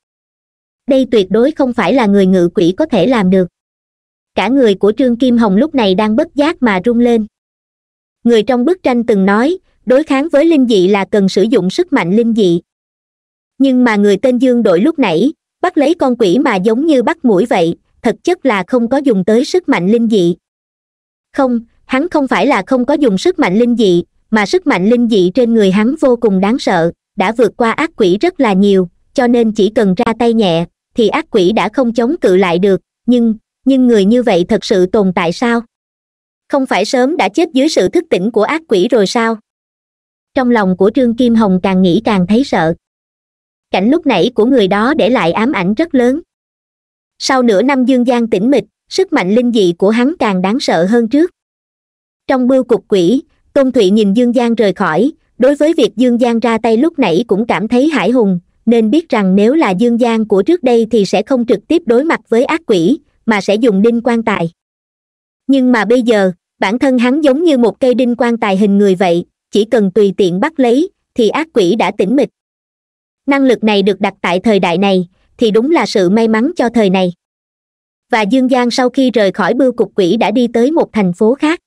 Speaker 1: đây tuyệt đối không phải là người ngự quỷ có thể làm được cả người của trương kim hồng lúc này đang bất giác mà run lên người trong bức tranh từng nói đối kháng với linh dị là cần sử dụng sức mạnh linh dị nhưng mà người tên dương đội lúc nãy bắt lấy con quỷ mà giống như bắt mũi vậy thật chất là không có dùng tới sức mạnh linh dị không hắn không phải là không có dùng sức mạnh linh dị mà sức mạnh linh dị trên người hắn vô cùng đáng sợ đã vượt qua ác quỷ rất là nhiều cho nên chỉ cần ra tay nhẹ thì ác quỷ đã không chống cự lại được nhưng nhưng người như vậy thật sự tồn tại sao không phải sớm đã chết dưới sự thức tỉnh của ác quỷ rồi sao trong lòng của trương kim hồng càng nghĩ càng thấy sợ cảnh lúc nãy của người đó để lại ám ảnh rất lớn sau nửa năm dương gian tĩnh mịch sức mạnh linh dị của hắn càng đáng sợ hơn trước trong bưu cục quỷ tôn thụy nhìn dương giang rời khỏi đối với việc dương giang ra tay lúc nãy cũng cảm thấy hải hùng nên biết rằng nếu là dương giang của trước đây thì sẽ không trực tiếp đối mặt với ác quỷ mà sẽ dùng đinh quan tài nhưng mà bây giờ bản thân hắn giống như một cây đinh quan tài hình người vậy chỉ cần tùy tiện bắt lấy thì ác quỷ đã tỉnh mịch năng lực này được đặt tại thời đại này thì đúng là sự may mắn cho thời này và dương giang sau khi rời khỏi bưu cục quỷ đã đi tới một thành phố khác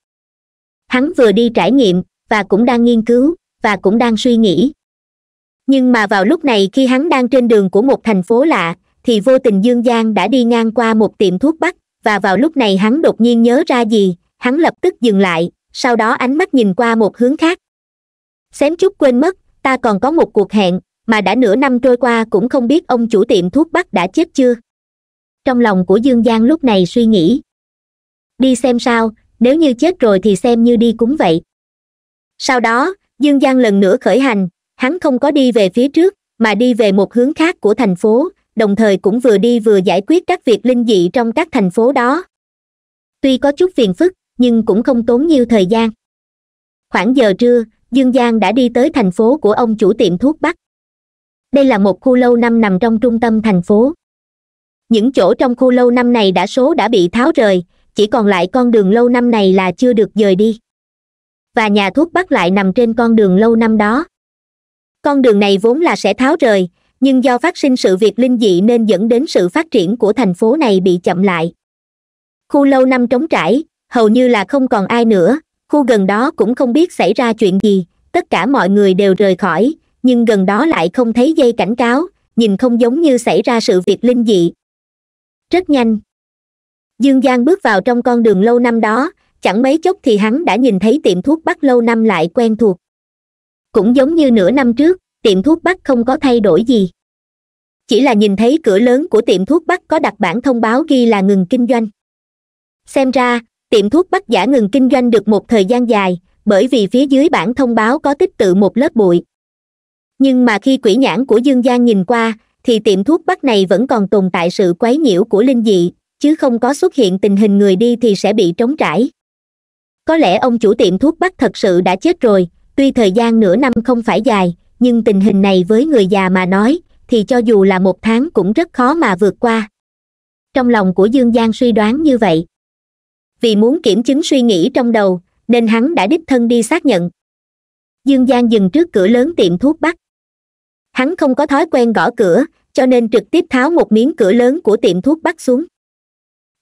Speaker 1: hắn vừa đi trải nghiệm và cũng đang nghiên cứu và cũng đang suy nghĩ nhưng mà vào lúc này khi hắn đang trên đường của một thành phố lạ thì vô tình dương giang đã đi ngang qua một tiệm thuốc bắc và vào lúc này hắn đột nhiên nhớ ra gì hắn lập tức dừng lại sau đó ánh mắt nhìn qua một hướng khác xém chút quên mất ta còn có một cuộc hẹn mà đã nửa năm trôi qua cũng không biết ông chủ tiệm thuốc bắc đã chết chưa trong lòng của dương giang lúc này suy nghĩ đi xem sao nếu như chết rồi thì xem như đi cũng vậy sau đó dương giang lần nữa khởi hành hắn không có đi về phía trước mà đi về một hướng khác của thành phố đồng thời cũng vừa đi vừa giải quyết các việc linh dị trong các thành phố đó tuy có chút phiền phức nhưng cũng không tốn nhiều thời gian khoảng giờ trưa dương giang đã đi tới thành phố của ông chủ tiệm thuốc bắc đây là một khu lâu năm nằm trong trung tâm thành phố những chỗ trong khu lâu năm này đã số đã bị tháo rời chỉ còn lại con đường lâu năm này là chưa được dời đi và nhà thuốc bắt lại nằm trên con đường lâu năm đó con đường này vốn là sẽ tháo rời nhưng do phát sinh sự việc linh dị nên dẫn đến sự phát triển của thành phố này bị chậm lại khu lâu năm trống trải hầu như là không còn ai nữa khu gần đó cũng không biết xảy ra chuyện gì tất cả mọi người đều rời khỏi nhưng gần đó lại không thấy dây cảnh cáo nhìn không giống như xảy ra sự việc linh dị rất nhanh dương giang bước vào trong con đường lâu năm đó chẳng mấy chốc thì hắn đã nhìn thấy tiệm thuốc bắc lâu năm lại quen thuộc cũng giống như nửa năm trước tiệm thuốc bắc không có thay đổi gì chỉ là nhìn thấy cửa lớn của tiệm thuốc bắc có đặt bản thông báo ghi là ngừng kinh doanh xem ra tiệm thuốc bắc giả ngừng kinh doanh được một thời gian dài bởi vì phía dưới bản thông báo có tích tự một lớp bụi nhưng mà khi quỷ nhãn của dương giang nhìn qua thì tiệm thuốc bắc này vẫn còn tồn tại sự quấy nhiễu của linh dị chứ không có xuất hiện tình hình người đi thì sẽ bị trống trải có lẽ ông chủ tiệm thuốc bắc thật sự đã chết rồi tuy thời gian nửa năm không phải dài nhưng tình hình này với người già mà nói thì cho dù là một tháng cũng rất khó mà vượt qua trong lòng của dương giang suy đoán như vậy vì muốn kiểm chứng suy nghĩ trong đầu nên hắn đã đích thân đi xác nhận dương giang dừng trước cửa lớn tiệm thuốc bắc hắn không có thói quen gõ cửa cho nên trực tiếp tháo một miếng cửa lớn của tiệm thuốc bắc xuống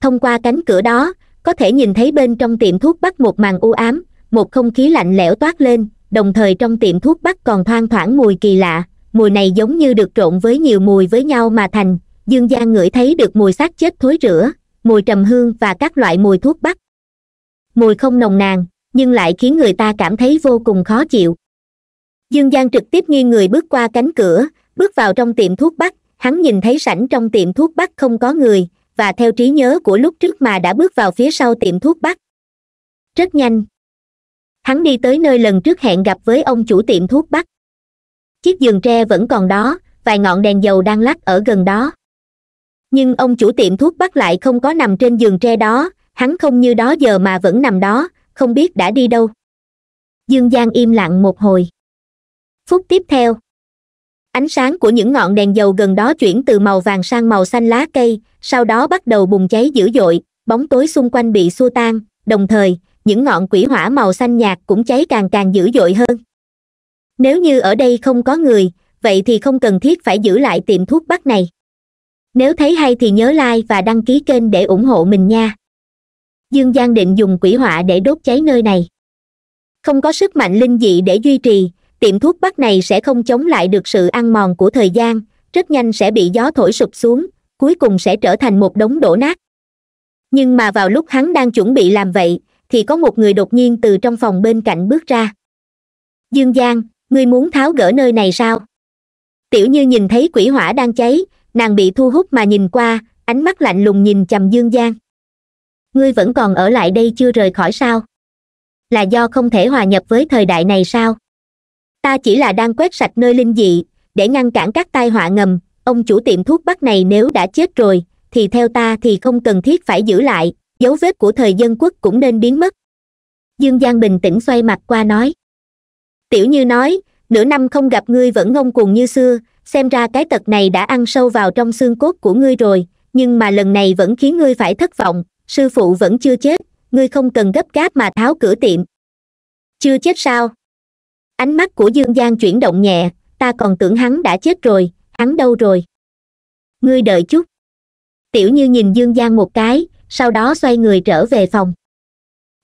Speaker 1: thông qua cánh cửa đó có thể nhìn thấy bên trong tiệm thuốc bắc một màn u ám một không khí lạnh lẽo toát lên đồng thời trong tiệm thuốc bắc còn thoang thoảng mùi kỳ lạ mùi này giống như được trộn với nhiều mùi với nhau mà thành dương gian ngửi thấy được mùi xác chết thối rữa mùi trầm hương và các loại mùi thuốc bắc mùi không nồng nàn nhưng lại khiến người ta cảm thấy vô cùng khó chịu dương gian trực tiếp nghiêng người bước qua cánh cửa bước vào trong tiệm thuốc bắc hắn nhìn thấy sảnh trong tiệm thuốc bắc không có người và theo trí nhớ của lúc trước mà đã bước vào phía sau tiệm thuốc bắc rất nhanh hắn đi tới nơi lần trước hẹn gặp với ông chủ tiệm thuốc bắc chiếc giường tre vẫn còn đó vài ngọn đèn dầu đang lắc ở gần đó nhưng ông chủ tiệm thuốc bắc lại không có nằm trên giường tre đó hắn không như đó giờ mà vẫn nằm đó không biết đã đi đâu dương giang im lặng một hồi phút tiếp theo ánh sáng của những ngọn đèn dầu gần đó chuyển từ màu vàng sang màu xanh lá cây sau đó bắt đầu bùng cháy dữ dội bóng tối xung quanh bị xua tan đồng thời những ngọn quỷ hỏa màu xanh nhạt cũng cháy càng càng dữ dội hơn nếu như ở đây không có người vậy thì không cần thiết phải giữ lại tiệm thuốc bắc này nếu thấy hay thì nhớ like và đăng ký kênh để ủng hộ mình nha dương giang định dùng quỷ hỏa để đốt cháy nơi này không có sức mạnh linh dị để duy trì tiệm thuốc bắc này sẽ không chống lại được sự ăn mòn của thời gian rất nhanh sẽ bị gió thổi sụp xuống cuối cùng sẽ trở thành một đống đổ nát nhưng mà vào lúc hắn đang chuẩn bị làm vậy thì có một người đột nhiên từ trong phòng bên cạnh bước ra dương giang ngươi muốn tháo gỡ nơi này sao tiểu như nhìn thấy quỷ hỏa đang cháy nàng bị thu hút mà nhìn qua ánh mắt lạnh lùng nhìn chằm dương giang ngươi vẫn còn ở lại đây chưa rời khỏi sao là do không thể hòa nhập với thời đại này sao ta chỉ là đang quét sạch nơi linh dị để ngăn cản các tai họa ngầm ông chủ tiệm thuốc bắc này nếu đã chết rồi thì theo ta thì không cần thiết phải giữ lại dấu vết của thời dân quốc cũng nên biến mất dương giang bình tĩnh xoay mặt qua nói tiểu như nói nửa năm không gặp ngươi vẫn ngông cuồng như xưa xem ra cái tật này đã ăn sâu vào trong xương cốt của ngươi rồi nhưng mà lần này vẫn khiến ngươi phải thất vọng sư phụ vẫn chưa chết ngươi không cần gấp gáp mà tháo cửa tiệm chưa chết sao ánh mắt của dương giang chuyển động nhẹ ta còn tưởng hắn đã chết rồi hắn đâu rồi ngươi đợi chút tiểu như nhìn dương giang một cái sau đó xoay người trở về phòng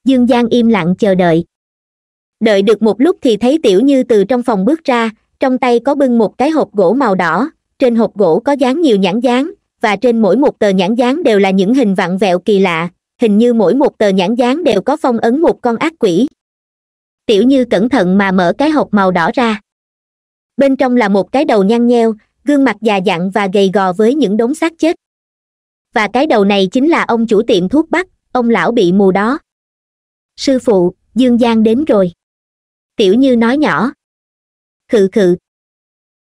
Speaker 1: dương giang im lặng chờ đợi đợi được một lúc thì thấy tiểu như từ trong phòng bước ra trong tay có bưng một cái hộp gỗ màu đỏ trên hộp gỗ có dán nhiều nhãn dán và trên mỗi một tờ nhãn dán đều là những hình vặn vẹo kỳ lạ hình như mỗi một tờ nhãn dán đều có phong ấn một con ác quỷ tiểu như cẩn thận mà mở cái hộp màu đỏ ra bên trong là một cái đầu nhăn nheo gương mặt già dặn và gầy gò với những đống xác chết và cái đầu này chính là ông chủ tiệm thuốc bắc ông lão bị mù đó sư phụ dương giang đến rồi tiểu như nói nhỏ khự khự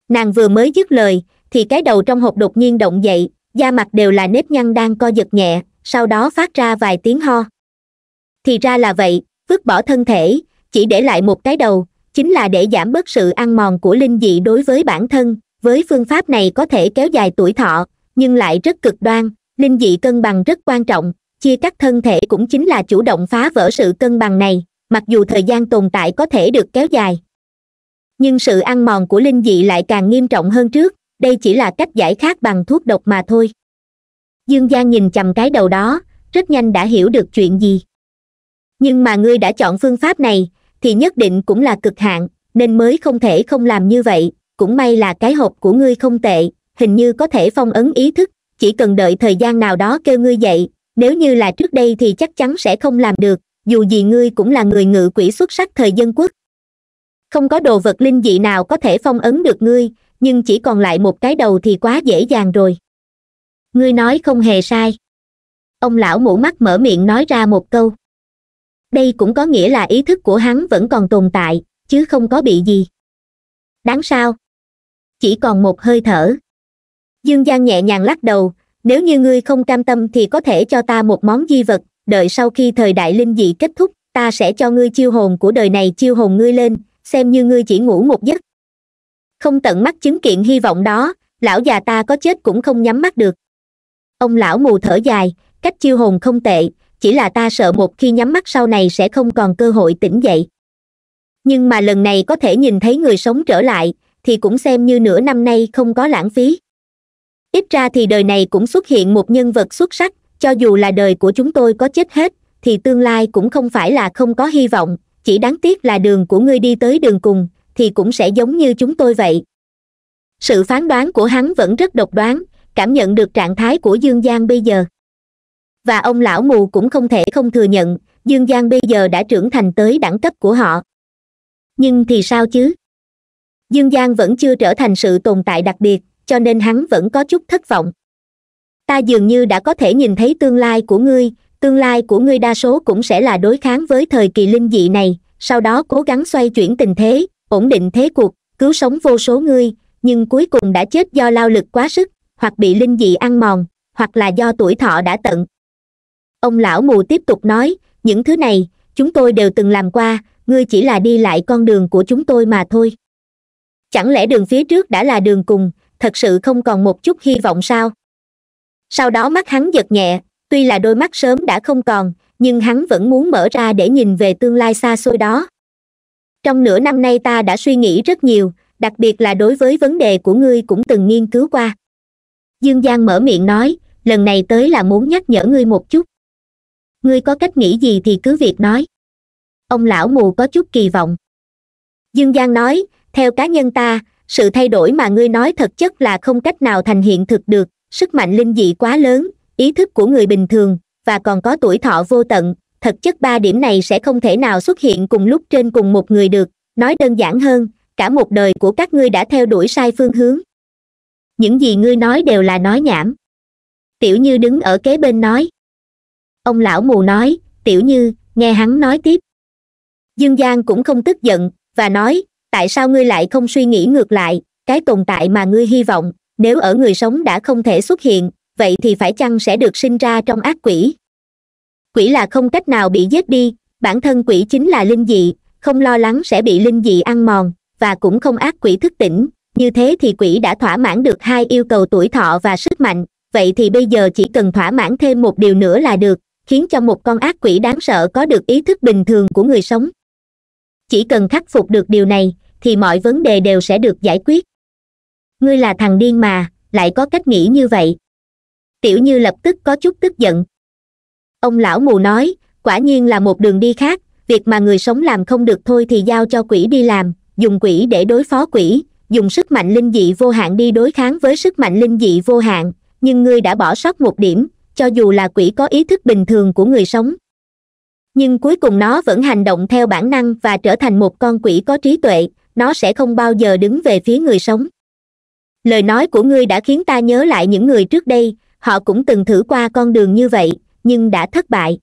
Speaker 1: nàng vừa mới dứt lời thì cái đầu trong hộp đột nhiên động dậy da mặt đều là nếp nhăn đang co giật nhẹ sau đó phát ra vài tiếng ho thì ra là vậy vứt bỏ thân thể chỉ để lại một cái đầu chính là để giảm bớt sự ăn mòn của linh dị đối với bản thân với phương pháp này có thể kéo dài tuổi thọ nhưng lại rất cực đoan linh dị cân bằng rất quan trọng chia cắt thân thể cũng chính là chủ động phá vỡ sự cân bằng này mặc dù thời gian tồn tại có thể được kéo dài nhưng sự ăn mòn của linh dị lại càng nghiêm trọng hơn trước đây chỉ là cách giải khác bằng thuốc độc mà thôi dương giang nhìn chằm cái đầu đó rất nhanh đã hiểu được chuyện gì nhưng mà ngươi đã chọn phương pháp này thì nhất định cũng là cực hạn nên mới không thể không làm như vậy cũng may là cái hộp của ngươi không tệ hình như có thể phong ấn ý thức chỉ cần đợi thời gian nào đó kêu ngươi dậy nếu như là trước đây thì chắc chắn sẽ không làm được dù gì ngươi cũng là người ngự quỷ xuất sắc thời dân quốc không có đồ vật linh dị nào có thể phong ấn được ngươi nhưng chỉ còn lại một cái đầu thì quá dễ dàng rồi ngươi nói không hề sai ông lão mũ mắt mở miệng nói ra một câu đây cũng có nghĩa là ý thức của hắn vẫn còn tồn tại chứ không có bị gì đáng sao chỉ còn một hơi thở dương giang nhẹ nhàng lắc đầu nếu như ngươi không cam tâm thì có thể cho ta một món di vật đợi sau khi thời đại linh dị kết thúc ta sẽ cho ngươi chiêu hồn của đời này chiêu hồn ngươi lên xem như ngươi chỉ ngủ một giấc không tận mắt chứng kiến hy vọng đó lão già ta có chết cũng không nhắm mắt được ông lão mù thở dài cách chiêu hồn không tệ chỉ là ta sợ một khi nhắm mắt sau này sẽ không còn cơ hội tỉnh dậy nhưng mà lần này có thể nhìn thấy người sống trở lại thì cũng xem như nửa năm nay không có lãng phí ít ra thì đời này cũng xuất hiện một nhân vật xuất sắc cho dù là đời của chúng tôi có chết hết thì tương lai cũng không phải là không có hy vọng chỉ đáng tiếc là đường của ngươi đi tới đường cùng thì cũng sẽ giống như chúng tôi vậy sự phán đoán của hắn vẫn rất độc đoán cảm nhận được trạng thái của dương giang bây giờ và ông lão mù cũng không thể không thừa nhận dương gian bây giờ đã trưởng thành tới đẳng cấp của họ nhưng thì sao chứ dương gian vẫn chưa trở thành sự tồn tại đặc biệt cho nên hắn vẫn có chút thất vọng ta dường như đã có thể nhìn thấy tương lai của ngươi tương lai của ngươi đa số cũng sẽ là đối kháng với thời kỳ linh dị này sau đó cố gắng xoay chuyển tình thế ổn định thế cuộc cứu sống vô số ngươi nhưng cuối cùng đã chết do lao lực quá sức hoặc bị linh dị ăn mòn hoặc là do tuổi thọ đã tận ông lão mù tiếp tục nói những thứ này chúng tôi đều từng làm qua ngươi chỉ là đi lại con đường của chúng tôi mà thôi chẳng lẽ đường phía trước đã là đường cùng thật sự không còn một chút hy vọng sao sau đó mắt hắn giật nhẹ tuy là đôi mắt sớm đã không còn nhưng hắn vẫn muốn mở ra để nhìn về tương lai xa xôi đó trong nửa năm nay ta đã suy nghĩ rất nhiều đặc biệt là đối với vấn đề của ngươi cũng từng nghiên cứu qua dương giang mở miệng nói lần này tới là muốn nhắc nhở ngươi một chút ngươi có cách nghĩ gì thì cứ việc nói ông lão mù có chút kỳ vọng dương giang nói theo cá nhân ta sự thay đổi mà ngươi nói thật chất là không cách nào thành hiện thực được sức mạnh linh dị quá lớn ý thức của người bình thường và còn có tuổi thọ vô tận thật chất ba điểm này sẽ không thể nào xuất hiện cùng lúc trên cùng một người được nói đơn giản hơn cả một đời của các ngươi đã theo đuổi sai phương hướng những gì ngươi nói đều là nói nhảm tiểu như đứng ở kế bên nói ông lão mù nói tiểu như nghe hắn nói tiếp dương giang cũng không tức giận và nói tại sao ngươi lại không suy nghĩ ngược lại cái tồn tại mà ngươi hy vọng nếu ở người sống đã không thể xuất hiện vậy thì phải chăng sẽ được sinh ra trong ác quỷ quỷ là không cách nào bị giết đi bản thân quỷ chính là linh dị không lo lắng sẽ bị linh dị ăn mòn và cũng không ác quỷ thức tỉnh như thế thì quỷ đã thỏa mãn được hai yêu cầu tuổi thọ và sức mạnh vậy thì bây giờ chỉ cần thỏa mãn thêm một điều nữa là được khiến cho một con ác quỷ đáng sợ có được ý thức bình thường của người sống chỉ cần khắc phục được điều này thì mọi vấn đề đều sẽ được giải quyết ngươi là thằng điên mà lại có cách nghĩ như vậy tiểu như lập tức có chút tức giận ông lão mù nói quả nhiên là một đường đi khác việc mà người sống làm không được thôi thì giao cho quỷ đi làm dùng quỷ để đối phó quỷ dùng sức mạnh linh dị vô hạn đi đối kháng với sức mạnh linh dị vô hạn nhưng ngươi đã bỏ sót một điểm cho dù là quỷ có ý thức bình thường của người sống nhưng cuối cùng nó vẫn hành động theo bản năng và trở thành một con quỷ có trí tuệ nó sẽ không bao giờ đứng về phía người sống lời nói của ngươi đã khiến ta nhớ lại những người trước đây họ cũng từng thử qua con đường như vậy nhưng đã thất bại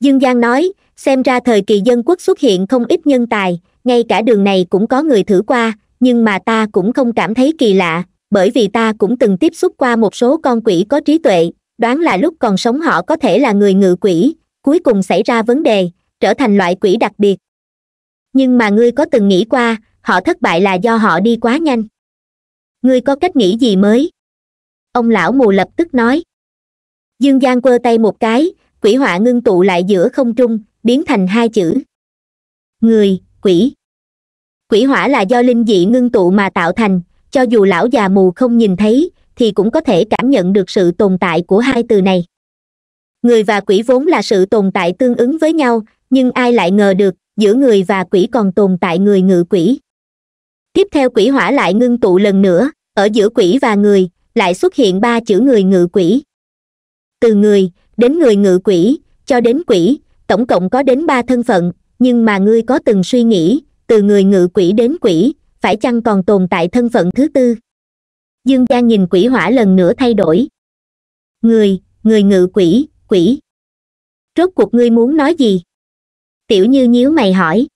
Speaker 1: dương giang nói xem ra thời kỳ dân quốc xuất hiện không ít nhân tài ngay cả đường này cũng có người thử qua nhưng mà ta cũng không cảm thấy kỳ lạ bởi vì ta cũng từng tiếp xúc qua một số con quỷ có trí tuệ đoán là lúc còn sống họ có thể là người ngự quỷ cuối cùng xảy ra vấn đề trở thành loại quỷ đặc biệt nhưng mà ngươi có từng nghĩ qua họ thất bại là do họ đi quá nhanh ngươi có cách nghĩ gì mới ông lão mù lập tức nói dương giang quơ tay một cái quỷ họa ngưng tụ lại giữa không trung biến thành hai chữ người quỷ quỷ hỏa là do linh dị ngưng tụ mà tạo thành cho dù lão già mù không nhìn thấy thì cũng có thể cảm nhận được sự tồn tại của hai từ này người và quỷ vốn là sự tồn tại tương ứng với nhau nhưng ai lại ngờ được giữa người và quỷ còn tồn tại người ngự quỷ tiếp theo quỷ hỏa lại ngưng tụ lần nữa ở giữa quỷ và người lại xuất hiện ba chữ người ngự quỷ từ người đến người ngự quỷ cho đến quỷ tổng cộng có đến ba thân phận nhưng mà ngươi có từng suy nghĩ từ người ngự quỷ đến quỷ phải chăng còn tồn tại thân phận thứ tư dương gia nhìn quỷ hỏa lần nữa thay đổi người người ngự quỷ quỷ rốt cuộc ngươi muốn nói gì tiểu như nhíu mày hỏi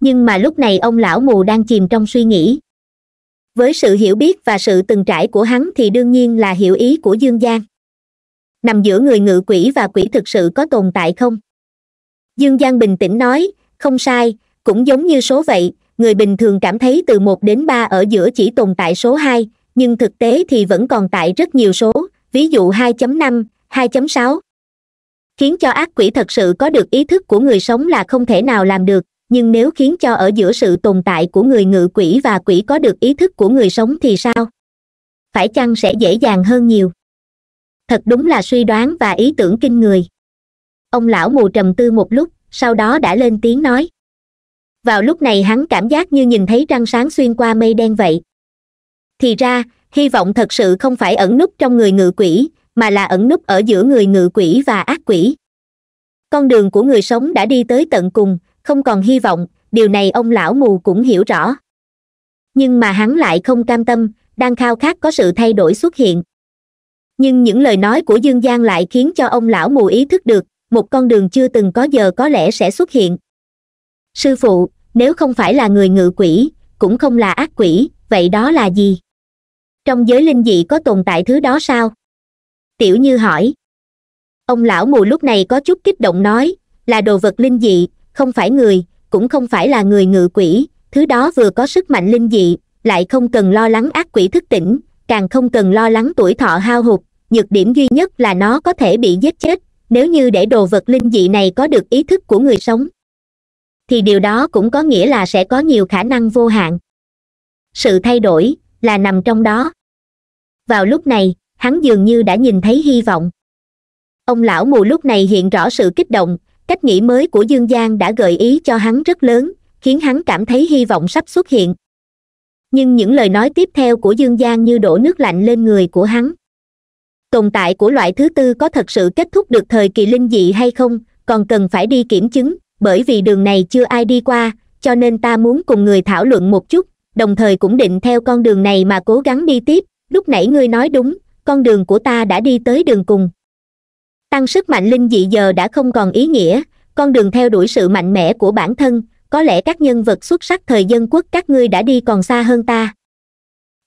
Speaker 1: nhưng mà lúc này ông lão mù đang chìm trong suy nghĩ với sự hiểu biết và sự từng trải của hắn thì đương nhiên là hiểu ý của dương giang nằm giữa người ngự quỷ và quỷ thực sự có tồn tại không dương giang bình tĩnh nói không sai cũng giống như số vậy người bình thường cảm thấy từ một đến ba ở giữa chỉ tồn tại số hai nhưng thực tế thì vẫn còn tại rất nhiều số ví dụ 2.5, 2.6. khiến cho ác quỷ thật sự có được ý thức của người sống là không thể nào làm được nhưng nếu khiến cho ở giữa sự tồn tại của người ngự quỷ và quỷ có được ý thức của người sống thì sao phải chăng sẽ dễ dàng hơn nhiều thật đúng là suy đoán và ý tưởng kinh người ông lão mù trầm tư một lúc sau đó đã lên tiếng nói vào lúc này hắn cảm giác như nhìn thấy răng sáng xuyên qua mây đen vậy thì ra hy vọng thật sự không phải ẩn núp trong người ngự quỷ mà là ẩn núp ở giữa người ngự quỷ và ác quỷ con đường của người sống đã đi tới tận cùng không còn hy vọng điều này ông lão mù cũng hiểu rõ nhưng mà hắn lại không cam tâm đang khao khát có sự thay đổi xuất hiện nhưng những lời nói của dương giang lại khiến cho ông lão mù ý thức được một con đường chưa từng có giờ có lẽ sẽ xuất hiện sư phụ nếu không phải là người ngự quỷ cũng không là ác quỷ vậy đó là gì trong giới linh dị có tồn tại thứ đó sao tiểu như hỏi ông lão mù lúc này có chút kích động nói là đồ vật linh dị không phải người cũng không phải là người ngự quỷ thứ đó vừa có sức mạnh linh dị lại không cần lo lắng ác quỷ thức tỉnh càng không cần lo lắng tuổi thọ hao hụt nhược điểm duy nhất là nó có thể bị giết chết nếu như để đồ vật linh dị này có được ý thức của người sống thì điều đó cũng có nghĩa là sẽ có nhiều khả năng vô hạn sự thay đổi là nằm trong đó vào lúc này hắn dường như đã nhìn thấy hy vọng ông lão mù lúc này hiện rõ sự kích động cách nghĩ mới của dương giang đã gợi ý cho hắn rất lớn khiến hắn cảm thấy hy vọng sắp xuất hiện nhưng những lời nói tiếp theo của dương giang như đổ nước lạnh lên người của hắn tồn tại của loại thứ tư có thật sự kết thúc được thời kỳ linh dị hay không còn cần phải đi kiểm chứng bởi vì đường này chưa ai đi qua cho nên ta muốn cùng người thảo luận một chút đồng thời cũng định theo con đường này mà cố gắng đi tiếp lúc nãy ngươi nói đúng con đường của ta đã đi tới đường cùng tăng sức mạnh linh dị giờ đã không còn ý nghĩa con đường theo đuổi sự mạnh mẽ của bản thân có lẽ các nhân vật xuất sắc thời dân quốc các ngươi đã đi còn xa hơn ta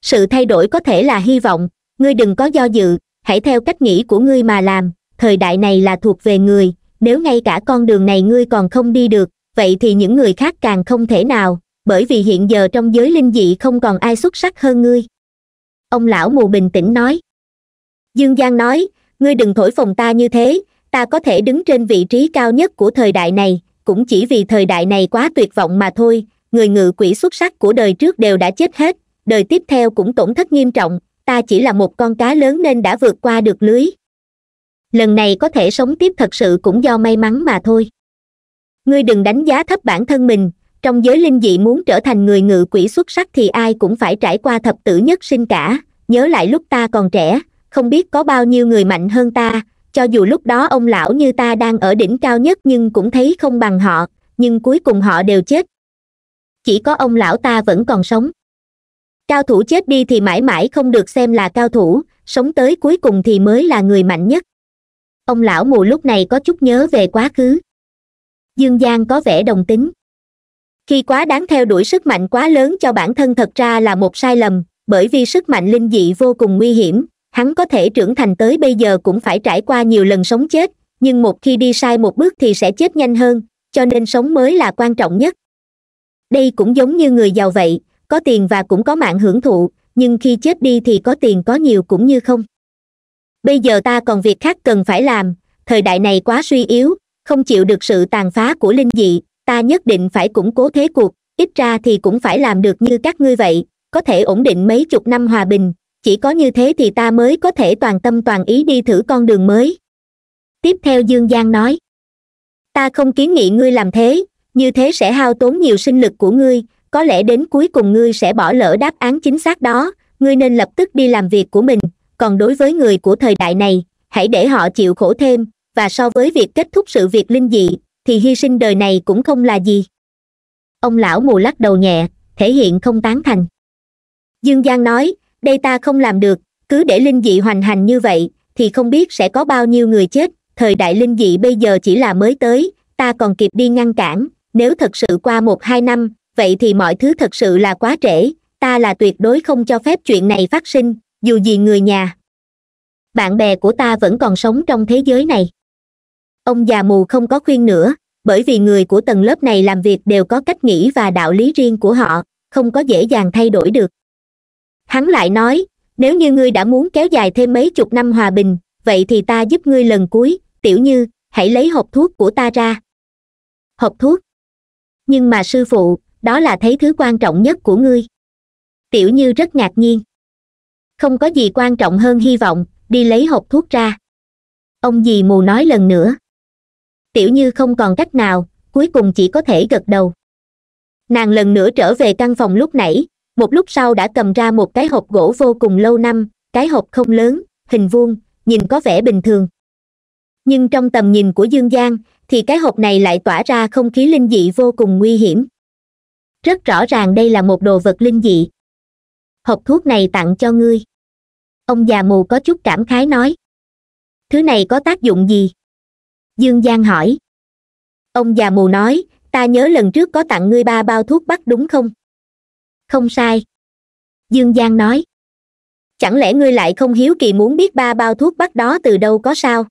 Speaker 1: sự thay đổi có thể là hy vọng ngươi đừng có do dự hãy theo cách nghĩ của ngươi mà làm thời đại này là thuộc về người nếu ngay cả con đường này ngươi còn không đi được vậy thì những người khác càng không thể nào bởi vì hiện giờ trong giới linh dị không còn ai xuất sắc hơn ngươi ông lão mù bình tĩnh nói dương giang nói ngươi đừng thổi phồng ta như thế ta có thể đứng trên vị trí cao nhất của thời đại này cũng chỉ vì thời đại này quá tuyệt vọng mà thôi người ngự quỷ xuất sắc của đời trước đều đã chết hết đời tiếp theo cũng tổn thất nghiêm trọng ta chỉ là một con cá lớn nên đã vượt qua được lưới lần này có thể sống tiếp thật sự cũng do may mắn mà thôi ngươi đừng đánh giá thấp bản thân mình trong giới linh dị muốn trở thành người ngự quỷ xuất sắc thì ai cũng phải trải qua thập tử nhất sinh cả nhớ lại lúc ta còn trẻ không biết có bao nhiêu người mạnh hơn ta cho dù lúc đó ông lão như ta đang ở đỉnh cao nhất nhưng cũng thấy không bằng họ nhưng cuối cùng họ đều chết chỉ có ông lão ta vẫn còn sống cao thủ chết đi thì mãi mãi không được xem là cao thủ sống tới cuối cùng thì mới là người mạnh nhất ông lão mù lúc này có chút nhớ về quá khứ dương giang có vẻ đồng tính khi quá đáng theo đuổi sức mạnh quá lớn cho bản thân thật ra là một sai lầm bởi vì sức mạnh linh dị vô cùng nguy hiểm hắn có thể trưởng thành tới bây giờ cũng phải trải qua nhiều lần sống chết nhưng một khi đi sai một bước thì sẽ chết nhanh hơn cho nên sống mới là quan trọng nhất đây cũng giống như người giàu vậy có tiền và cũng có mạng hưởng thụ nhưng khi chết đi thì có tiền có nhiều cũng như không bây giờ ta còn việc khác cần phải làm thời đại này quá suy yếu không chịu được sự tàn phá của linh dị ta nhất định phải củng cố thế cuộc ít ra thì cũng phải làm được như các ngươi vậy có thể ổn định mấy chục năm hòa bình chỉ có như thế thì ta mới có thể toàn tâm toàn ý đi thử con đường mới tiếp theo dương giang nói ta không kiến nghị ngươi làm thế như thế sẽ hao tốn nhiều sinh lực của ngươi có lẽ đến cuối cùng ngươi sẽ bỏ lỡ đáp án chính xác đó ngươi nên lập tức đi làm việc của mình còn đối với người của thời đại này hãy để họ chịu khổ thêm và so với việc kết thúc sự việc linh dị thì hy sinh đời này cũng không là gì ông lão mù lắc đầu nhẹ thể hiện không tán thành dương giang nói đây ta không làm được cứ để linh dị hoành hành như vậy thì không biết sẽ có bao nhiêu người chết thời đại linh dị bây giờ chỉ là mới tới ta còn kịp đi ngăn cản nếu thật sự qua một hai năm vậy thì mọi thứ thật sự là quá trễ ta là tuyệt đối không cho phép chuyện này phát sinh dù gì người nhà bạn bè của ta vẫn còn sống trong thế giới này ông già mù không có khuyên nữa bởi vì người của tầng lớp này làm việc đều có cách nghĩ và đạo lý riêng của họ không có dễ dàng thay đổi được hắn lại nói nếu như ngươi đã muốn kéo dài thêm mấy chục năm hòa bình vậy thì ta giúp ngươi lần cuối tiểu như hãy lấy hộp thuốc của ta ra hộp thuốc nhưng mà sư phụ đó là thấy thứ quan trọng nhất của ngươi tiểu như rất ngạc nhiên không có gì quan trọng hơn hy vọng đi lấy hộp thuốc ra ông dì mù nói lần nữa tiểu như không còn cách nào cuối cùng chỉ có thể gật đầu nàng lần nữa trở về căn phòng lúc nãy một lúc sau đã cầm ra một cái hộp gỗ vô cùng lâu năm cái hộp không lớn hình vuông nhìn có vẻ bình thường nhưng trong tầm nhìn của dương giang thì cái hộp này lại tỏa ra không khí linh dị vô cùng nguy hiểm rất rõ ràng đây là một đồ vật linh dị hộp thuốc này tặng cho ngươi ông già mù có chút cảm khái nói thứ này có tác dụng gì dương giang hỏi ông già mù nói ta nhớ lần trước có tặng ngươi ba bao thuốc bắc đúng không không sai dương giang nói chẳng lẽ ngươi lại không hiếu kỳ muốn biết ba bao thuốc bắc đó từ đâu có sao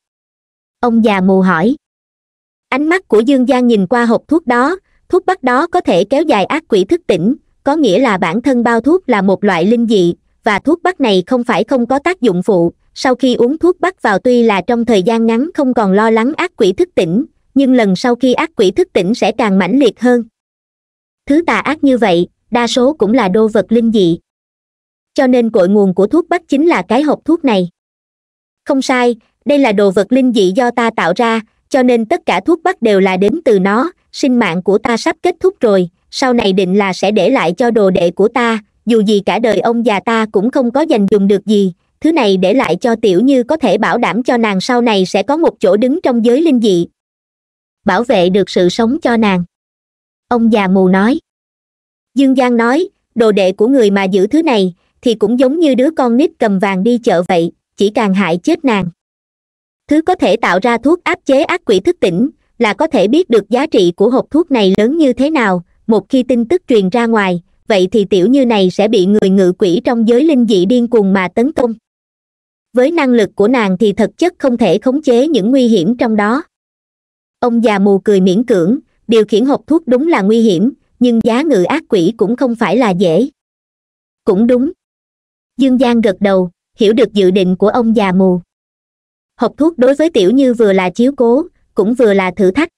Speaker 1: ông già mù hỏi ánh mắt của dương giang nhìn qua hộp thuốc đó thuốc bắc đó có thể kéo dài ác quỷ thức tỉnh có nghĩa là bản thân bao thuốc là một loại linh dị và thuốc bắc này không phải không có tác dụng phụ sau khi uống thuốc bắt vào tuy là trong thời gian ngắn không còn lo lắng ác quỷ thức tỉnh nhưng lần sau khi ác quỷ thức tỉnh sẽ càng mãnh liệt hơn thứ tà ác như vậy đa số cũng là đô vật linh dị cho nên cội nguồn của thuốc bắt chính là cái hộp thuốc này không sai đây là đồ vật linh dị do ta tạo ra cho nên tất cả thuốc bắt đều là đến từ nó sinh mạng của ta sắp kết thúc rồi sau này định là sẽ để lại cho đồ đệ của ta dù gì cả đời ông già ta cũng không có dành dùng được gì thứ này để lại cho tiểu như có thể bảo đảm cho nàng sau này sẽ có một chỗ đứng trong giới linh dị bảo vệ được sự sống cho nàng ông già mù nói dương giang nói đồ đệ của người mà giữ thứ này thì cũng giống như đứa con nít cầm vàng đi chợ vậy chỉ càng hại chết nàng thứ có thể tạo ra thuốc áp chế ác quỷ thức tỉnh là có thể biết được giá trị của hộp thuốc này lớn như thế nào một khi tin tức truyền ra ngoài vậy thì tiểu như này sẽ bị người ngự quỷ trong giới linh dị điên cuồng mà tấn công với năng lực của nàng thì thật chất không thể khống chế những nguy hiểm trong đó ông già mù cười miễn cưỡng điều khiển hộp thuốc đúng là nguy hiểm nhưng giá ngự ác quỷ cũng không phải là dễ cũng đúng dương giang gật đầu hiểu được dự định của ông già mù hộp thuốc đối với tiểu như vừa là chiếu cố cũng vừa là thử thách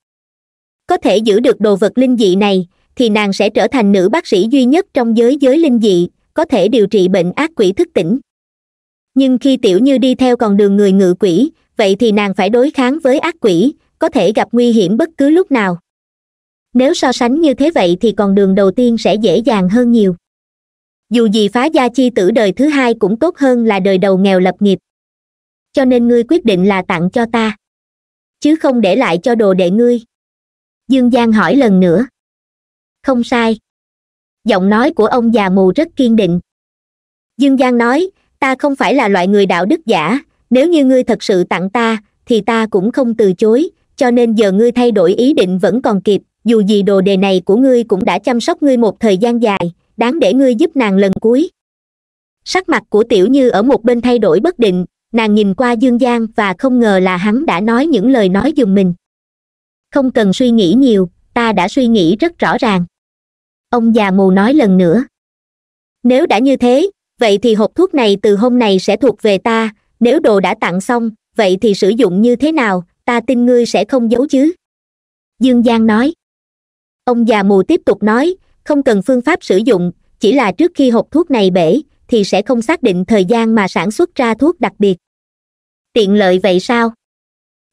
Speaker 1: có thể giữ được đồ vật linh dị này thì nàng sẽ trở thành nữ bác sĩ duy nhất trong giới giới linh dị có thể điều trị bệnh ác quỷ thức tỉnh nhưng khi tiểu như đi theo con đường người ngự quỷ vậy thì nàng phải đối kháng với ác quỷ có thể gặp nguy hiểm bất cứ lúc nào nếu so sánh như thế vậy thì con đường đầu tiên sẽ dễ dàng hơn nhiều dù gì phá gia chi tử đời thứ hai cũng tốt hơn là đời đầu nghèo lập nghiệp cho nên ngươi quyết định là tặng cho ta chứ không để lại cho đồ đệ ngươi dương giang hỏi lần nữa không sai giọng nói của ông già mù rất kiên định dương giang nói ta không phải là loại người đạo đức giả nếu như ngươi thật sự tặng ta thì ta cũng không từ chối cho nên giờ ngươi thay đổi ý định vẫn còn kịp dù gì đồ đề này của ngươi cũng đã chăm sóc ngươi một thời gian dài đáng để ngươi giúp nàng lần cuối sắc mặt của tiểu như ở một bên thay đổi bất định nàng nhìn qua dương giang và không ngờ là hắn đã nói những lời nói dùng mình không cần suy nghĩ nhiều ta đã suy nghĩ rất rõ ràng ông già mù nói lần nữa nếu đã như thế vậy thì hộp thuốc này từ hôm nay sẽ thuộc về ta nếu đồ đã tặng xong vậy thì sử dụng như thế nào ta tin ngươi sẽ không giấu chứ dương giang nói ông già mù tiếp tục nói không cần phương pháp sử dụng chỉ là trước khi hộp thuốc này bể thì sẽ không xác định thời gian mà sản xuất ra thuốc đặc biệt tiện lợi vậy sao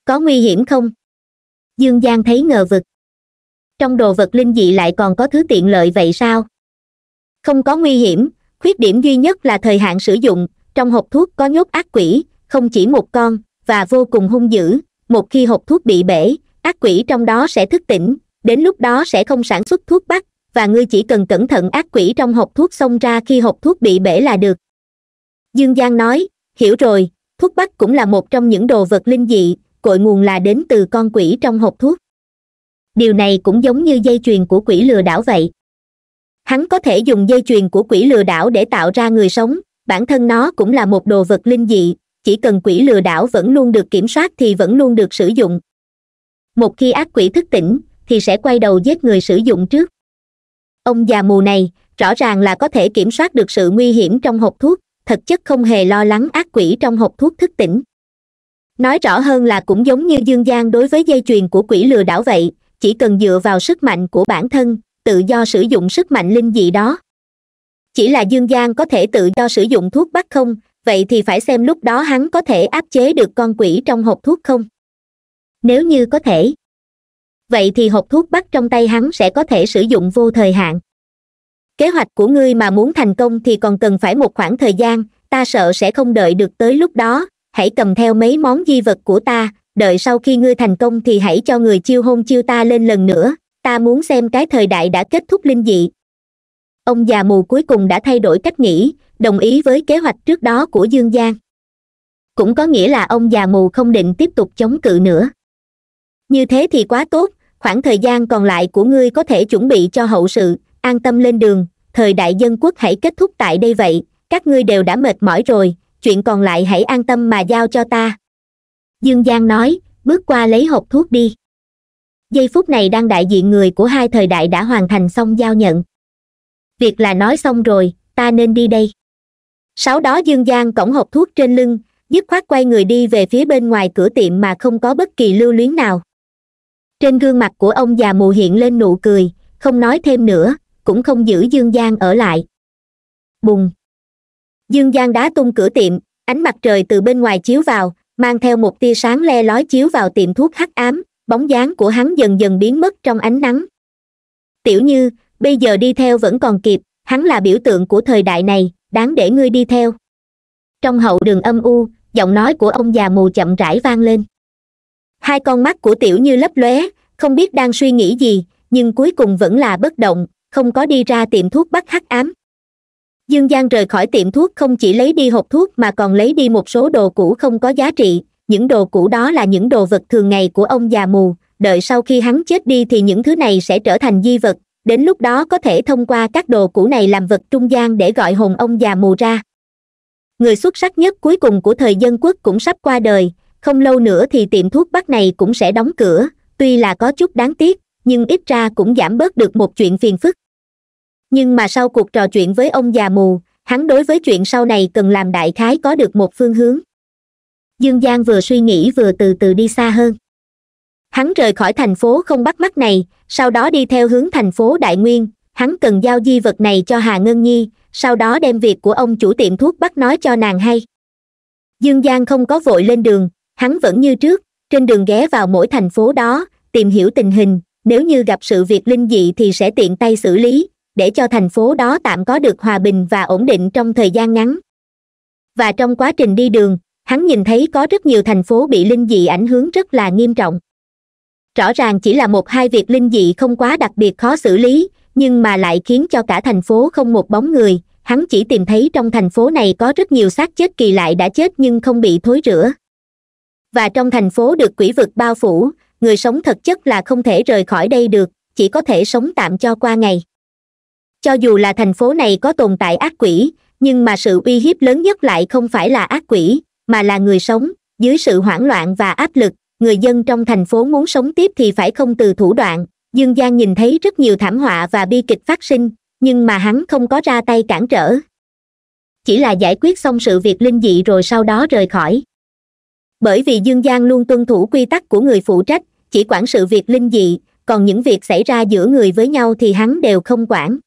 Speaker 1: có nguy hiểm không dương giang thấy ngờ vực trong đồ vật linh dị lại còn có thứ tiện lợi vậy sao không có nguy hiểm khuyết điểm duy nhất là thời hạn sử dụng trong hộp thuốc có nhốt ác quỷ không chỉ một con và vô cùng hung dữ một khi hộp thuốc bị bể ác quỷ trong đó sẽ thức tỉnh đến lúc đó sẽ không sản xuất thuốc bắc và ngươi chỉ cần cẩn thận ác quỷ trong hộp thuốc xông ra khi hộp thuốc bị bể là được dương giang nói hiểu rồi thuốc bắc cũng là một trong những đồ vật linh dị cội nguồn là đến từ con quỷ trong hộp thuốc điều này cũng giống như dây chuyền của quỷ lừa đảo vậy hắn có thể dùng dây chuyền của quỷ lừa đảo để tạo ra người sống bản thân nó cũng là một đồ vật linh dị chỉ cần quỷ lừa đảo vẫn luôn được kiểm soát thì vẫn luôn được sử dụng một khi ác quỷ thức tỉnh thì sẽ quay đầu giết người sử dụng trước ông già mù này rõ ràng là có thể kiểm soát được sự nguy hiểm trong hộp thuốc thật chất không hề lo lắng ác quỷ trong hộp thuốc thức tỉnh nói rõ hơn là cũng giống như dương gian đối với dây chuyền của quỷ lừa đảo vậy chỉ cần dựa vào sức mạnh của bản thân tự do sử dụng sức mạnh linh dị đó chỉ là dương giang có thể tự do sử dụng thuốc bắt không vậy thì phải xem lúc đó hắn có thể áp chế được con quỷ trong hộp thuốc không nếu như có thể vậy thì hộp thuốc bắt trong tay hắn sẽ có thể sử dụng vô thời hạn kế hoạch của ngươi mà muốn thành công thì còn cần phải một khoảng thời gian ta sợ sẽ không đợi được tới lúc đó hãy cầm theo mấy món di vật của ta đợi sau khi ngươi thành công thì hãy cho người chiêu hôn chiêu ta lên lần nữa ta muốn xem cái thời đại đã kết thúc linh dị ông già mù cuối cùng đã thay đổi cách nghĩ đồng ý với kế hoạch trước đó của dương giang cũng có nghĩa là ông già mù không định tiếp tục chống cự nữa như thế thì quá tốt khoảng thời gian còn lại của ngươi có thể chuẩn bị cho hậu sự an tâm lên đường thời đại dân quốc hãy kết thúc tại đây vậy các ngươi đều đã mệt mỏi rồi chuyện còn lại hãy an tâm mà giao cho ta dương giang nói bước qua lấy hộp thuốc đi giây phút này đang đại diện người của hai thời đại đã hoàn thành xong giao nhận việc là nói xong rồi ta nên đi đây sau đó dương giang cổng hộp thuốc trên lưng dứt khoát quay người đi về phía bên ngoài cửa tiệm mà không có bất kỳ lưu luyến nào trên gương mặt của ông già mù hiện lên nụ cười không nói thêm nữa cũng không giữ dương giang ở lại bùng dương giang đá tung cửa tiệm ánh mặt trời từ bên ngoài chiếu vào mang theo một tia sáng le lói chiếu vào tiệm thuốc hắc ám bóng dáng của hắn dần dần biến mất trong ánh nắng tiểu như bây giờ đi theo vẫn còn kịp hắn là biểu tượng của thời đại này đáng để ngươi đi theo trong hậu đường âm u giọng nói của ông già mù chậm rãi vang lên hai con mắt của tiểu như lấp lóe không biết đang suy nghĩ gì nhưng cuối cùng vẫn là bất động không có đi ra tiệm thuốc bắt hắc ám dương giang rời khỏi tiệm thuốc không chỉ lấy đi hộp thuốc mà còn lấy đi một số đồ cũ không có giá trị những đồ cũ đó là những đồ vật thường ngày của ông già mù đợi sau khi hắn chết đi thì những thứ này sẽ trở thành di vật đến lúc đó có thể thông qua các đồ cũ này làm vật trung gian để gọi hồn ông già mù ra người xuất sắc nhất cuối cùng của thời dân quốc cũng sắp qua đời không lâu nữa thì tiệm thuốc bắc này cũng sẽ đóng cửa tuy là có chút đáng tiếc nhưng ít ra cũng giảm bớt được một chuyện phiền phức nhưng mà sau cuộc trò chuyện với ông già mù hắn đối với chuyện sau này cần làm đại khái có được một phương hướng dương giang vừa suy nghĩ vừa từ từ đi xa hơn hắn rời khỏi thành phố không bắt mắt này sau đó đi theo hướng thành phố đại nguyên hắn cần giao di vật này cho hà ngân nhi sau đó đem việc của ông chủ tiệm thuốc bắt nói cho nàng hay dương giang không có vội lên đường hắn vẫn như trước trên đường ghé vào mỗi thành phố đó tìm hiểu tình hình nếu như gặp sự việc linh dị thì sẽ tiện tay xử lý để cho thành phố đó tạm có được hòa bình và ổn định trong thời gian ngắn và trong quá trình đi đường hắn nhìn thấy có rất nhiều thành phố bị linh dị ảnh hưởng rất là nghiêm trọng rõ ràng chỉ là một hai việc linh dị không quá đặc biệt khó xử lý nhưng mà lại khiến cho cả thành phố không một bóng người hắn chỉ tìm thấy trong thành phố này có rất nhiều xác chết kỳ lại đã chết nhưng không bị thối rửa và trong thành phố được quỷ vực bao phủ người sống thật chất là không thể rời khỏi đây được chỉ có thể sống tạm cho qua ngày cho dù là thành phố này có tồn tại ác quỷ nhưng mà sự uy hiếp lớn nhất lại không phải là ác quỷ mà là người sống dưới sự hoảng loạn và áp lực người dân trong thành phố muốn sống tiếp thì phải không từ thủ đoạn dương giang nhìn thấy rất nhiều thảm họa và bi kịch phát sinh nhưng mà hắn không có ra tay cản trở chỉ là giải quyết xong sự việc linh dị rồi sau đó rời khỏi bởi vì dương giang luôn tuân thủ quy tắc của người phụ trách chỉ quản sự việc linh dị còn những việc xảy ra giữa người với nhau thì hắn đều không quản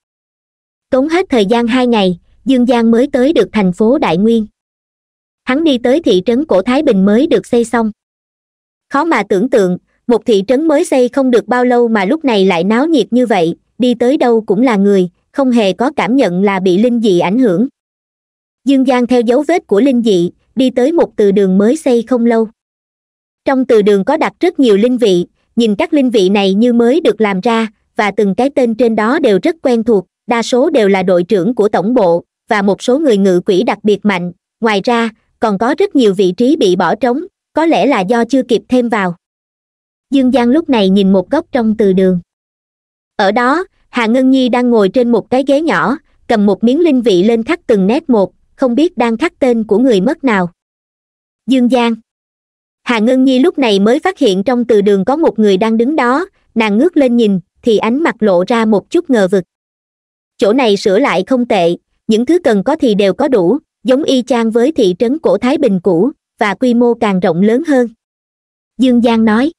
Speaker 1: tốn hết thời gian hai ngày dương giang mới tới được thành phố đại nguyên hắn đi tới thị trấn cổ thái bình mới được xây xong khó mà tưởng tượng một thị trấn mới xây không được bao lâu mà lúc này lại náo nhiệt như vậy đi tới đâu cũng là người không hề có cảm nhận là bị linh dị ảnh hưởng dương giang theo dấu vết của linh dị đi tới một từ đường mới xây không lâu trong từ đường có đặt rất nhiều linh vị nhìn các linh vị này như mới được làm ra và từng cái tên trên đó đều rất quen thuộc đa số đều là đội trưởng của tổng bộ và một số người ngự quỷ đặc biệt mạnh ngoài ra còn có rất nhiều vị trí bị bỏ trống có lẽ là do chưa kịp thêm vào dương giang lúc này nhìn một góc trong từ đường ở đó hà ngân nhi đang ngồi trên một cái ghế nhỏ cầm một miếng linh vị lên khắc từng nét một không biết đang khắc tên của người mất nào dương giang hà ngân nhi lúc này mới phát hiện trong từ đường có một người đang đứng đó nàng ngước lên nhìn thì ánh mặt lộ ra một chút ngờ vực chỗ này sửa lại không tệ những thứ cần có thì đều có đủ giống y chang với thị trấn cổ thái bình cũ và quy mô càng rộng lớn hơn dương giang nói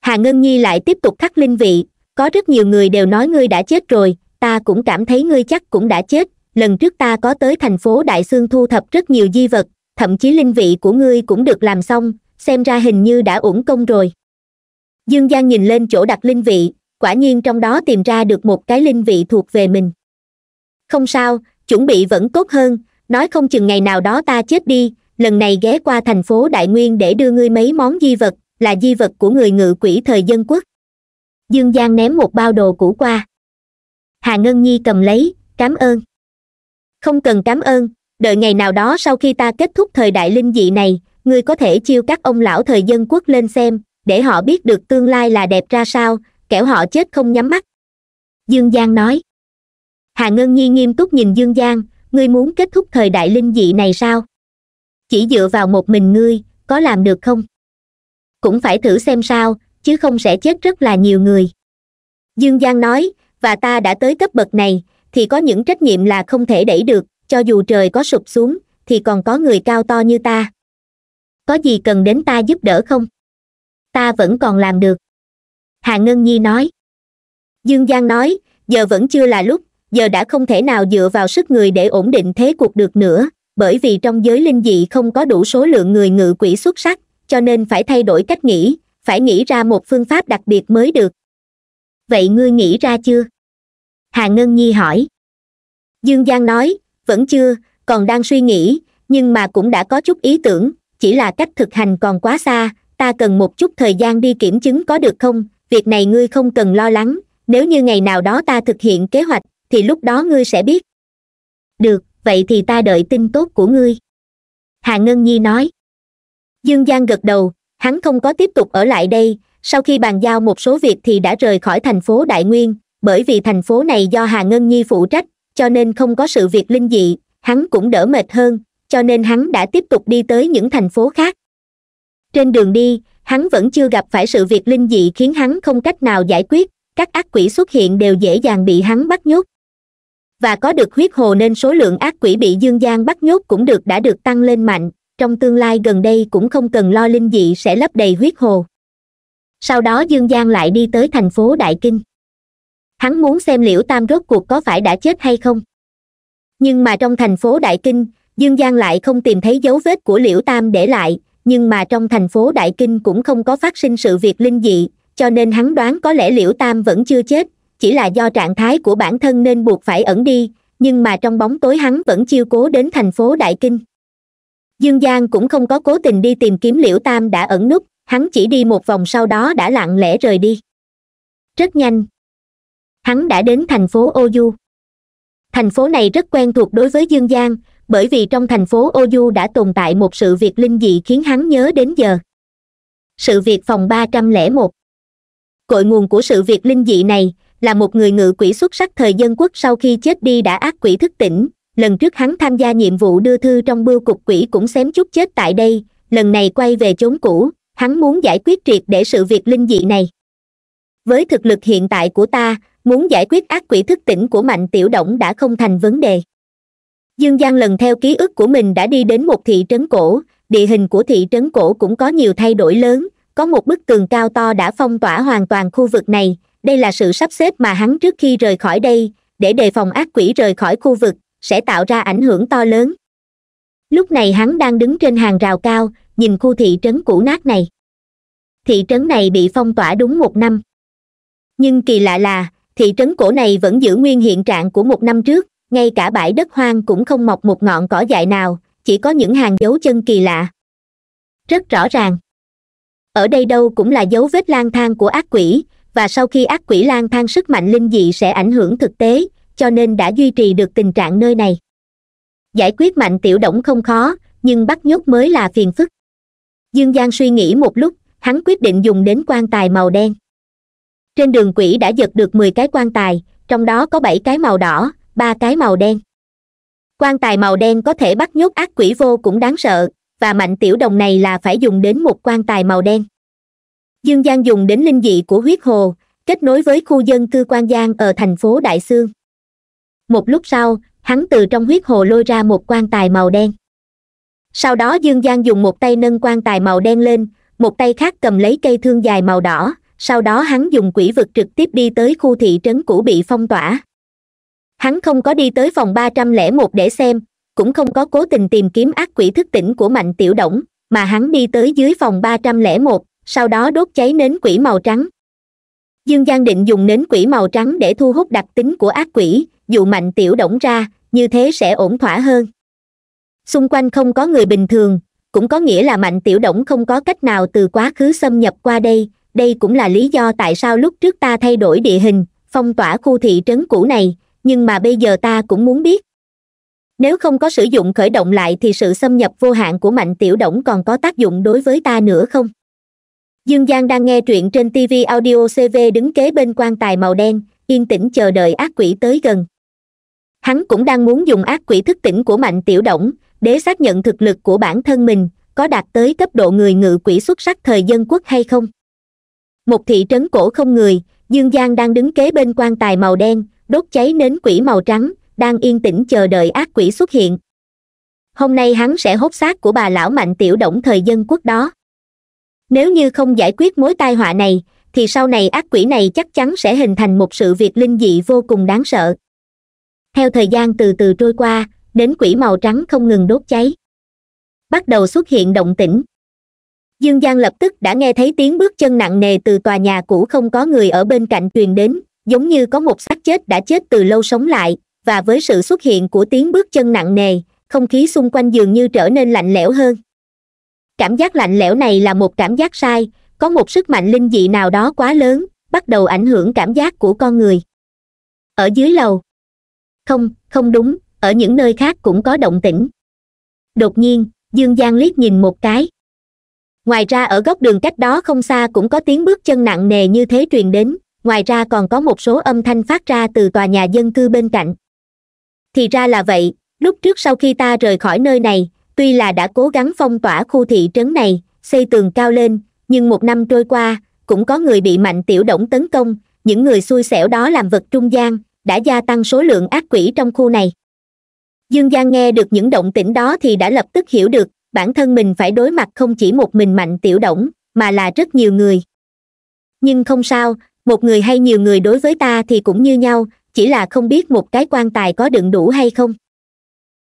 Speaker 1: hà ngân nhi lại tiếp tục khắc linh vị có rất nhiều người đều nói ngươi đã chết rồi ta cũng cảm thấy ngươi chắc cũng đã chết lần trước ta có tới thành phố đại sương thu thập rất nhiều di vật thậm chí linh vị của ngươi cũng được làm xong xem ra hình như đã ổn công rồi dương giang nhìn lên chỗ đặt linh vị quả nhiên trong đó tìm ra được một cái linh vị thuộc về mình không sao chuẩn bị vẫn tốt hơn nói không chừng ngày nào đó ta chết đi lần này ghé qua thành phố đại nguyên để đưa ngươi mấy món di vật là di vật của người ngự quỷ thời dân quốc dương giang ném một bao đồ cũ qua hà ngân nhi cầm lấy cám ơn không cần cám ơn đợi ngày nào đó sau khi ta kết thúc thời đại linh dị này ngươi có thể chiêu các ông lão thời dân quốc lên xem để họ biết được tương lai là đẹp ra sao kẻo họ chết không nhắm mắt dương giang nói hà ngân nhi nghiêm túc nhìn dương giang ngươi muốn kết thúc thời đại linh dị này sao chỉ dựa vào một mình ngươi có làm được không cũng phải thử xem sao chứ không sẽ chết rất là nhiều người dương giang nói và ta đã tới cấp bậc này thì có những trách nhiệm là không thể đẩy được cho dù trời có sụp xuống thì còn có người cao to như ta có gì cần đến ta giúp đỡ không ta vẫn còn làm được hà ngân nhi nói dương giang nói giờ vẫn chưa là lúc giờ đã không thể nào dựa vào sức người để ổn định thế cuộc được nữa bởi vì trong giới linh dị không có đủ số lượng người ngự quỷ xuất sắc cho nên phải thay đổi cách nghĩ phải nghĩ ra một phương pháp đặc biệt mới được vậy ngươi nghĩ ra chưa hà ngân nhi hỏi dương giang nói vẫn chưa còn đang suy nghĩ nhưng mà cũng đã có chút ý tưởng chỉ là cách thực hành còn quá xa ta cần một chút thời gian đi kiểm chứng có được không việc này ngươi không cần lo lắng nếu như ngày nào đó ta thực hiện kế hoạch thì lúc đó ngươi sẽ biết được vậy thì ta đợi tin tốt của ngươi hà ngân nhi nói dương giang gật đầu hắn không có tiếp tục ở lại đây sau khi bàn giao một số việc thì đã rời khỏi thành phố đại nguyên bởi vì thành phố này do hà ngân nhi phụ trách cho nên không có sự việc linh dị hắn cũng đỡ mệt hơn cho nên hắn đã tiếp tục đi tới những thành phố khác trên đường đi hắn vẫn chưa gặp phải sự việc linh dị khiến hắn không cách nào giải quyết các ác quỷ xuất hiện đều dễ dàng bị hắn bắt nhốt và có được huyết hồ nên số lượng ác quỷ bị dương gian bắt nhốt cũng được đã được tăng lên mạnh trong tương lai gần đây cũng không cần lo linh dị sẽ lấp đầy huyết hồ sau đó dương gian lại đi tới thành phố đại kinh hắn muốn xem liễu tam rốt cuộc có phải đã chết hay không nhưng mà trong thành phố đại kinh dương gian lại không tìm thấy dấu vết của liễu tam để lại nhưng mà trong thành phố đại kinh cũng không có phát sinh sự việc linh dị cho nên hắn đoán có lẽ liễu tam vẫn chưa chết chỉ là do trạng thái của bản thân nên buộc phải ẩn đi nhưng mà trong bóng tối hắn vẫn chiêu cố đến thành phố đại kinh dương giang cũng không có cố tình đi tìm kiếm liễu tam đã ẩn nút, hắn chỉ đi một vòng sau đó đã lặng lẽ rời đi rất nhanh hắn đã đến thành phố ô du thành phố này rất quen thuộc đối với dương giang bởi vì trong thành phố ô du đã tồn tại một sự việc linh dị khiến hắn nhớ đến giờ sự việc phòng ba trăm lẻ một cội nguồn của sự việc linh dị này là một người ngự quỷ xuất sắc thời dân quốc sau khi chết đi đã ác quỷ thức tỉnh lần trước hắn tham gia nhiệm vụ đưa thư trong bưu cục quỷ cũng xém chút chết tại đây lần này quay về chốn cũ hắn muốn giải quyết triệt để sự việc linh dị này với thực lực hiện tại của ta muốn giải quyết ác quỷ thức tỉnh của mạnh tiểu động đã không thành vấn đề dương giang lần theo ký ức của mình đã đi đến một thị trấn cổ địa hình của thị trấn cổ cũng có nhiều thay đổi lớn có một bức tường cao to đã phong tỏa hoàn toàn khu vực này đây là sự sắp xếp mà hắn trước khi rời khỏi đây để đề phòng ác quỷ rời khỏi khu vực sẽ tạo ra ảnh hưởng to lớn lúc này hắn đang đứng trên hàng rào cao nhìn khu thị trấn cũ nát này thị trấn này bị phong tỏa đúng một năm nhưng kỳ lạ là thị trấn cổ này vẫn giữ nguyên hiện trạng của một năm trước ngay cả bãi đất hoang cũng không mọc một ngọn cỏ dại nào chỉ có những hàng dấu chân kỳ lạ rất rõ ràng ở đây đâu cũng là dấu vết lang thang của ác quỷ và sau khi ác quỷ lang thang sức mạnh linh dị sẽ ảnh hưởng thực tế cho nên đã duy trì được tình trạng nơi này giải quyết mạnh tiểu động không khó nhưng bắt nhốt mới là phiền phức dương giang suy nghĩ một lúc hắn quyết định dùng đến quan tài màu đen trên đường quỷ đã giật được mười cái quan tài trong đó có bảy cái màu đỏ ba cái màu đen quan tài màu đen có thể bắt nhốt ác quỷ vô cũng đáng sợ và mạnh tiểu đồng này là phải dùng đến một quan tài màu đen dương giang dùng đến linh dị của huyết hồ kết nối với khu dân cư quan giang ở thành phố đại sương một lúc sau hắn từ trong huyết hồ lôi ra một quan tài màu đen sau đó dương giang dùng một tay nâng quan tài màu đen lên một tay khác cầm lấy cây thương dài màu đỏ sau đó hắn dùng quỷ vực trực tiếp đi tới khu thị trấn cũ bị phong tỏa hắn không có đi tới phòng ba trăm lẻ một để xem cũng không có cố tình tìm kiếm ác quỷ thức tỉnh của mạnh tiểu động mà hắn đi tới dưới phòng ba trăm lẻ một sau đó đốt cháy nến quỷ màu trắng dương giang định dùng nến quỷ màu trắng để thu hút đặc tính của ác quỷ dụ mạnh tiểu động ra như thế sẽ ổn thỏa hơn xung quanh không có người bình thường cũng có nghĩa là mạnh tiểu động không có cách nào từ quá khứ xâm nhập qua đây đây cũng là lý do tại sao lúc trước ta thay đổi địa hình phong tỏa khu thị trấn cũ này nhưng mà bây giờ ta cũng muốn biết nếu không có sử dụng khởi động lại thì sự xâm nhập vô hạn của mạnh tiểu động còn có tác dụng đối với ta nữa không dương giang đang nghe truyện trên tv audio cv đứng kế bên quan tài màu đen yên tĩnh chờ đợi ác quỷ tới gần hắn cũng đang muốn dùng ác quỷ thức tỉnh của mạnh tiểu động để xác nhận thực lực của bản thân mình có đạt tới cấp độ người ngự quỷ xuất sắc thời dân quốc hay không một thị trấn cổ không người dương giang đang đứng kế bên quan tài màu đen đốt cháy nến quỷ màu trắng đang yên tĩnh chờ đợi ác quỷ xuất hiện hôm nay hắn sẽ hốt xác của bà lão mạnh tiểu động thời dân quốc đó nếu như không giải quyết mối tai họa này thì sau này ác quỷ này chắc chắn sẽ hình thành một sự việc linh dị vô cùng đáng sợ theo thời gian từ từ trôi qua đến quỷ màu trắng không ngừng đốt cháy bắt đầu xuất hiện động tĩnh dương giang lập tức đã nghe thấy tiếng bước chân nặng nề từ tòa nhà cũ không có người ở bên cạnh truyền đến giống như có một xác chết đã chết từ lâu sống lại và với sự xuất hiện của tiếng bước chân nặng nề không khí xung quanh dường như trở nên lạnh lẽo hơn cảm giác lạnh lẽo này là một cảm giác sai có một sức mạnh linh dị nào đó quá lớn bắt đầu ảnh hưởng cảm giác của con người ở dưới lầu không không đúng ở những nơi khác cũng có động tĩnh đột nhiên dương giang liếc nhìn một cái ngoài ra ở góc đường cách đó không xa cũng có tiếng bước chân nặng nề như thế truyền đến ngoài ra còn có một số âm thanh phát ra từ tòa nhà dân cư bên cạnh thì ra là vậy lúc trước sau khi ta rời khỏi nơi này tuy là đã cố gắng phong tỏa khu thị trấn này xây tường cao lên nhưng một năm trôi qua cũng có người bị mạnh tiểu động tấn công những người xui xẻo đó làm vật trung gian đã gia tăng số lượng ác quỷ trong khu này dương giang nghe được những động tĩnh đó thì đã lập tức hiểu được bản thân mình phải đối mặt không chỉ một mình mạnh tiểu động mà là rất nhiều người nhưng không sao một người hay nhiều người đối với ta thì cũng như nhau chỉ là không biết một cái quan tài có đựng đủ hay không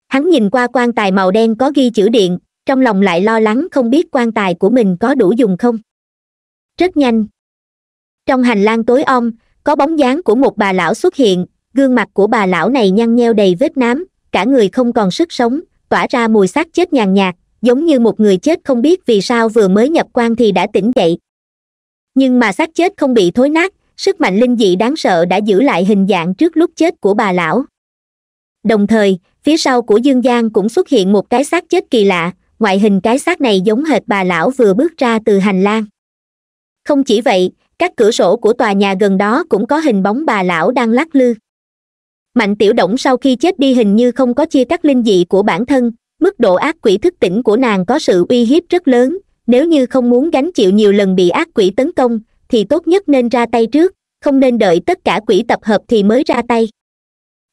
Speaker 1: hắn nhìn qua quan tài màu đen có ghi chữ điện trong lòng lại lo lắng không biết quan tài của mình có đủ dùng không rất nhanh trong hành lang tối om có bóng dáng của một bà lão xuất hiện gương mặt của bà lão này nhăn nheo đầy vết nám cả người không còn sức sống tỏa ra mùi xác chết nhàn nhạt giống như một người chết không biết vì sao vừa mới nhập quan thì đã tỉnh dậy nhưng mà xác chết không bị thối nát sức mạnh linh dị đáng sợ đã giữ lại hình dạng trước lúc chết của bà lão đồng thời phía sau của dương giang cũng xuất hiện một cái xác chết kỳ lạ ngoại hình cái xác này giống hệt bà lão vừa bước ra từ hành lang không chỉ vậy các cửa sổ của tòa nhà gần đó cũng có hình bóng bà lão đang lắc lư mạnh tiểu động sau khi chết đi hình như không có chia cắt linh dị của bản thân mức độ ác quỷ thức tỉnh của nàng có sự uy hiếp rất lớn nếu như không muốn gánh chịu nhiều lần bị ác quỷ tấn công thì tốt nhất nên ra tay trước không nên đợi tất cả quỷ tập hợp thì mới ra tay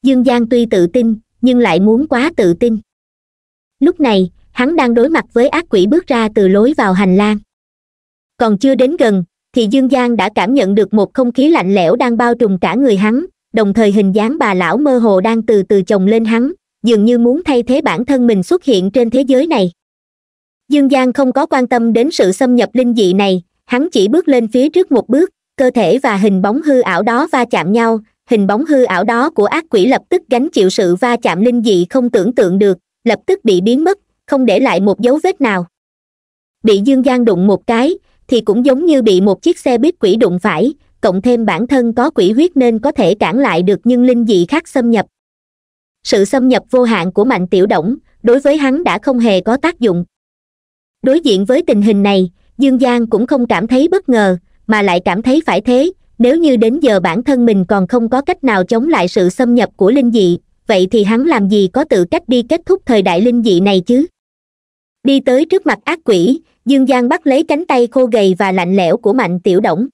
Speaker 1: dương giang tuy tự tin nhưng lại muốn quá tự tin lúc này hắn đang đối mặt với ác quỷ bước ra từ lối vào hành lang còn chưa đến gần thì dương giang đã cảm nhận được một không khí lạnh lẽo đang bao trùm cả người hắn đồng thời hình dáng bà lão mơ hồ đang từ từ chồng lên hắn dường như muốn thay thế bản thân mình xuất hiện trên thế giới này dương giang không có quan tâm đến sự xâm nhập linh dị này hắn chỉ bước lên phía trước một bước cơ thể và hình bóng hư ảo đó va chạm nhau hình bóng hư ảo đó của ác quỷ lập tức gánh chịu sự va chạm linh dị không tưởng tượng được lập tức bị biến mất không để lại một dấu vết nào bị dương giang đụng một cái thì cũng giống như bị một chiếc xe buýt quỷ đụng phải cộng thêm bản thân có quỷ huyết nên có thể cản lại được nhưng linh dị khác xâm nhập sự xâm nhập vô hạn của mạnh tiểu động đối với hắn đã không hề có tác dụng đối diện với tình hình này dương giang cũng không cảm thấy bất ngờ mà lại cảm thấy phải thế nếu như đến giờ bản thân mình còn không có cách nào chống lại sự xâm nhập của linh dị vậy thì hắn làm gì có tự cách đi kết thúc thời đại linh dị này chứ đi tới trước mặt ác quỷ dương giang bắt lấy cánh tay khô gầy và lạnh lẽo của mạnh tiểu động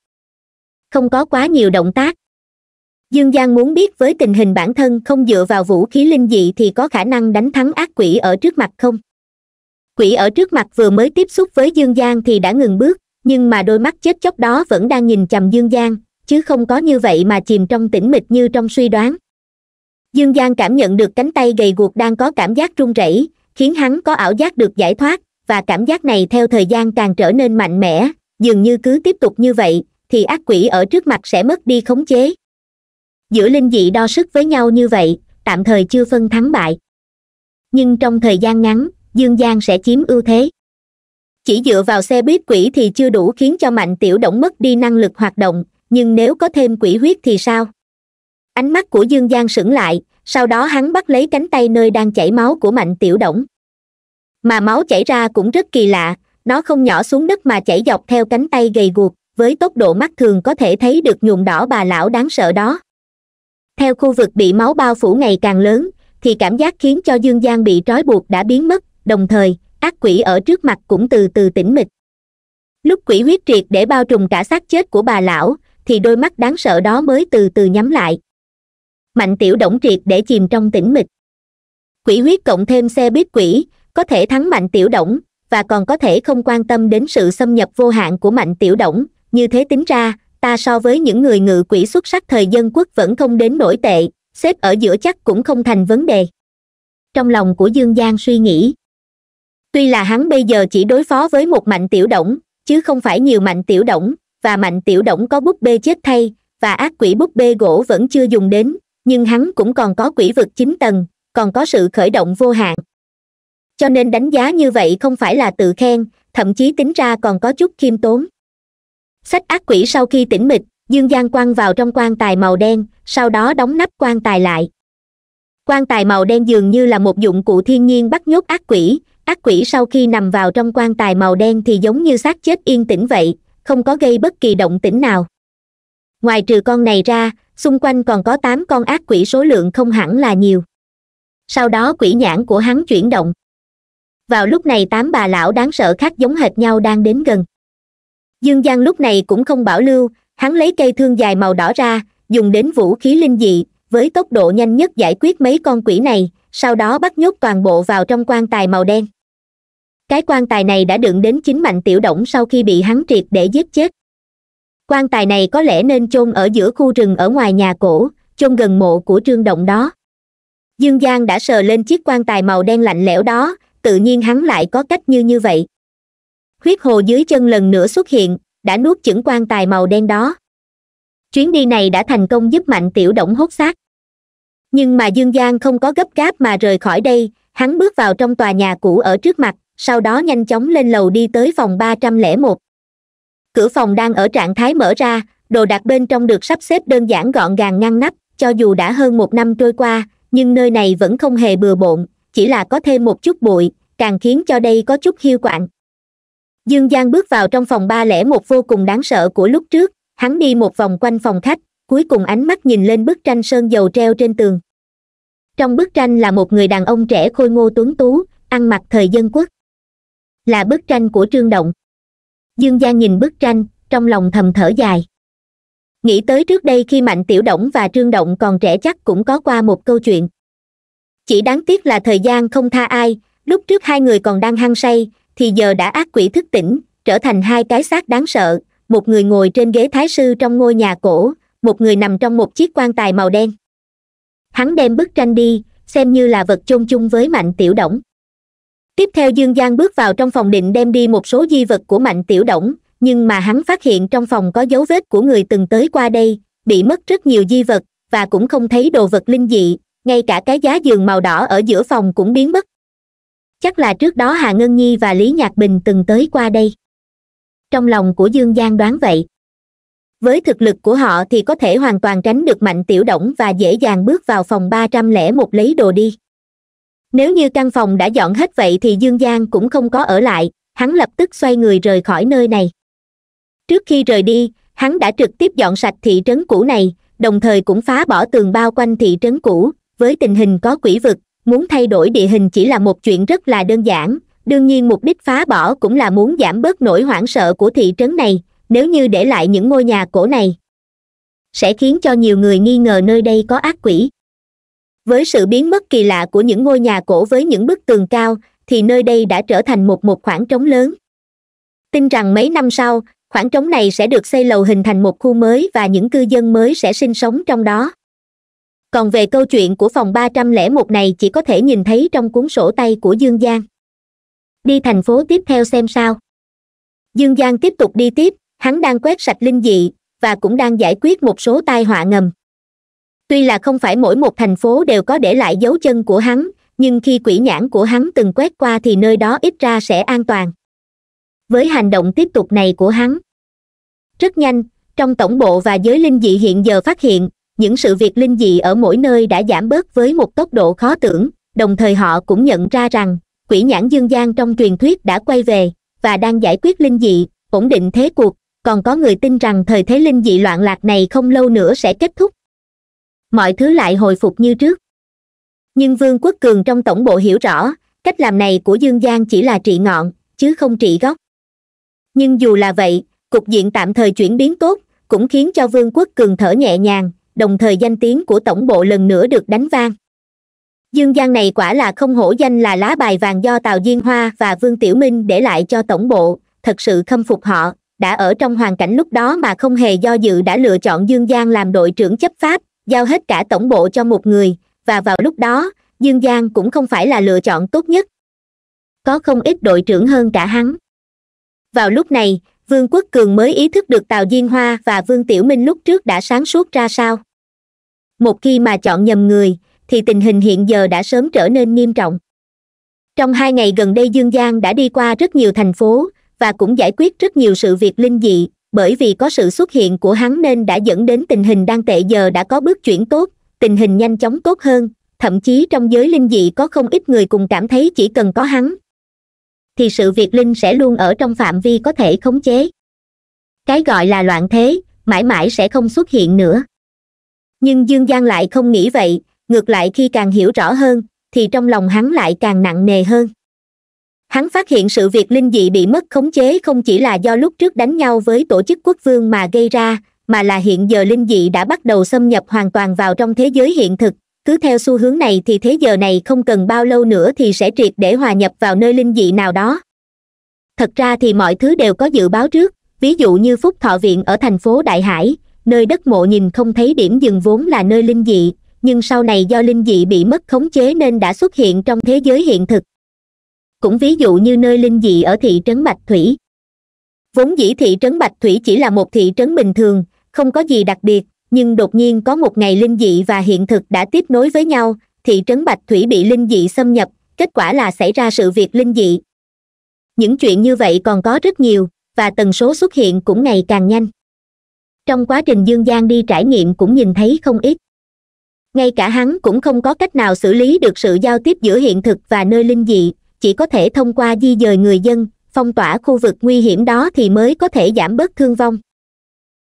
Speaker 1: không có quá nhiều động tác dương giang muốn biết với tình hình bản thân không dựa vào vũ khí linh dị thì có khả năng đánh thắng ác quỷ ở trước mặt không quỷ ở trước mặt vừa mới tiếp xúc với dương giang thì đã ngừng bước nhưng mà đôi mắt chết chóc đó vẫn đang nhìn chằm dương giang chứ không có như vậy mà chìm trong tĩnh mịch như trong suy đoán dương giang cảm nhận được cánh tay gầy guộc đang có cảm giác run rẩy khiến hắn có ảo giác được giải thoát và cảm giác này theo thời gian càng trở nên mạnh mẽ dường như cứ tiếp tục như vậy thì ác quỷ ở trước mặt sẽ mất đi khống chế giữa linh dị đo sức với nhau như vậy tạm thời chưa phân thắng bại nhưng trong thời gian ngắn dương giang sẽ chiếm ưu thế chỉ dựa vào xe buýt quỷ thì chưa đủ khiến cho mạnh tiểu động mất đi năng lực hoạt động nhưng nếu có thêm quỷ huyết thì sao ánh mắt của dương giang sững lại sau đó hắn bắt lấy cánh tay nơi đang chảy máu của mạnh tiểu động mà máu chảy ra cũng rất kỳ lạ nó không nhỏ xuống đất mà chảy dọc theo cánh tay gầy guộc với tốc độ mắt thường có thể thấy được nhuộm đỏ bà lão đáng sợ đó theo khu vực bị máu bao phủ ngày càng lớn thì cảm giác khiến cho dương giang bị trói buộc đã biến mất đồng thời ác quỷ ở trước mặt cũng từ từ tĩnh mịch lúc quỷ huyết triệt để bao trùm cả xác chết của bà lão thì đôi mắt đáng sợ đó mới từ từ nhắm lại mạnh tiểu động triệt để chìm trong tĩnh mịch quỷ huyết cộng thêm xe biết quỷ có thể thắng mạnh tiểu động và còn có thể không quan tâm đến sự xâm nhập vô hạn của mạnh tiểu động như thế tính ra ta so với những người ngự quỷ xuất sắc thời dân quốc vẫn không đến nổi tệ xếp ở giữa chắc cũng không thành vấn đề trong lòng của dương giang suy nghĩ tuy là hắn bây giờ chỉ đối phó với một mạnh tiểu động chứ không phải nhiều mạnh tiểu động và mạnh tiểu động có búp bê chết thay và ác quỷ búp bê gỗ vẫn chưa dùng đến nhưng hắn cũng còn có quỷ vực chín tầng còn có sự khởi động vô hạn cho nên đánh giá như vậy không phải là tự khen thậm chí tính ra còn có chút khiêm tốn sách ác quỷ sau khi tỉnh mịch dương gian quăng vào trong quan tài màu đen sau đó đóng nắp quan tài lại quan tài màu đen dường như là một dụng cụ thiên nhiên bắt nhốt ác quỷ ác quỷ sau khi nằm vào trong quan tài màu đen thì giống như xác chết yên tĩnh vậy không có gây bất kỳ động tĩnh nào ngoài trừ con này ra xung quanh còn có tám con ác quỷ số lượng không hẳn là nhiều sau đó quỷ nhãn của hắn chuyển động vào lúc này tám bà lão đáng sợ khác giống hệt nhau đang đến gần dương giang lúc này cũng không bảo lưu hắn lấy cây thương dài màu đỏ ra dùng đến vũ khí linh dị với tốc độ nhanh nhất giải quyết mấy con quỷ này sau đó bắt nhốt toàn bộ vào trong quan tài màu đen cái quan tài này đã đựng đến chính mạnh tiểu động sau khi bị hắn triệt để giết chết quan tài này có lẽ nên chôn ở giữa khu rừng ở ngoài nhà cổ chôn gần mộ của trương động đó dương giang đã sờ lên chiếc quan tài màu đen lạnh lẽo đó tự nhiên hắn lại có cách như như vậy huyết hồ dưới chân lần nữa xuất hiện đã nuốt chửng quan tài màu đen đó chuyến đi này đã thành công giúp mạnh tiểu động hốt xác nhưng mà dương giang không có gấp gáp mà rời khỏi đây hắn bước vào trong tòa nhà cũ ở trước mặt sau đó nhanh chóng lên lầu đi tới phòng ba trăm lẻ một cửa phòng đang ở trạng thái mở ra đồ đặt bên trong được sắp xếp đơn giản gọn gàng ngăn nắp cho dù đã hơn một năm trôi qua nhưng nơi này vẫn không hề bừa bộn chỉ là có thêm một chút bụi càng khiến cho đây có chút hiu quạnh dương giang bước vào trong phòng ba lẻ một vô cùng đáng sợ của lúc trước hắn đi một vòng quanh phòng khách cuối cùng ánh mắt nhìn lên bức tranh sơn dầu treo trên tường trong bức tranh là một người đàn ông trẻ khôi ngô tuấn tú ăn mặc thời dân quốc là bức tranh của trương động dương gia nhìn bức tranh trong lòng thầm thở dài nghĩ tới trước đây khi mạnh tiểu động và trương động còn trẻ chắc cũng có qua một câu chuyện chỉ đáng tiếc là thời gian không tha ai lúc trước hai người còn đang hăng say thì giờ đã ác quỷ thức tỉnh trở thành hai cái xác đáng sợ một người ngồi trên ghế thái sư trong ngôi nhà cổ một người nằm trong một chiếc quan tài màu đen hắn đem bức tranh đi xem như là vật chôn chung với mạnh tiểu động tiếp theo dương giang bước vào trong phòng định đem đi một số di vật của mạnh tiểu động nhưng mà hắn phát hiện trong phòng có dấu vết của người từng tới qua đây bị mất rất nhiều di vật và cũng không thấy đồ vật linh dị ngay cả cái giá giường màu đỏ ở giữa phòng cũng biến mất chắc là trước đó hà ngân nhi và lý nhạc bình từng tới qua đây trong lòng của dương giang đoán vậy với thực lực của họ thì có thể hoàn toàn tránh được mạnh tiểu động và dễ dàng bước vào phòng ba trăm lẻ một lấy đồ đi nếu như căn phòng đã dọn hết vậy thì dương giang cũng không có ở lại hắn lập tức xoay người rời khỏi nơi này trước khi rời đi hắn đã trực tiếp dọn sạch thị trấn cũ này đồng thời cũng phá bỏ tường bao quanh thị trấn cũ với tình hình có quỷ vực muốn thay đổi địa hình chỉ là một chuyện rất là đơn giản đương nhiên mục đích phá bỏ cũng là muốn giảm bớt nỗi hoảng sợ của thị trấn này nếu như để lại những ngôi nhà cổ này sẽ khiến cho nhiều người nghi ngờ nơi đây có ác quỷ với sự biến mất kỳ lạ của những ngôi nhà cổ với những bức tường cao thì nơi đây đã trở thành một một khoảng trống lớn tin rằng mấy năm sau khoảng trống này sẽ được xây lầu hình thành một khu mới và những cư dân mới sẽ sinh sống trong đó còn về câu chuyện của phòng ba trăm lẻ một này chỉ có thể nhìn thấy trong cuốn sổ tay của dương giang đi thành phố tiếp theo xem sao dương giang tiếp tục đi tiếp hắn đang quét sạch linh dị và cũng đang giải quyết một số tai họa ngầm tuy là không phải mỗi một thành phố đều có để lại dấu chân của hắn nhưng khi quỷ nhãn của hắn từng quét qua thì nơi đó ít ra sẽ an toàn với hành động tiếp tục này của hắn rất nhanh trong tổng bộ và giới linh dị hiện giờ phát hiện những sự việc linh dị ở mỗi nơi đã giảm bớt với một tốc độ khó tưởng đồng thời họ cũng nhận ra rằng quỷ nhãn dương gian trong truyền thuyết đã quay về và đang giải quyết linh dị ổn định thế cuộc còn có người tin rằng thời thế linh dị loạn lạc này không lâu nữa sẽ kết thúc mọi thứ lại hồi phục như trước nhưng vương quốc cường trong tổng bộ hiểu rõ cách làm này của dương giang chỉ là trị ngọn chứ không trị gốc nhưng dù là vậy cục diện tạm thời chuyển biến tốt cũng khiến cho vương quốc cường thở nhẹ nhàng đồng thời danh tiếng của tổng bộ lần nữa được đánh vang dương giang này quả là không hổ danh là lá bài vàng do tào diên hoa và vương tiểu minh để lại cho tổng bộ thật sự khâm phục họ đã ở trong hoàn cảnh lúc đó mà không hề do dự đã lựa chọn dương giang làm đội trưởng chấp pháp giao hết cả tổng bộ cho một người và vào lúc đó dương giang cũng không phải là lựa chọn tốt nhất có không ít đội trưởng hơn cả hắn vào lúc này vương quốc cường mới ý thức được tào diên hoa và vương tiểu minh lúc trước đã sáng suốt ra sao một khi mà chọn nhầm người thì tình hình hiện giờ đã sớm trở nên nghiêm trọng trong hai ngày gần đây dương giang đã đi qua rất nhiều thành phố và cũng giải quyết rất nhiều sự việc linh dị bởi vì có sự xuất hiện của hắn nên đã dẫn đến tình hình đang tệ giờ đã có bước chuyển tốt tình hình nhanh chóng tốt hơn thậm chí trong giới linh dị có không ít người cùng cảm thấy chỉ cần có hắn thì sự việc linh sẽ luôn ở trong phạm vi có thể khống chế cái gọi là loạn thế mãi mãi sẽ không xuất hiện nữa nhưng dương giang lại không nghĩ vậy ngược lại khi càng hiểu rõ hơn thì trong lòng hắn lại càng nặng nề hơn hắn phát hiện sự việc linh dị bị mất khống chế không chỉ là do lúc trước đánh nhau với tổ chức quốc vương mà gây ra mà là hiện giờ linh dị đã bắt đầu xâm nhập hoàn toàn vào trong thế giới hiện thực cứ theo xu hướng này thì thế giờ này không cần bao lâu nữa thì sẽ triệt để hòa nhập vào nơi linh dị nào đó thật ra thì mọi thứ đều có dự báo trước ví dụ như phúc thọ viện ở thành phố đại hải nơi đất mộ nhìn không thấy điểm dừng vốn là nơi linh dị nhưng sau này do linh dị bị mất khống chế nên đã xuất hiện trong thế giới hiện thực cũng ví dụ như nơi linh dị ở thị trấn bạch thủy vốn dĩ thị trấn bạch thủy chỉ là một thị trấn bình thường không có gì đặc biệt nhưng đột nhiên có một ngày linh dị và hiện thực đã tiếp nối với nhau thị trấn bạch thủy bị linh dị xâm nhập kết quả là xảy ra sự việc linh dị những chuyện như vậy còn có rất nhiều và tần số xuất hiện cũng ngày càng nhanh trong quá trình dương giang đi trải nghiệm cũng nhìn thấy không ít ngay cả hắn cũng không có cách nào xử lý được sự giao tiếp giữa hiện thực và nơi linh dị chỉ có thể thông qua di dời người dân phong tỏa khu vực nguy hiểm đó thì mới có thể giảm bớt thương vong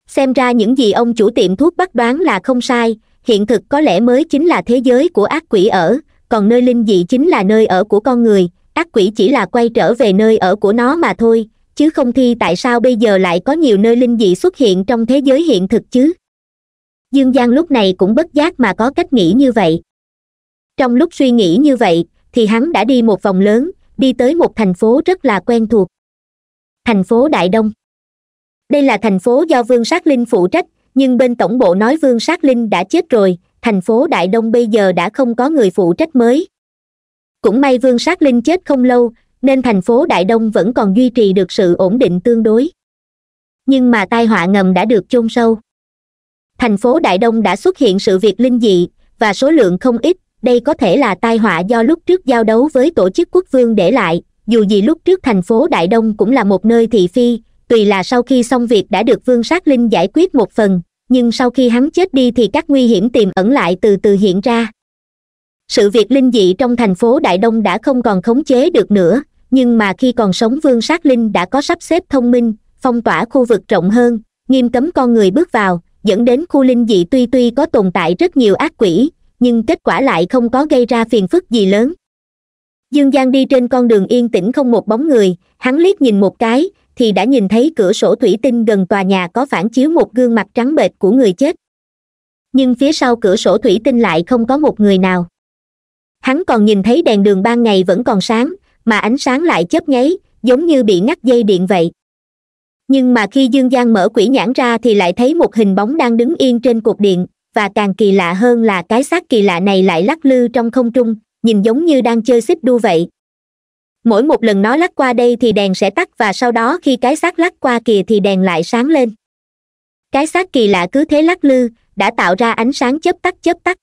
Speaker 1: xem ra những gì ông chủ tiệm thuốc bắt đoán là không sai hiện thực có lẽ mới chính là thế giới của ác quỷ ở còn nơi linh dị chính là nơi ở của con người ác quỷ chỉ là quay trở về nơi ở của nó mà thôi chứ không thi tại sao bây giờ lại có nhiều nơi linh dị xuất hiện trong thế giới hiện thực chứ dương giang lúc này cũng bất giác mà có cách nghĩ như vậy trong lúc suy nghĩ như vậy thì hắn đã đi một vòng lớn đi tới một thành phố rất là quen thuộc thành phố đại đông đây là thành phố do vương sát linh phụ trách nhưng bên tổng bộ nói vương sát linh đã chết rồi thành phố đại đông bây giờ đã không có người phụ trách mới cũng may vương sát linh chết không lâu nên thành phố đại đông vẫn còn duy trì được sự ổn định tương đối nhưng mà tai họa ngầm đã được chôn sâu thành phố đại đông đã xuất hiện sự việc linh dị và số lượng không ít đây có thể là tai họa do lúc trước giao đấu với tổ chức quốc vương để lại dù gì lúc trước thành phố đại đông cũng là một nơi thị phi tùy là sau khi xong việc đã được vương sát linh giải quyết một phần nhưng sau khi hắn chết đi thì các nguy hiểm tiềm ẩn lại từ từ hiện ra sự việc linh dị trong thành phố đại đông đã không còn khống chế được nữa nhưng mà khi còn sống vương sát linh đã có sắp xếp thông minh phong tỏa khu vực rộng hơn nghiêm cấm con người bước vào dẫn đến khu linh dị tuy tuy có tồn tại rất nhiều ác quỷ nhưng kết quả lại không có gây ra phiền phức gì lớn dương giang đi trên con đường yên tĩnh không một bóng người hắn liếc nhìn một cái thì đã nhìn thấy cửa sổ thủy tinh gần tòa nhà có phản chiếu một gương mặt trắng bệch của người chết nhưng phía sau cửa sổ thủy tinh lại không có một người nào hắn còn nhìn thấy đèn đường ban ngày vẫn còn sáng mà ánh sáng lại chớp nháy giống như bị ngắt dây điện vậy nhưng mà khi dương giang mở quỷ nhãn ra thì lại thấy một hình bóng đang đứng yên trên cột điện và càng kỳ lạ hơn là cái xác kỳ lạ này lại lắc lư trong không trung nhìn giống như đang chơi xích đu vậy mỗi một lần nó lắc qua đây thì đèn sẽ tắt và sau đó khi cái xác lắc qua kìa thì đèn lại sáng lên cái xác kỳ lạ cứ thế lắc lư đã tạo ra ánh sáng chớp tắt chớp tắt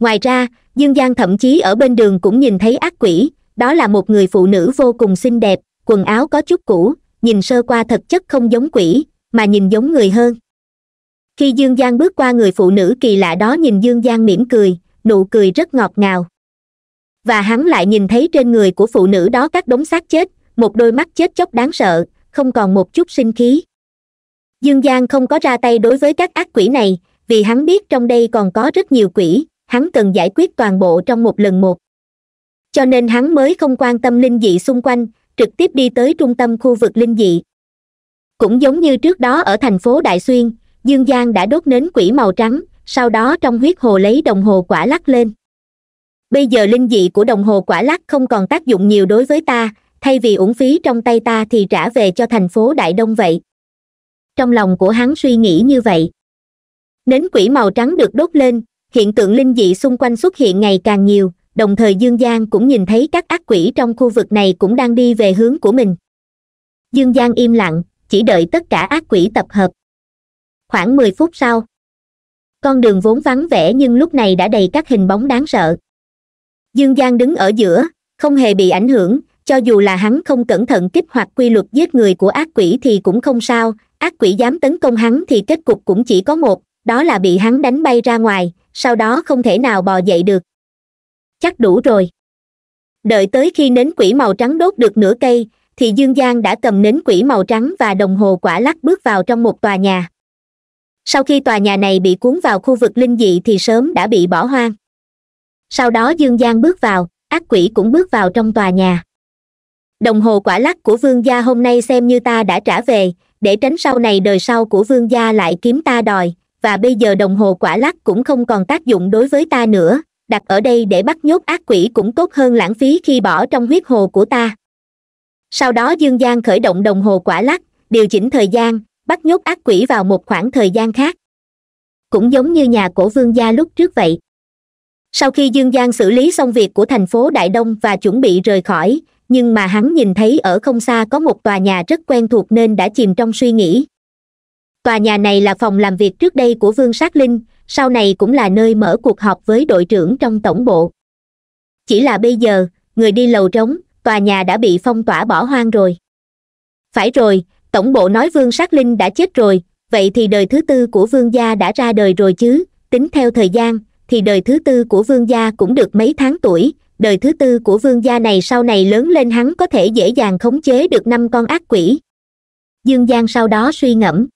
Speaker 1: ngoài ra dương giang thậm chí ở bên đường cũng nhìn thấy ác quỷ đó là một người phụ nữ vô cùng xinh đẹp quần áo có chút cũ nhìn sơ qua thật chất không giống quỷ mà nhìn giống người hơn khi dương giang bước qua người phụ nữ kỳ lạ đó nhìn dương giang mỉm cười nụ cười rất ngọt ngào và hắn lại nhìn thấy trên người của phụ nữ đó các đống xác chết một đôi mắt chết chóc đáng sợ không còn một chút sinh khí dương giang không có ra tay đối với các ác quỷ này vì hắn biết trong đây còn có rất nhiều quỷ hắn cần giải quyết toàn bộ trong một lần một cho nên hắn mới không quan tâm linh dị xung quanh trực tiếp đi tới trung tâm khu vực linh dị cũng giống như trước đó ở thành phố đại xuyên dương giang đã đốt nến quỷ màu trắng sau đó trong huyết hồ lấy đồng hồ quả lắc lên bây giờ linh dị của đồng hồ quả lắc không còn tác dụng nhiều đối với ta thay vì uổng phí trong tay ta thì trả về cho thành phố đại đông vậy trong lòng của hắn suy nghĩ như vậy nến quỷ màu trắng được đốt lên hiện tượng linh dị xung quanh xuất hiện ngày càng nhiều đồng thời dương giang cũng nhìn thấy các ác quỷ trong khu vực này cũng đang đi về hướng của mình dương giang im lặng chỉ đợi tất cả ác quỷ tập hợp khoảng mười phút sau con đường vốn vắng vẻ nhưng lúc này đã đầy các hình bóng đáng sợ dương giang đứng ở giữa không hề bị ảnh hưởng cho dù là hắn không cẩn thận kích hoạt quy luật giết người của ác quỷ thì cũng không sao ác quỷ dám tấn công hắn thì kết cục cũng chỉ có một đó là bị hắn đánh bay ra ngoài sau đó không thể nào bò dậy được chắc đủ rồi đợi tới khi nến quỷ màu trắng đốt được nửa cây thì dương giang đã cầm nến quỷ màu trắng và đồng hồ quả lắc bước vào trong một tòa nhà sau khi tòa nhà này bị cuốn vào khu vực linh dị thì sớm đã bị bỏ hoang sau đó dương giang bước vào ác quỷ cũng bước vào trong tòa nhà đồng hồ quả lắc của vương gia hôm nay xem như ta đã trả về để tránh sau này đời sau của vương gia lại kiếm ta đòi và bây giờ đồng hồ quả lắc cũng không còn tác dụng đối với ta nữa đặt ở đây để bắt nhốt ác quỷ cũng tốt hơn lãng phí khi bỏ trong huyết hồ của ta sau đó dương giang khởi động đồng hồ quả lắc điều chỉnh thời gian bắt nhốt ác quỷ vào một khoảng thời gian khác cũng giống như nhà của vương gia lúc trước vậy sau khi dương giang xử lý xong việc của thành phố đại đông và chuẩn bị rời khỏi nhưng mà hắn nhìn thấy ở không xa có một tòa nhà rất quen thuộc nên đã chìm trong suy nghĩ tòa nhà này là phòng làm việc trước đây của vương sát linh sau này cũng là nơi mở cuộc họp với đội trưởng trong tổng bộ chỉ là bây giờ người đi lầu trống tòa nhà đã bị phong tỏa bỏ hoang rồi phải rồi tổng bộ nói vương sát linh đã chết rồi vậy thì đời thứ tư của vương gia đã ra đời rồi chứ tính theo thời gian thì đời thứ tư của vương gia cũng được mấy tháng tuổi đời thứ tư của vương gia này sau này lớn lên hắn có thể dễ dàng khống chế được năm con ác quỷ dương giang sau đó suy ngẫm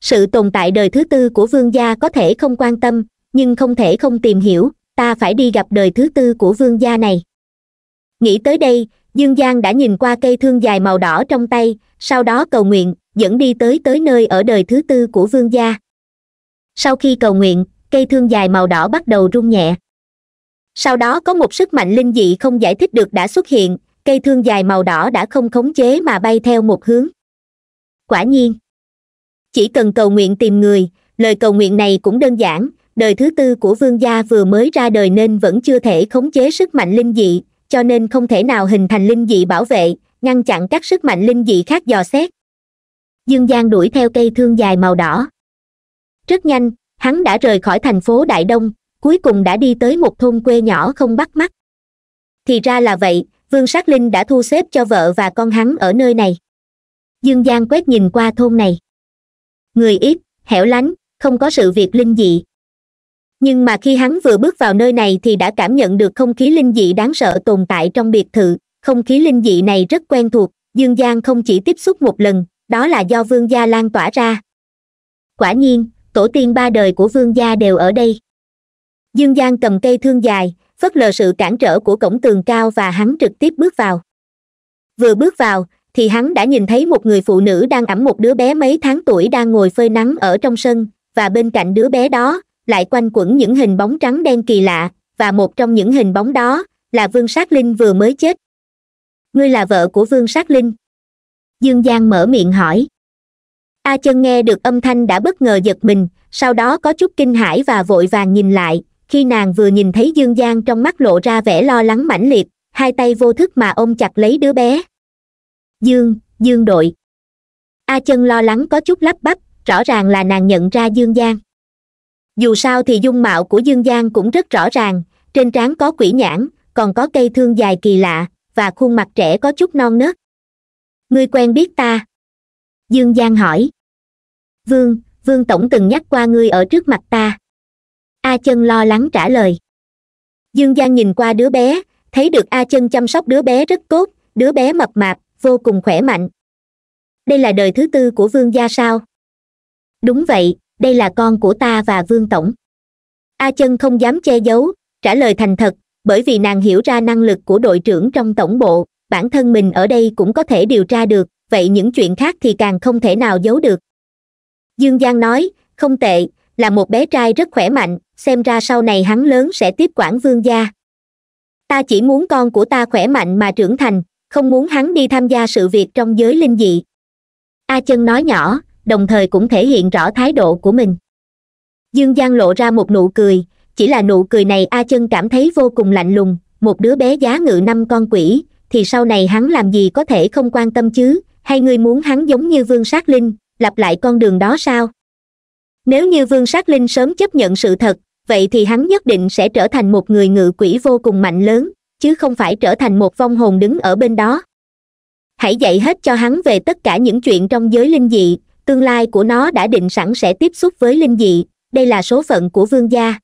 Speaker 1: sự tồn tại đời thứ tư của vương gia có thể không quan tâm nhưng không thể không tìm hiểu ta phải đi gặp đời thứ tư của vương gia này nghĩ tới đây dương giang đã nhìn qua cây thương dài màu đỏ trong tay sau đó cầu nguyện dẫn đi tới tới nơi ở đời thứ tư của vương gia sau khi cầu nguyện cây thương dài màu đỏ bắt đầu rung nhẹ sau đó có một sức mạnh linh dị không giải thích được đã xuất hiện cây thương dài màu đỏ đã không khống chế mà bay theo một hướng quả nhiên chỉ cần cầu nguyện tìm người lời cầu nguyện này cũng đơn giản đời thứ tư của vương gia vừa mới ra đời nên vẫn chưa thể khống chế sức mạnh linh dị cho nên không thể nào hình thành linh dị bảo vệ ngăn chặn các sức mạnh linh dị khác dò xét dương giang đuổi theo cây thương dài màu đỏ rất nhanh hắn đã rời khỏi thành phố đại đông cuối cùng đã đi tới một thôn quê nhỏ không bắt mắt thì ra là vậy vương sát linh đã thu xếp cho vợ và con hắn ở nơi này dương giang quét nhìn qua thôn này người ít hẻo lánh không có sự việc linh dị nhưng mà khi hắn vừa bước vào nơi này thì đã cảm nhận được không khí linh dị đáng sợ tồn tại trong biệt thự không khí linh dị này rất quen thuộc dương giang không chỉ tiếp xúc một lần đó là do vương gia lan tỏa ra quả nhiên tổ tiên ba đời của vương gia đều ở đây dương giang cầm cây thương dài phớt lờ sự cản trở của cổng tường cao và hắn trực tiếp bước vào vừa bước vào thì hắn đã nhìn thấy một người phụ nữ đang ẵm một đứa bé mấy tháng tuổi đang ngồi phơi nắng ở trong sân và bên cạnh đứa bé đó lại quanh quẩn những hình bóng trắng đen kỳ lạ và một trong những hình bóng đó là vương sát linh vừa mới chết ngươi là vợ của vương sát linh dương giang mở miệng hỏi a chân nghe được âm thanh đã bất ngờ giật mình sau đó có chút kinh hãi và vội vàng nhìn lại khi nàng vừa nhìn thấy dương giang trong mắt lộ ra vẻ lo lắng mãnh liệt hai tay vô thức mà ôm chặt lấy đứa bé dương dương đội a chân lo lắng có chút lắp bắp rõ ràng là nàng nhận ra dương giang dù sao thì dung mạo của dương giang cũng rất rõ ràng trên trán có quỷ nhãn còn có cây thương dài kỳ lạ và khuôn mặt trẻ có chút non nớt ngươi quen biết ta dương giang hỏi vương vương tổng từng nhắc qua ngươi ở trước mặt ta a chân lo lắng trả lời dương giang nhìn qua đứa bé thấy được a chân chăm sóc đứa bé rất tốt đứa bé mập mạp vô cùng khỏe mạnh đây là đời thứ tư của vương gia sao đúng vậy đây là con của ta và vương tổng a chân không dám che giấu trả lời thành thật bởi vì nàng hiểu ra năng lực của đội trưởng trong tổng bộ bản thân mình ở đây cũng có thể điều tra được vậy những chuyện khác thì càng không thể nào giấu được dương giang nói không tệ là một bé trai rất khỏe mạnh xem ra sau này hắn lớn sẽ tiếp quản vương gia ta chỉ muốn con của ta khỏe mạnh mà trưởng thành không muốn hắn đi tham gia sự việc trong giới linh dị a chân nói nhỏ đồng thời cũng thể hiện rõ thái độ của mình dương giang lộ ra một nụ cười chỉ là nụ cười này a chân cảm thấy vô cùng lạnh lùng một đứa bé giá ngự năm con quỷ thì sau này hắn làm gì có thể không quan tâm chứ hay ngươi muốn hắn giống như vương sát linh lặp lại con đường đó sao nếu như vương sát linh sớm chấp nhận sự thật vậy thì hắn nhất định sẽ trở thành một người ngự quỷ vô cùng mạnh lớn chứ không phải trở thành một vong hồn đứng ở bên đó hãy dạy hết cho hắn về tất cả những chuyện trong giới linh dị tương lai của nó đã định sẵn sẽ tiếp xúc với linh dị đây là số phận của vương gia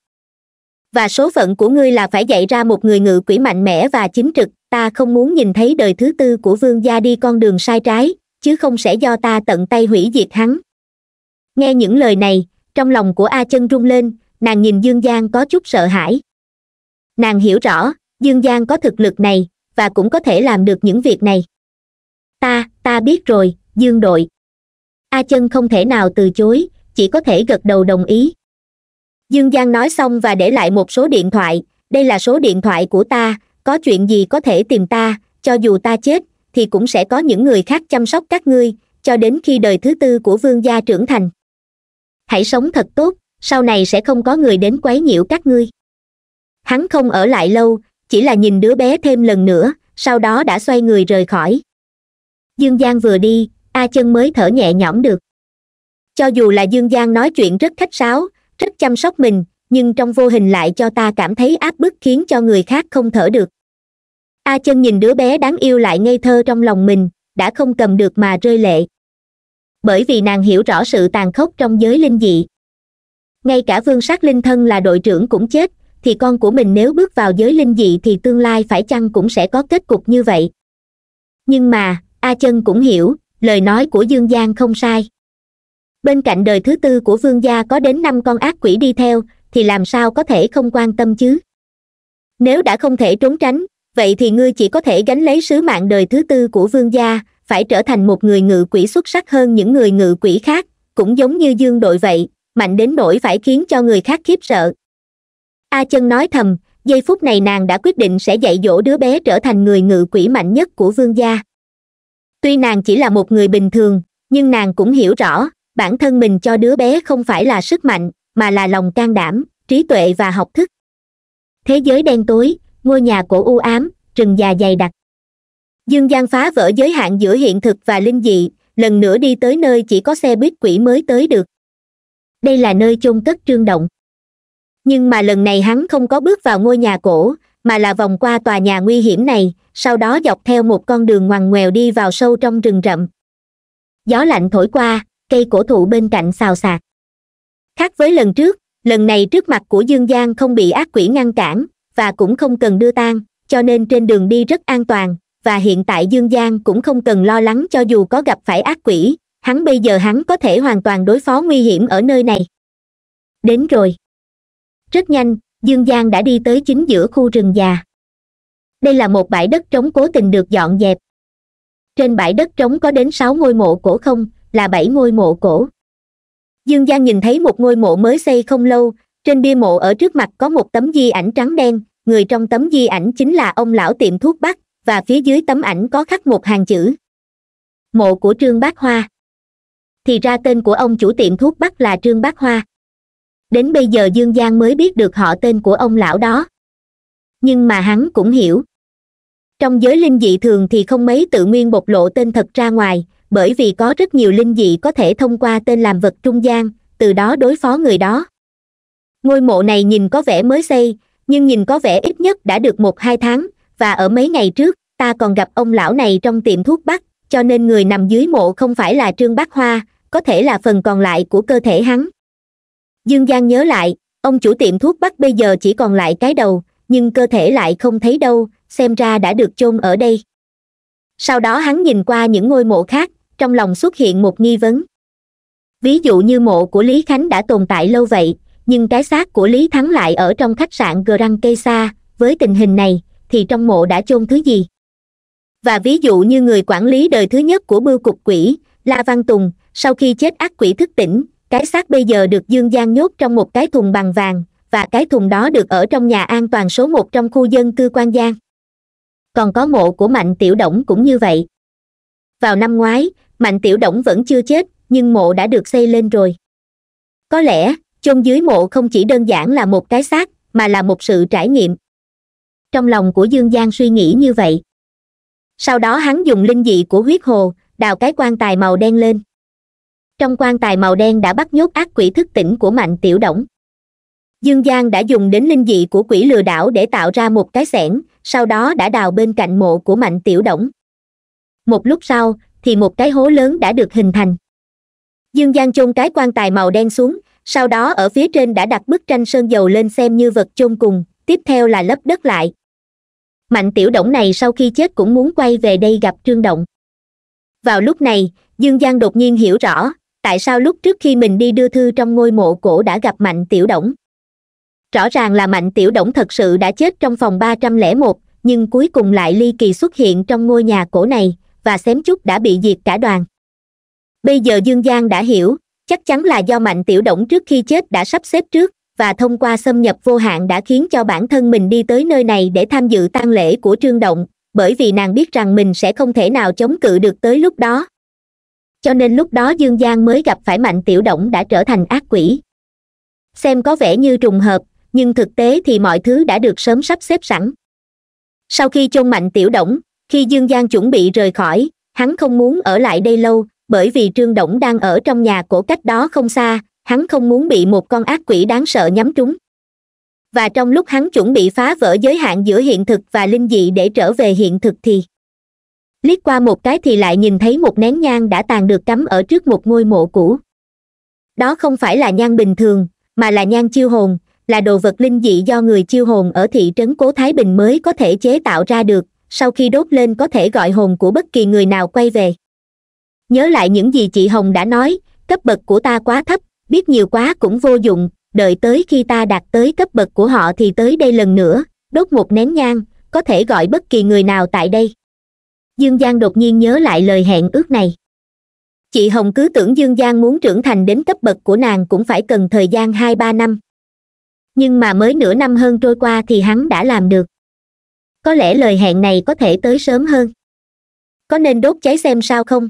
Speaker 1: và số phận của ngươi là phải dạy ra một người ngự quỷ mạnh mẽ và chính trực ta không muốn nhìn thấy đời thứ tư của vương gia đi con đường sai trái chứ không sẽ do ta tận tay hủy diệt hắn nghe những lời này trong lòng của a chân rung lên nàng nhìn dương giang có chút sợ hãi nàng hiểu rõ dương giang có thực lực này và cũng có thể làm được những việc này ta ta biết rồi dương đội a chân không thể nào từ chối chỉ có thể gật đầu đồng ý dương giang nói xong và để lại một số điện thoại đây là số điện thoại của ta có chuyện gì có thể tìm ta cho dù ta chết thì cũng sẽ có những người khác chăm sóc các ngươi cho đến khi đời thứ tư của vương gia trưởng thành hãy sống thật tốt sau này sẽ không có người đến quấy nhiễu các ngươi hắn không ở lại lâu chỉ là nhìn đứa bé thêm lần nữa sau đó đã xoay người rời khỏi dương giang vừa đi a chân mới thở nhẹ nhõm được cho dù là dương giang nói chuyện rất khách sáo rất chăm sóc mình nhưng trong vô hình lại cho ta cảm thấy áp bức khiến cho người khác không thở được a chân nhìn đứa bé đáng yêu lại ngây thơ trong lòng mình đã không cầm được mà rơi lệ bởi vì nàng hiểu rõ sự tàn khốc trong giới linh dị ngay cả vương sát linh thân là đội trưởng cũng chết thì con của mình nếu bước vào giới linh dị thì tương lai phải chăng cũng sẽ có kết cục như vậy nhưng mà a chân cũng hiểu lời nói của dương giang không sai bên cạnh đời thứ tư của vương gia có đến năm con ác quỷ đi theo thì làm sao có thể không quan tâm chứ nếu đã không thể trốn tránh vậy thì ngươi chỉ có thể gánh lấy sứ mạng đời thứ tư của vương gia phải trở thành một người ngự quỷ xuất sắc hơn những người ngự quỷ khác cũng giống như dương đội vậy mạnh đến nỗi phải khiến cho người khác khiếp sợ a chân nói thầm giây phút này nàng đã quyết định sẽ dạy dỗ đứa bé trở thành người ngự quỷ mạnh nhất của vương gia tuy nàng chỉ là một người bình thường nhưng nàng cũng hiểu rõ bản thân mình cho đứa bé không phải là sức mạnh mà là lòng can đảm trí tuệ và học thức thế giới đen tối ngôi nhà cổ u ám rừng già dày đặc dương Giang phá vỡ giới hạn giữa hiện thực và linh dị lần nữa đi tới nơi chỉ có xe buýt quỷ mới tới được đây là nơi chôn cất trương động nhưng mà lần này hắn không có bước vào ngôi nhà cổ mà là vòng qua tòa nhà nguy hiểm này sau đó dọc theo một con đường ngoằn ngoèo đi vào sâu trong rừng rậm gió lạnh thổi qua cây cổ thụ bên cạnh xào xạc khác với lần trước lần này trước mặt của dương giang không bị ác quỷ ngăn cản và cũng không cần đưa tang cho nên trên đường đi rất an toàn và hiện tại dương giang cũng không cần lo lắng cho dù có gặp phải ác quỷ hắn bây giờ hắn có thể hoàn toàn đối phó nguy hiểm ở nơi này đến rồi rất nhanh dương giang đã đi tới chính giữa khu rừng già đây là một bãi đất trống cố tình được dọn dẹp trên bãi đất trống có đến sáu ngôi mộ cổ không là bảy ngôi mộ cổ dương giang nhìn thấy một ngôi mộ mới xây không lâu trên bia mộ ở trước mặt có một tấm di ảnh trắng đen người trong tấm di ảnh chính là ông lão tiệm thuốc bắc và phía dưới tấm ảnh có khắc một hàng chữ mộ của trương bác hoa thì ra tên của ông chủ tiệm thuốc bắc là trương bác hoa đến bây giờ dương giang mới biết được họ tên của ông lão đó nhưng mà hắn cũng hiểu trong giới linh dị thường thì không mấy tự nguyên bộc lộ tên thật ra ngoài bởi vì có rất nhiều linh dị có thể thông qua tên làm vật trung gian từ đó đối phó người đó ngôi mộ này nhìn có vẻ mới xây nhưng nhìn có vẻ ít nhất đã được một hai tháng và ở mấy ngày trước ta còn gặp ông lão này trong tiệm thuốc bắc cho nên người nằm dưới mộ không phải là trương bắc hoa có thể là phần còn lại của cơ thể hắn dương giang nhớ lại ông chủ tiệm thuốc bắc bây giờ chỉ còn lại cái đầu nhưng cơ thể lại không thấy đâu xem ra đã được chôn ở đây sau đó hắn nhìn qua những ngôi mộ khác trong lòng xuất hiện một nghi vấn ví dụ như mộ của lý khánh đã tồn tại lâu vậy nhưng cái xác của lý thắng lại ở trong khách sạn grand kesa với tình hình này thì trong mộ đã chôn thứ gì và ví dụ như người quản lý đời thứ nhất của bưu cục quỷ la văn tùng sau khi chết ác quỷ thức tỉnh cái xác bây giờ được dương gian nhốt trong một cái thùng bằng vàng và cái thùng đó được ở trong nhà an toàn số một trong khu dân cư quan giang còn có mộ của mạnh tiểu động cũng như vậy vào năm ngoái mạnh tiểu động vẫn chưa chết nhưng mộ đã được xây lên rồi có lẽ chôn dưới mộ không chỉ đơn giản là một cái xác mà là một sự trải nghiệm trong lòng của dương giang suy nghĩ như vậy sau đó hắn dùng linh dị của huyết hồ đào cái quan tài màu đen lên trong quan tài màu đen đã bắt nhốt ác quỷ thức tỉnh của mạnh tiểu động dương giang đã dùng đến linh dị của quỷ lừa đảo để tạo ra một cái xẻng sau đó đã đào bên cạnh mộ của mạnh tiểu đổng một lúc sau thì một cái hố lớn đã được hình thành dương giang chôn cái quan tài màu đen xuống sau đó ở phía trên đã đặt bức tranh sơn dầu lên xem như vật chôn cùng tiếp theo là lấp đất lại mạnh tiểu động này sau khi chết cũng muốn quay về đây gặp trương động vào lúc này dương giang đột nhiên hiểu rõ tại sao lúc trước khi mình đi đưa thư trong ngôi mộ cổ đã gặp mạnh tiểu động rõ ràng là mạnh tiểu động thật sự đã chết trong phòng ba trăm lẻ một nhưng cuối cùng lại ly kỳ xuất hiện trong ngôi nhà cổ này và xém chút đã bị diệt cả đoàn bây giờ dương giang đã hiểu chắc chắn là do mạnh tiểu động trước khi chết đã sắp xếp trước và thông qua xâm nhập vô hạn đã khiến cho bản thân mình đi tới nơi này để tham dự tang lễ của trương động bởi vì nàng biết rằng mình sẽ không thể nào chống cự được tới lúc đó cho nên lúc đó dương giang mới gặp phải mạnh tiểu động đã trở thành ác quỷ xem có vẻ như trùng hợp nhưng thực tế thì mọi thứ đã được sớm sắp xếp sẵn sau khi chôn mạnh tiểu động khi dương giang chuẩn bị rời khỏi hắn không muốn ở lại đây lâu bởi vì trương động đang ở trong nhà cổ cách đó không xa hắn không muốn bị một con ác quỷ đáng sợ nhắm trúng và trong lúc hắn chuẩn bị phá vỡ giới hạn giữa hiện thực và linh dị để trở về hiện thực thì liếc qua một cái thì lại nhìn thấy một nén nhang đã tàn được cắm ở trước một ngôi mộ cũ đó không phải là nhang bình thường mà là nhang chiêu hồn là đồ vật linh dị do người chiêu hồn ở thị trấn cố thái bình mới có thể chế tạo ra được sau khi đốt lên có thể gọi hồn của bất kỳ người nào quay về nhớ lại những gì chị hồng đã nói cấp bậc của ta quá thấp biết nhiều quá cũng vô dụng đợi tới khi ta đạt tới cấp bậc của họ thì tới đây lần nữa đốt một nén nhang có thể gọi bất kỳ người nào tại đây dương giang đột nhiên nhớ lại lời hẹn ước này chị hồng cứ tưởng dương giang muốn trưởng thành đến cấp bậc của nàng cũng phải cần thời gian hai ba năm nhưng mà mới nửa năm hơn trôi qua thì hắn đã làm được có lẽ lời hẹn này có thể tới sớm hơn có nên đốt cháy xem sao không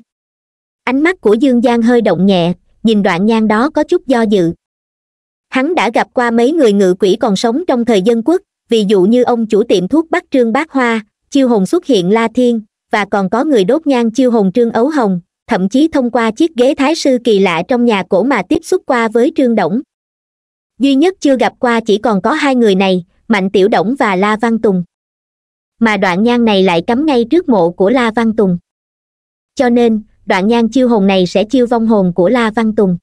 Speaker 1: ánh mắt của dương giang hơi động nhẹ nhìn đoạn nhang đó có chút do dự hắn đã gặp qua mấy người ngự quỷ còn sống trong thời dân quốc ví dụ như ông chủ tiệm thuốc bắc trương bác hoa chiêu hồn xuất hiện la thiên và còn có người đốt nhang chiêu hồn trương ấu hồng thậm chí thông qua chiếc ghế thái sư kỳ lạ trong nhà cổ mà tiếp xúc qua với trương đổng duy nhất chưa gặp qua chỉ còn có hai người này mạnh tiểu đổng và la văn tùng mà đoạn nhang này lại cắm ngay trước mộ của la văn tùng cho nên đoạn nhang chiêu hồn này sẽ chiêu vong hồn của la văn tùng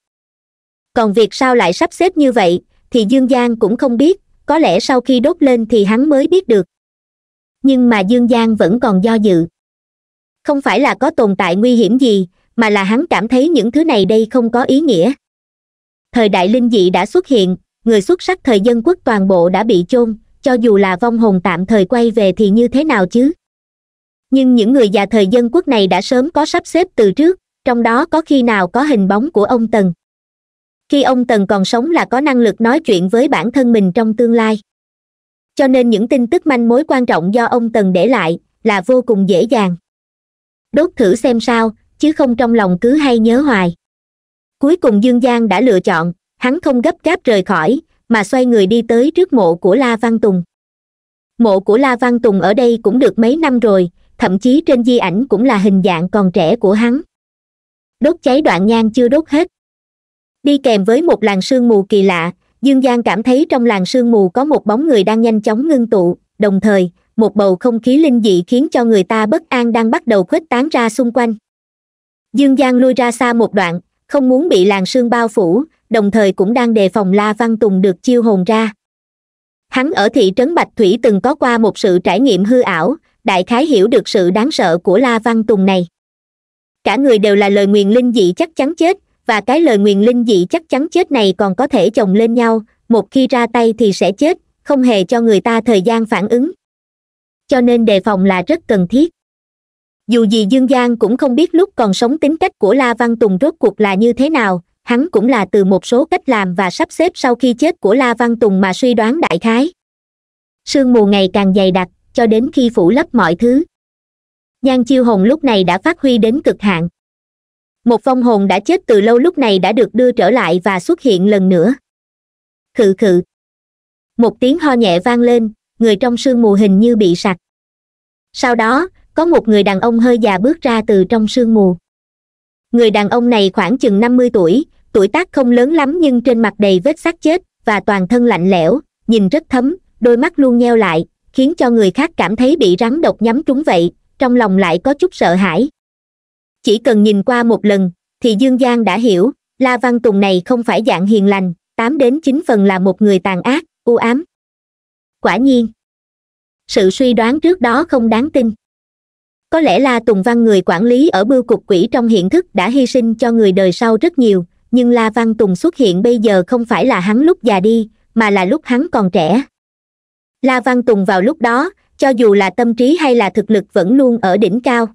Speaker 1: còn việc sao lại sắp xếp như vậy thì dương giang cũng không biết có lẽ sau khi đốt lên thì hắn mới biết được nhưng mà dương giang vẫn còn do dự không phải là có tồn tại nguy hiểm gì mà là hắn cảm thấy những thứ này đây không có ý nghĩa thời đại linh dị đã xuất hiện người xuất sắc thời dân quốc toàn bộ đã bị chôn cho dù là vong hồn tạm thời quay về thì như thế nào chứ nhưng những người già thời dân quốc này đã sớm có sắp xếp từ trước trong đó có khi nào có hình bóng của ông tần khi ông tần còn sống là có năng lực nói chuyện với bản thân mình trong tương lai cho nên những tin tức manh mối quan trọng do ông tần để lại là vô cùng dễ dàng đốt thử xem sao chứ không trong lòng cứ hay nhớ hoài cuối cùng dương giang đã lựa chọn hắn không gấp gáp rời khỏi mà xoay người đi tới trước mộ của la văn tùng mộ của la văn tùng ở đây cũng được mấy năm rồi thậm chí trên di ảnh cũng là hình dạng còn trẻ của hắn đốt cháy đoạn nhang chưa đốt hết đi kèm với một làn sương mù kỳ lạ dương giang cảm thấy trong làn sương mù có một bóng người đang nhanh chóng ngưng tụ đồng thời một bầu không khí linh dị khiến cho người ta bất an đang bắt đầu khuếch tán ra xung quanh dương giang lui ra xa một đoạn không muốn bị làn sương bao phủ đồng thời cũng đang đề phòng la văn tùng được chiêu hồn ra hắn ở thị trấn bạch thủy từng có qua một sự trải nghiệm hư ảo đại khái hiểu được sự đáng sợ của la văn tùng này cả người đều là lời nguyền linh dị chắc chắn chết và cái lời nguyền linh dị chắc chắn chết này còn có thể chồng lên nhau một khi ra tay thì sẽ chết không hề cho người ta thời gian phản ứng cho nên đề phòng là rất cần thiết dù gì dương giang cũng không biết lúc còn sống tính cách của la văn tùng rốt cuộc là như thế nào hắn cũng là từ một số cách làm và sắp xếp sau khi chết của la văn tùng mà suy đoán đại khái sương mù ngày càng dày đặc cho đến khi phủ lấp mọi thứ nhan chiêu hồn lúc này đã phát huy đến cực hạn một phong hồn đã chết từ lâu lúc này đã được đưa trở lại và xuất hiện lần nữa khự khự một tiếng ho nhẹ vang lên người trong sương mù hình như bị sặc sau đó có một người đàn ông hơi già bước ra từ trong sương mù người đàn ông này khoảng chừng năm mươi tuổi tuổi tác không lớn lắm nhưng trên mặt đầy vết xác chết và toàn thân lạnh lẽo nhìn rất thấm đôi mắt luôn nheo lại khiến cho người khác cảm thấy bị rắn độc nhắm trúng vậy trong lòng lại có chút sợ hãi chỉ cần nhìn qua một lần thì dương giang đã hiểu la văn tùng này không phải dạng hiền lành tám đến chín phần là một người tàn ác u ám quả nhiên sự suy đoán trước đó không đáng tin có lẽ la tùng văn người quản lý ở bưu cục quỷ trong hiện thức đã hy sinh cho người đời sau rất nhiều nhưng la văn tùng xuất hiện bây giờ không phải là hắn lúc già đi mà là lúc hắn còn trẻ la văn tùng vào lúc đó cho dù là tâm trí hay là thực lực vẫn luôn ở đỉnh cao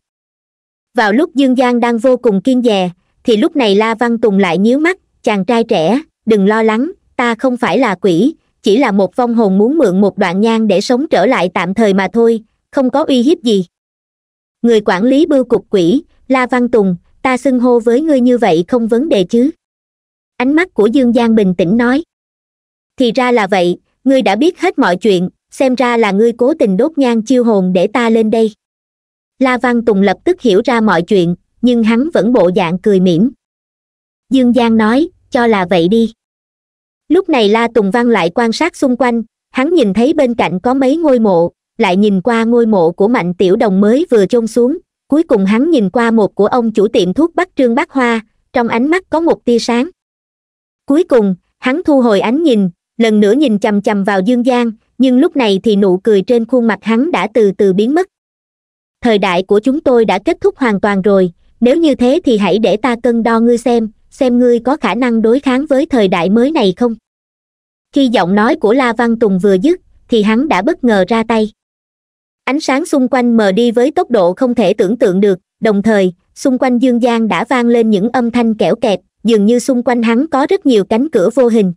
Speaker 1: vào lúc dương giang đang vô cùng kiên dè thì lúc này la văn tùng lại nhíu mắt chàng trai trẻ đừng lo lắng ta không phải là quỷ chỉ là một vong hồn muốn mượn một đoạn nhang để sống trở lại tạm thời mà thôi không có uy hiếp gì người quản lý bưu cục quỷ la văn tùng ta xưng hô với ngươi như vậy không vấn đề chứ ánh mắt của dương giang bình tĩnh nói thì ra là vậy ngươi đã biết hết mọi chuyện xem ra là ngươi cố tình đốt nhang chiêu hồn để ta lên đây la văn tùng lập tức hiểu ra mọi chuyện nhưng hắn vẫn bộ dạng cười mỉm dương giang nói cho là vậy đi lúc này la tùng văn lại quan sát xung quanh hắn nhìn thấy bên cạnh có mấy ngôi mộ lại nhìn qua ngôi mộ của mạnh tiểu đồng mới vừa chôn xuống cuối cùng hắn nhìn qua một của ông chủ tiệm thuốc bắc trương bắc hoa trong ánh mắt có một tia sáng cuối cùng hắn thu hồi ánh nhìn lần nữa nhìn chằm chằm vào dương giang nhưng lúc này thì nụ cười trên khuôn mặt hắn đã từ từ biến mất thời đại của chúng tôi đã kết thúc hoàn toàn rồi nếu như thế thì hãy để ta cân đo ngươi xem xem ngươi có khả năng đối kháng với thời đại mới này không khi giọng nói của la văn tùng vừa dứt thì hắn đã bất ngờ ra tay ánh sáng xung quanh mờ đi với tốc độ không thể tưởng tượng được đồng thời xung quanh dương gian đã vang lên những âm thanh kẽo kẹt dường như xung quanh hắn có rất nhiều cánh cửa vô hình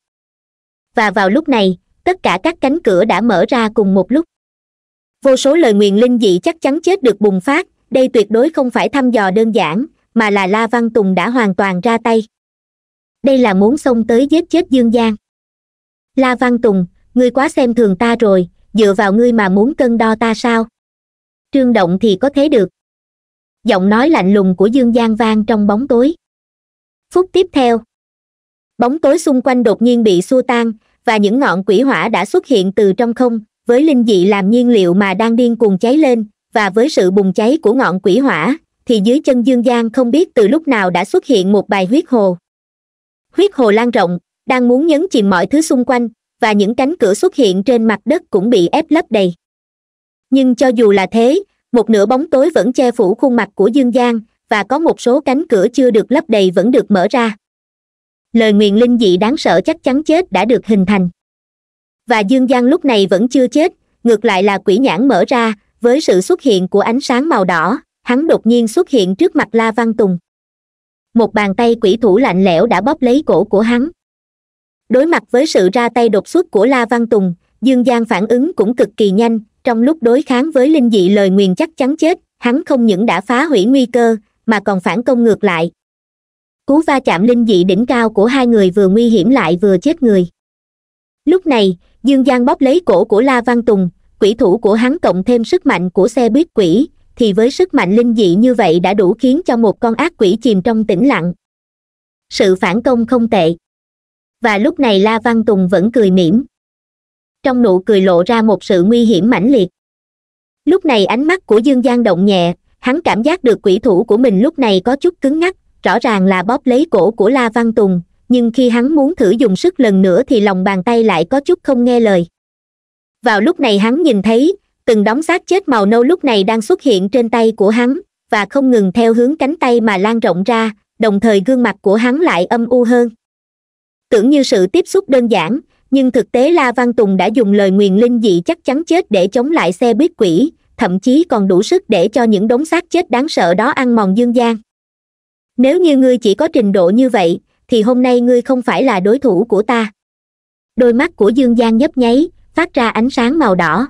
Speaker 1: và vào lúc này tất cả các cánh cửa đã mở ra cùng một lúc vô số lời nguyền linh dị chắc chắn chết được bùng phát đây tuyệt đối không phải thăm dò đơn giản mà là la văn tùng đã hoàn toàn ra tay đây là muốn xông tới giết chết dương giang la văn tùng ngươi quá xem thường ta rồi dựa vào ngươi mà muốn cân đo ta sao trương động thì có thế được giọng nói lạnh lùng của dương giang vang trong bóng tối phút tiếp theo bóng tối xung quanh đột nhiên bị xua tan và những ngọn quỷ hỏa đã xuất hiện từ trong không với linh dị làm nhiên liệu mà đang điên cuồng cháy lên và với sự bùng cháy của ngọn quỷ hỏa thì dưới chân dương giang không biết từ lúc nào đã xuất hiện một bài huyết hồ huyết hồ lan rộng đang muốn nhấn chìm mọi thứ xung quanh và những cánh cửa xuất hiện trên mặt đất cũng bị ép lấp đầy nhưng cho dù là thế một nửa bóng tối vẫn che phủ khuôn mặt của dương giang và có một số cánh cửa chưa được lấp đầy vẫn được mở ra lời nguyền linh dị đáng sợ chắc chắn chết đã được hình thành và dương giang lúc này vẫn chưa chết ngược lại là quỷ nhãn mở ra với sự xuất hiện của ánh sáng màu đỏ hắn đột nhiên xuất hiện trước mặt la văn tùng một bàn tay quỷ thủ lạnh lẽo đã bóp lấy cổ của hắn đối mặt với sự ra tay đột xuất của la văn tùng dương giang phản ứng cũng cực kỳ nhanh trong lúc đối kháng với linh dị lời nguyền chắc chắn chết hắn không những đã phá hủy nguy cơ mà còn phản công ngược lại cú va chạm linh dị đỉnh cao của hai người vừa nguy hiểm lại vừa chết người lúc này dương giang bóp lấy cổ của la văn tùng quỷ thủ của hắn cộng thêm sức mạnh của xe buýt quỷ thì với sức mạnh linh dị như vậy đã đủ khiến cho một con ác quỷ chìm trong tĩnh lặng sự phản công không tệ và lúc này la văn tùng vẫn cười mỉm trong nụ cười lộ ra một sự nguy hiểm mãnh liệt lúc này ánh mắt của dương giang động nhẹ hắn cảm giác được quỷ thủ của mình lúc này có chút cứng ngắc rõ ràng là bóp lấy cổ của la văn tùng nhưng khi hắn muốn thử dùng sức lần nữa thì lòng bàn tay lại có chút không nghe lời vào lúc này hắn nhìn thấy từng đóng xác chết màu nâu lúc này đang xuất hiện trên tay của hắn và không ngừng theo hướng cánh tay mà lan rộng ra đồng thời gương mặt của hắn lại âm u hơn tưởng như sự tiếp xúc đơn giản nhưng thực tế la văn tùng đã dùng lời nguyền linh dị chắc chắn chết để chống lại xe buýt quỷ thậm chí còn đủ sức để cho những đống xác chết đáng sợ đó ăn mòn dương gian nếu như ngươi chỉ có trình độ như vậy thì hôm nay ngươi không phải là đối thủ của ta đôi mắt của dương gian nhấp nháy phát ra ánh sáng màu đỏ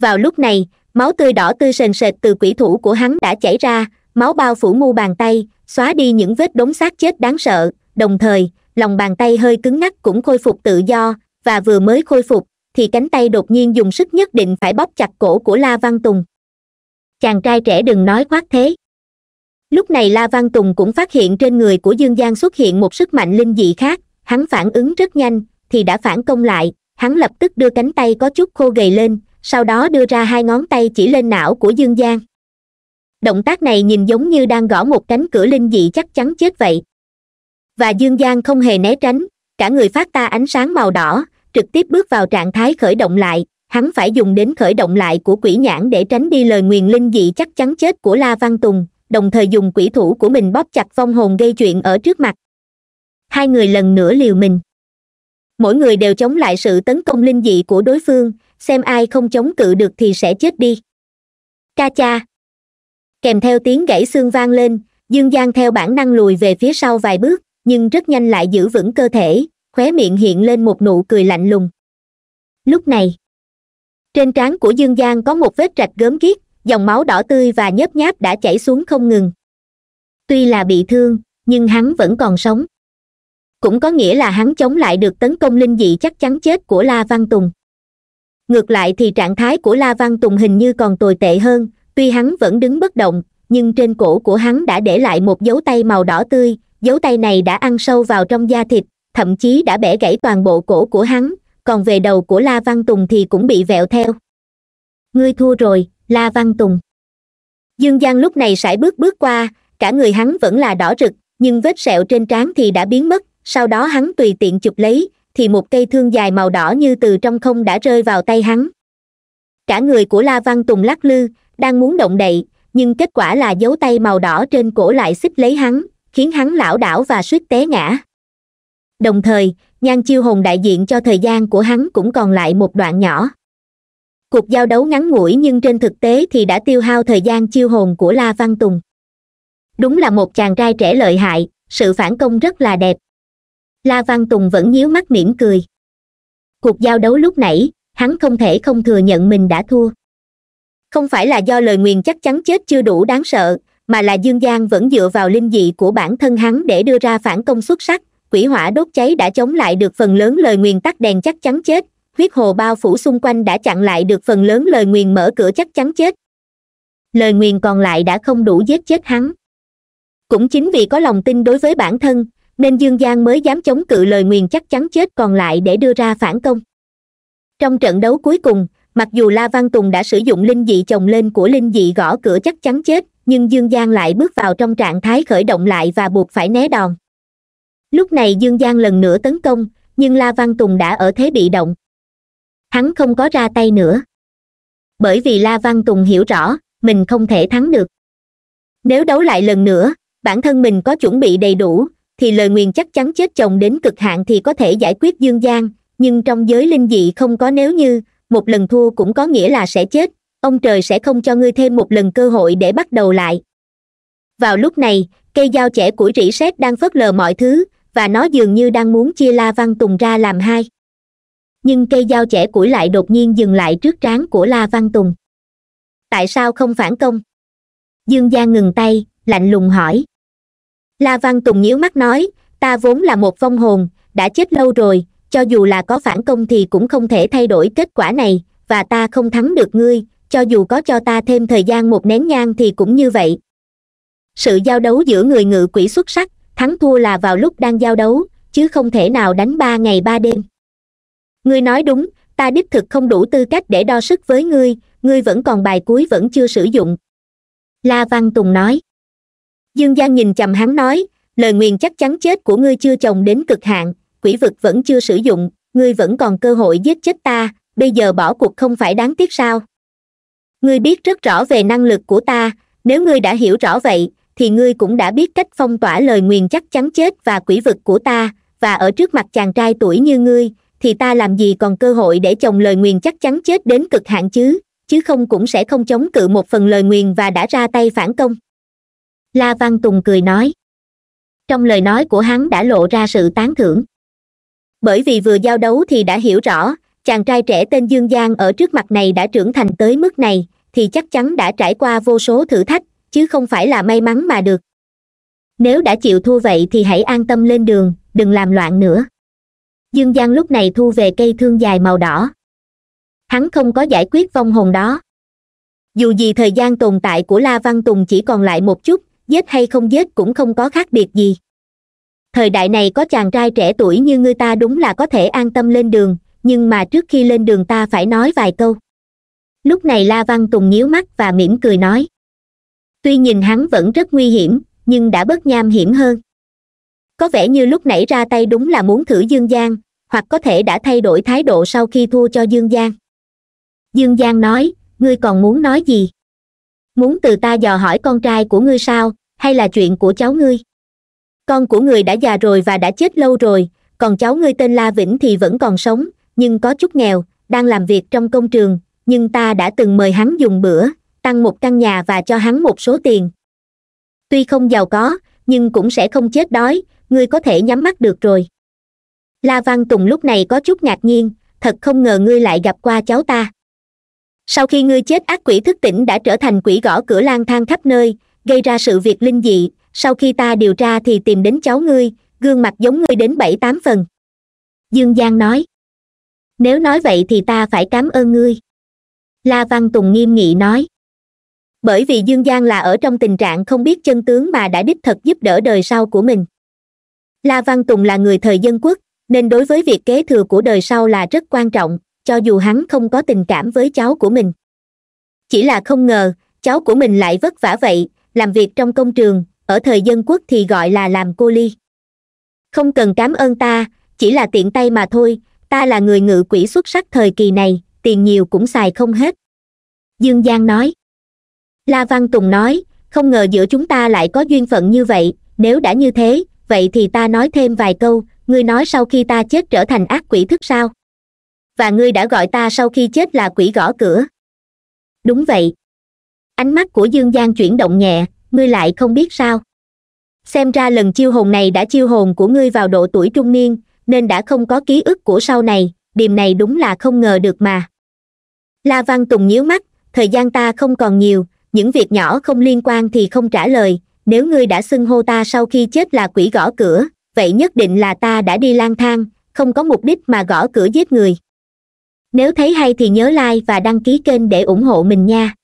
Speaker 1: vào lúc này máu tươi đỏ tươi sền sệt từ quỷ thủ của hắn đã chảy ra máu bao phủ mu bàn tay xóa đi những vết đống xác chết đáng sợ đồng thời lòng bàn tay hơi cứng ngắc cũng khôi phục tự do và vừa mới khôi phục thì cánh tay đột nhiên dùng sức nhất định phải bóp chặt cổ của la văn tùng chàng trai trẻ đừng nói khoác thế lúc này la văn tùng cũng phát hiện trên người của dương giang xuất hiện một sức mạnh linh dị khác hắn phản ứng rất nhanh thì đã phản công lại hắn lập tức đưa cánh tay có chút khô gầy lên sau đó đưa ra hai ngón tay chỉ lên não của dương giang động tác này nhìn giống như đang gõ một cánh cửa linh dị chắc chắn chết vậy và dương giang không hề né tránh cả người phát ta ánh sáng màu đỏ trực tiếp bước vào trạng thái khởi động lại hắn phải dùng đến khởi động lại của quỷ nhãn để tránh đi lời nguyền linh dị chắc chắn chết của la văn tùng đồng thời dùng quỷ thủ của mình bóp chặt vong hồn gây chuyện ở trước mặt hai người lần nữa liều mình mỗi người đều chống lại sự tấn công linh dị của đối phương xem ai không chống cự được thì sẽ chết đi ca cha kèm theo tiếng gãy xương vang lên dương giang theo bản năng lùi về phía sau vài bước nhưng rất nhanh lại giữ vững cơ thể khóe miệng hiện lên một nụ cười lạnh lùng lúc này trên trán của dương giang có một vết rạch gớm ghiếc dòng máu đỏ tươi và nhớp nháp đã chảy xuống không ngừng tuy là bị thương nhưng hắn vẫn còn sống cũng có nghĩa là hắn chống lại được tấn công linh dị chắc chắn chết của la văn tùng ngược lại thì trạng thái của la văn tùng hình như còn tồi tệ hơn tuy hắn vẫn đứng bất động nhưng trên cổ của hắn đã để lại một dấu tay màu đỏ tươi dấu tay này đã ăn sâu vào trong da thịt thậm chí đã bẻ gãy toàn bộ cổ của hắn còn về đầu của la văn tùng thì cũng bị vẹo theo ngươi thua rồi la văn tùng dương giang lúc này sải bước bước qua cả người hắn vẫn là đỏ rực nhưng vết sẹo trên trán thì đã biến mất sau đó hắn tùy tiện chụp lấy thì một cây thương dài màu đỏ như từ trong không đã rơi vào tay hắn cả người của la văn tùng lắc lư đang muốn động đậy nhưng kết quả là dấu tay màu đỏ trên cổ lại xích lấy hắn khiến hắn lảo đảo và suýt té ngã đồng thời nhan chiêu hồn đại diện cho thời gian của hắn cũng còn lại một đoạn nhỏ cuộc giao đấu ngắn ngủi nhưng trên thực tế thì đã tiêu hao thời gian chiêu hồn của la văn tùng đúng là một chàng trai trẻ lợi hại sự phản công rất là đẹp la văn tùng vẫn nhíu mắt mỉm cười cuộc giao đấu lúc nãy hắn không thể không thừa nhận mình đã thua không phải là do lời nguyền chắc chắn chết chưa đủ đáng sợ mà là dương giang vẫn dựa vào linh dị của bản thân hắn để đưa ra phản công xuất sắc quỷ hỏa đốt cháy đã chống lại được phần lớn lời nguyền tắt đèn chắc chắn chết huyết hồ bao phủ xung quanh đã chặn lại được phần lớn lời nguyền mở cửa chắc chắn chết lời nguyền còn lại đã không đủ giết chết hắn cũng chính vì có lòng tin đối với bản thân nên dương giang mới dám chống cự lời nguyền chắc chắn chết còn lại để đưa ra phản công trong trận đấu cuối cùng mặc dù la văn tùng đã sử dụng linh dị chồng lên của linh dị gõ cửa chắc chắn chết nhưng dương giang lại bước vào trong trạng thái khởi động lại và buộc phải né đòn lúc này dương giang lần nữa tấn công nhưng la văn tùng đã ở thế bị động hắn không có ra tay nữa bởi vì la văn tùng hiểu rõ mình không thể thắng được nếu đấu lại lần nữa bản thân mình có chuẩn bị đầy đủ thì lời nguyền chắc chắn chết chồng đến cực hạn thì có thể giải quyết dương giang nhưng trong giới linh dị không có nếu như một lần thua cũng có nghĩa là sẽ chết ông trời sẽ không cho ngươi thêm một lần cơ hội để bắt đầu lại vào lúc này cây dao trẻ của rỉ sét đang phớt lờ mọi thứ và nó dường như đang muốn chia la văn tùng ra làm hai nhưng cây dao trẻ củi lại đột nhiên dừng lại trước trán của la văn tùng tại sao không phản công dương giang ngừng tay lạnh lùng hỏi la văn tùng nhíu mắt nói ta vốn là một vong hồn đã chết lâu rồi cho dù là có phản công thì cũng không thể thay đổi kết quả này và ta không thắng được ngươi cho dù có cho ta thêm thời gian một nén nhang thì cũng như vậy sự giao đấu giữa người ngự quỷ xuất sắc thắng thua là vào lúc đang giao đấu chứ không thể nào đánh ba ngày ba đêm ngươi nói đúng ta đích thực không đủ tư cách để đo sức với ngươi ngươi vẫn còn bài cuối vẫn chưa sử dụng la văn tùng nói dương giang nhìn chằm hắn nói lời nguyền chắc chắn chết của ngươi chưa chồng đến cực hạn quỷ vực vẫn chưa sử dụng ngươi vẫn còn cơ hội giết chết ta bây giờ bỏ cuộc không phải đáng tiếc sao ngươi biết rất rõ về năng lực của ta nếu ngươi đã hiểu rõ vậy thì ngươi cũng đã biết cách phong tỏa lời nguyền chắc chắn chết và quỷ vực của ta và ở trước mặt chàng trai tuổi như ngươi thì ta làm gì còn cơ hội để chồng lời nguyền chắc chắn chết đến cực hạn chứ chứ không cũng sẽ không chống cự một phần lời nguyền và đã ra tay phản công la văn tùng cười nói trong lời nói của hắn đã lộ ra sự tán thưởng bởi vì vừa giao đấu thì đã hiểu rõ chàng trai trẻ tên dương giang ở trước mặt này đã trưởng thành tới mức này thì chắc chắn đã trải qua vô số thử thách chứ không phải là may mắn mà được nếu đã chịu thua vậy thì hãy an tâm lên đường đừng làm loạn nữa dương giang lúc này thu về cây thương dài màu đỏ hắn không có giải quyết vong hồn đó dù gì thời gian tồn tại của la văn tùng chỉ còn lại một chút giết hay không giết cũng không có khác biệt gì thời đại này có chàng trai trẻ tuổi như ngươi ta đúng là có thể an tâm lên đường nhưng mà trước khi lên đường ta phải nói vài câu lúc này la văn tùng nhíu mắt và mỉm cười nói tuy nhìn hắn vẫn rất nguy hiểm nhưng đã bớt nham hiểm hơn có vẻ như lúc nãy ra tay đúng là muốn thử dương giang hoặc có thể đã thay đổi thái độ sau khi thua cho dương giang dương giang nói ngươi còn muốn nói gì muốn từ ta dò hỏi con trai của ngươi sao hay là chuyện của cháu ngươi con của người đã già rồi và đã chết lâu rồi còn cháu ngươi tên la vĩnh thì vẫn còn sống nhưng có chút nghèo đang làm việc trong công trường nhưng ta đã từng mời hắn dùng bữa tăng một căn nhà và cho hắn một số tiền tuy không giàu có nhưng cũng sẽ không chết đói ngươi có thể nhắm mắt được rồi la văn tùng lúc này có chút ngạc nhiên thật không ngờ ngươi lại gặp qua cháu ta sau khi ngươi chết ác quỷ thức tỉnh đã trở thành quỷ gõ cửa lang thang khắp nơi gây ra sự việc linh dị sau khi ta điều tra thì tìm đến cháu ngươi gương mặt giống ngươi đến bảy tám phần dương giang nói nếu nói vậy thì ta phải cảm ơn ngươi la văn tùng nghiêm nghị nói bởi vì dương giang là ở trong tình trạng không biết chân tướng mà đã đích thật giúp đỡ đời sau của mình la văn tùng là người thời dân quốc nên đối với việc kế thừa của đời sau là rất quan trọng cho dù hắn không có tình cảm với cháu của mình chỉ là không ngờ cháu của mình lại vất vả vậy làm việc trong công trường ở thời dân quốc thì gọi là làm cô ly không cần cảm ơn ta chỉ là tiện tay mà thôi ta là người ngự quỷ xuất sắc thời kỳ này tiền nhiều cũng xài không hết dương giang nói la văn tùng nói không ngờ giữa chúng ta lại có duyên phận như vậy nếu đã như thế vậy thì ta nói thêm vài câu ngươi nói sau khi ta chết trở thành ác quỷ thức sao và ngươi đã gọi ta sau khi chết là quỷ gõ cửa đúng vậy ánh mắt của dương giang chuyển động nhẹ ngươi lại không biết sao xem ra lần chiêu hồn này đã chiêu hồn của ngươi vào độ tuổi trung niên nên đã không có ký ức của sau này điềm này đúng là không ngờ được mà la văn tùng nhíu mắt thời gian ta không còn nhiều những việc nhỏ không liên quan thì không trả lời nếu ngươi đã xưng hô ta sau khi chết là quỷ gõ cửa vậy nhất định là ta đã đi lang thang không có mục đích mà gõ cửa giết người nếu thấy hay thì nhớ like và đăng ký kênh để ủng hộ mình nha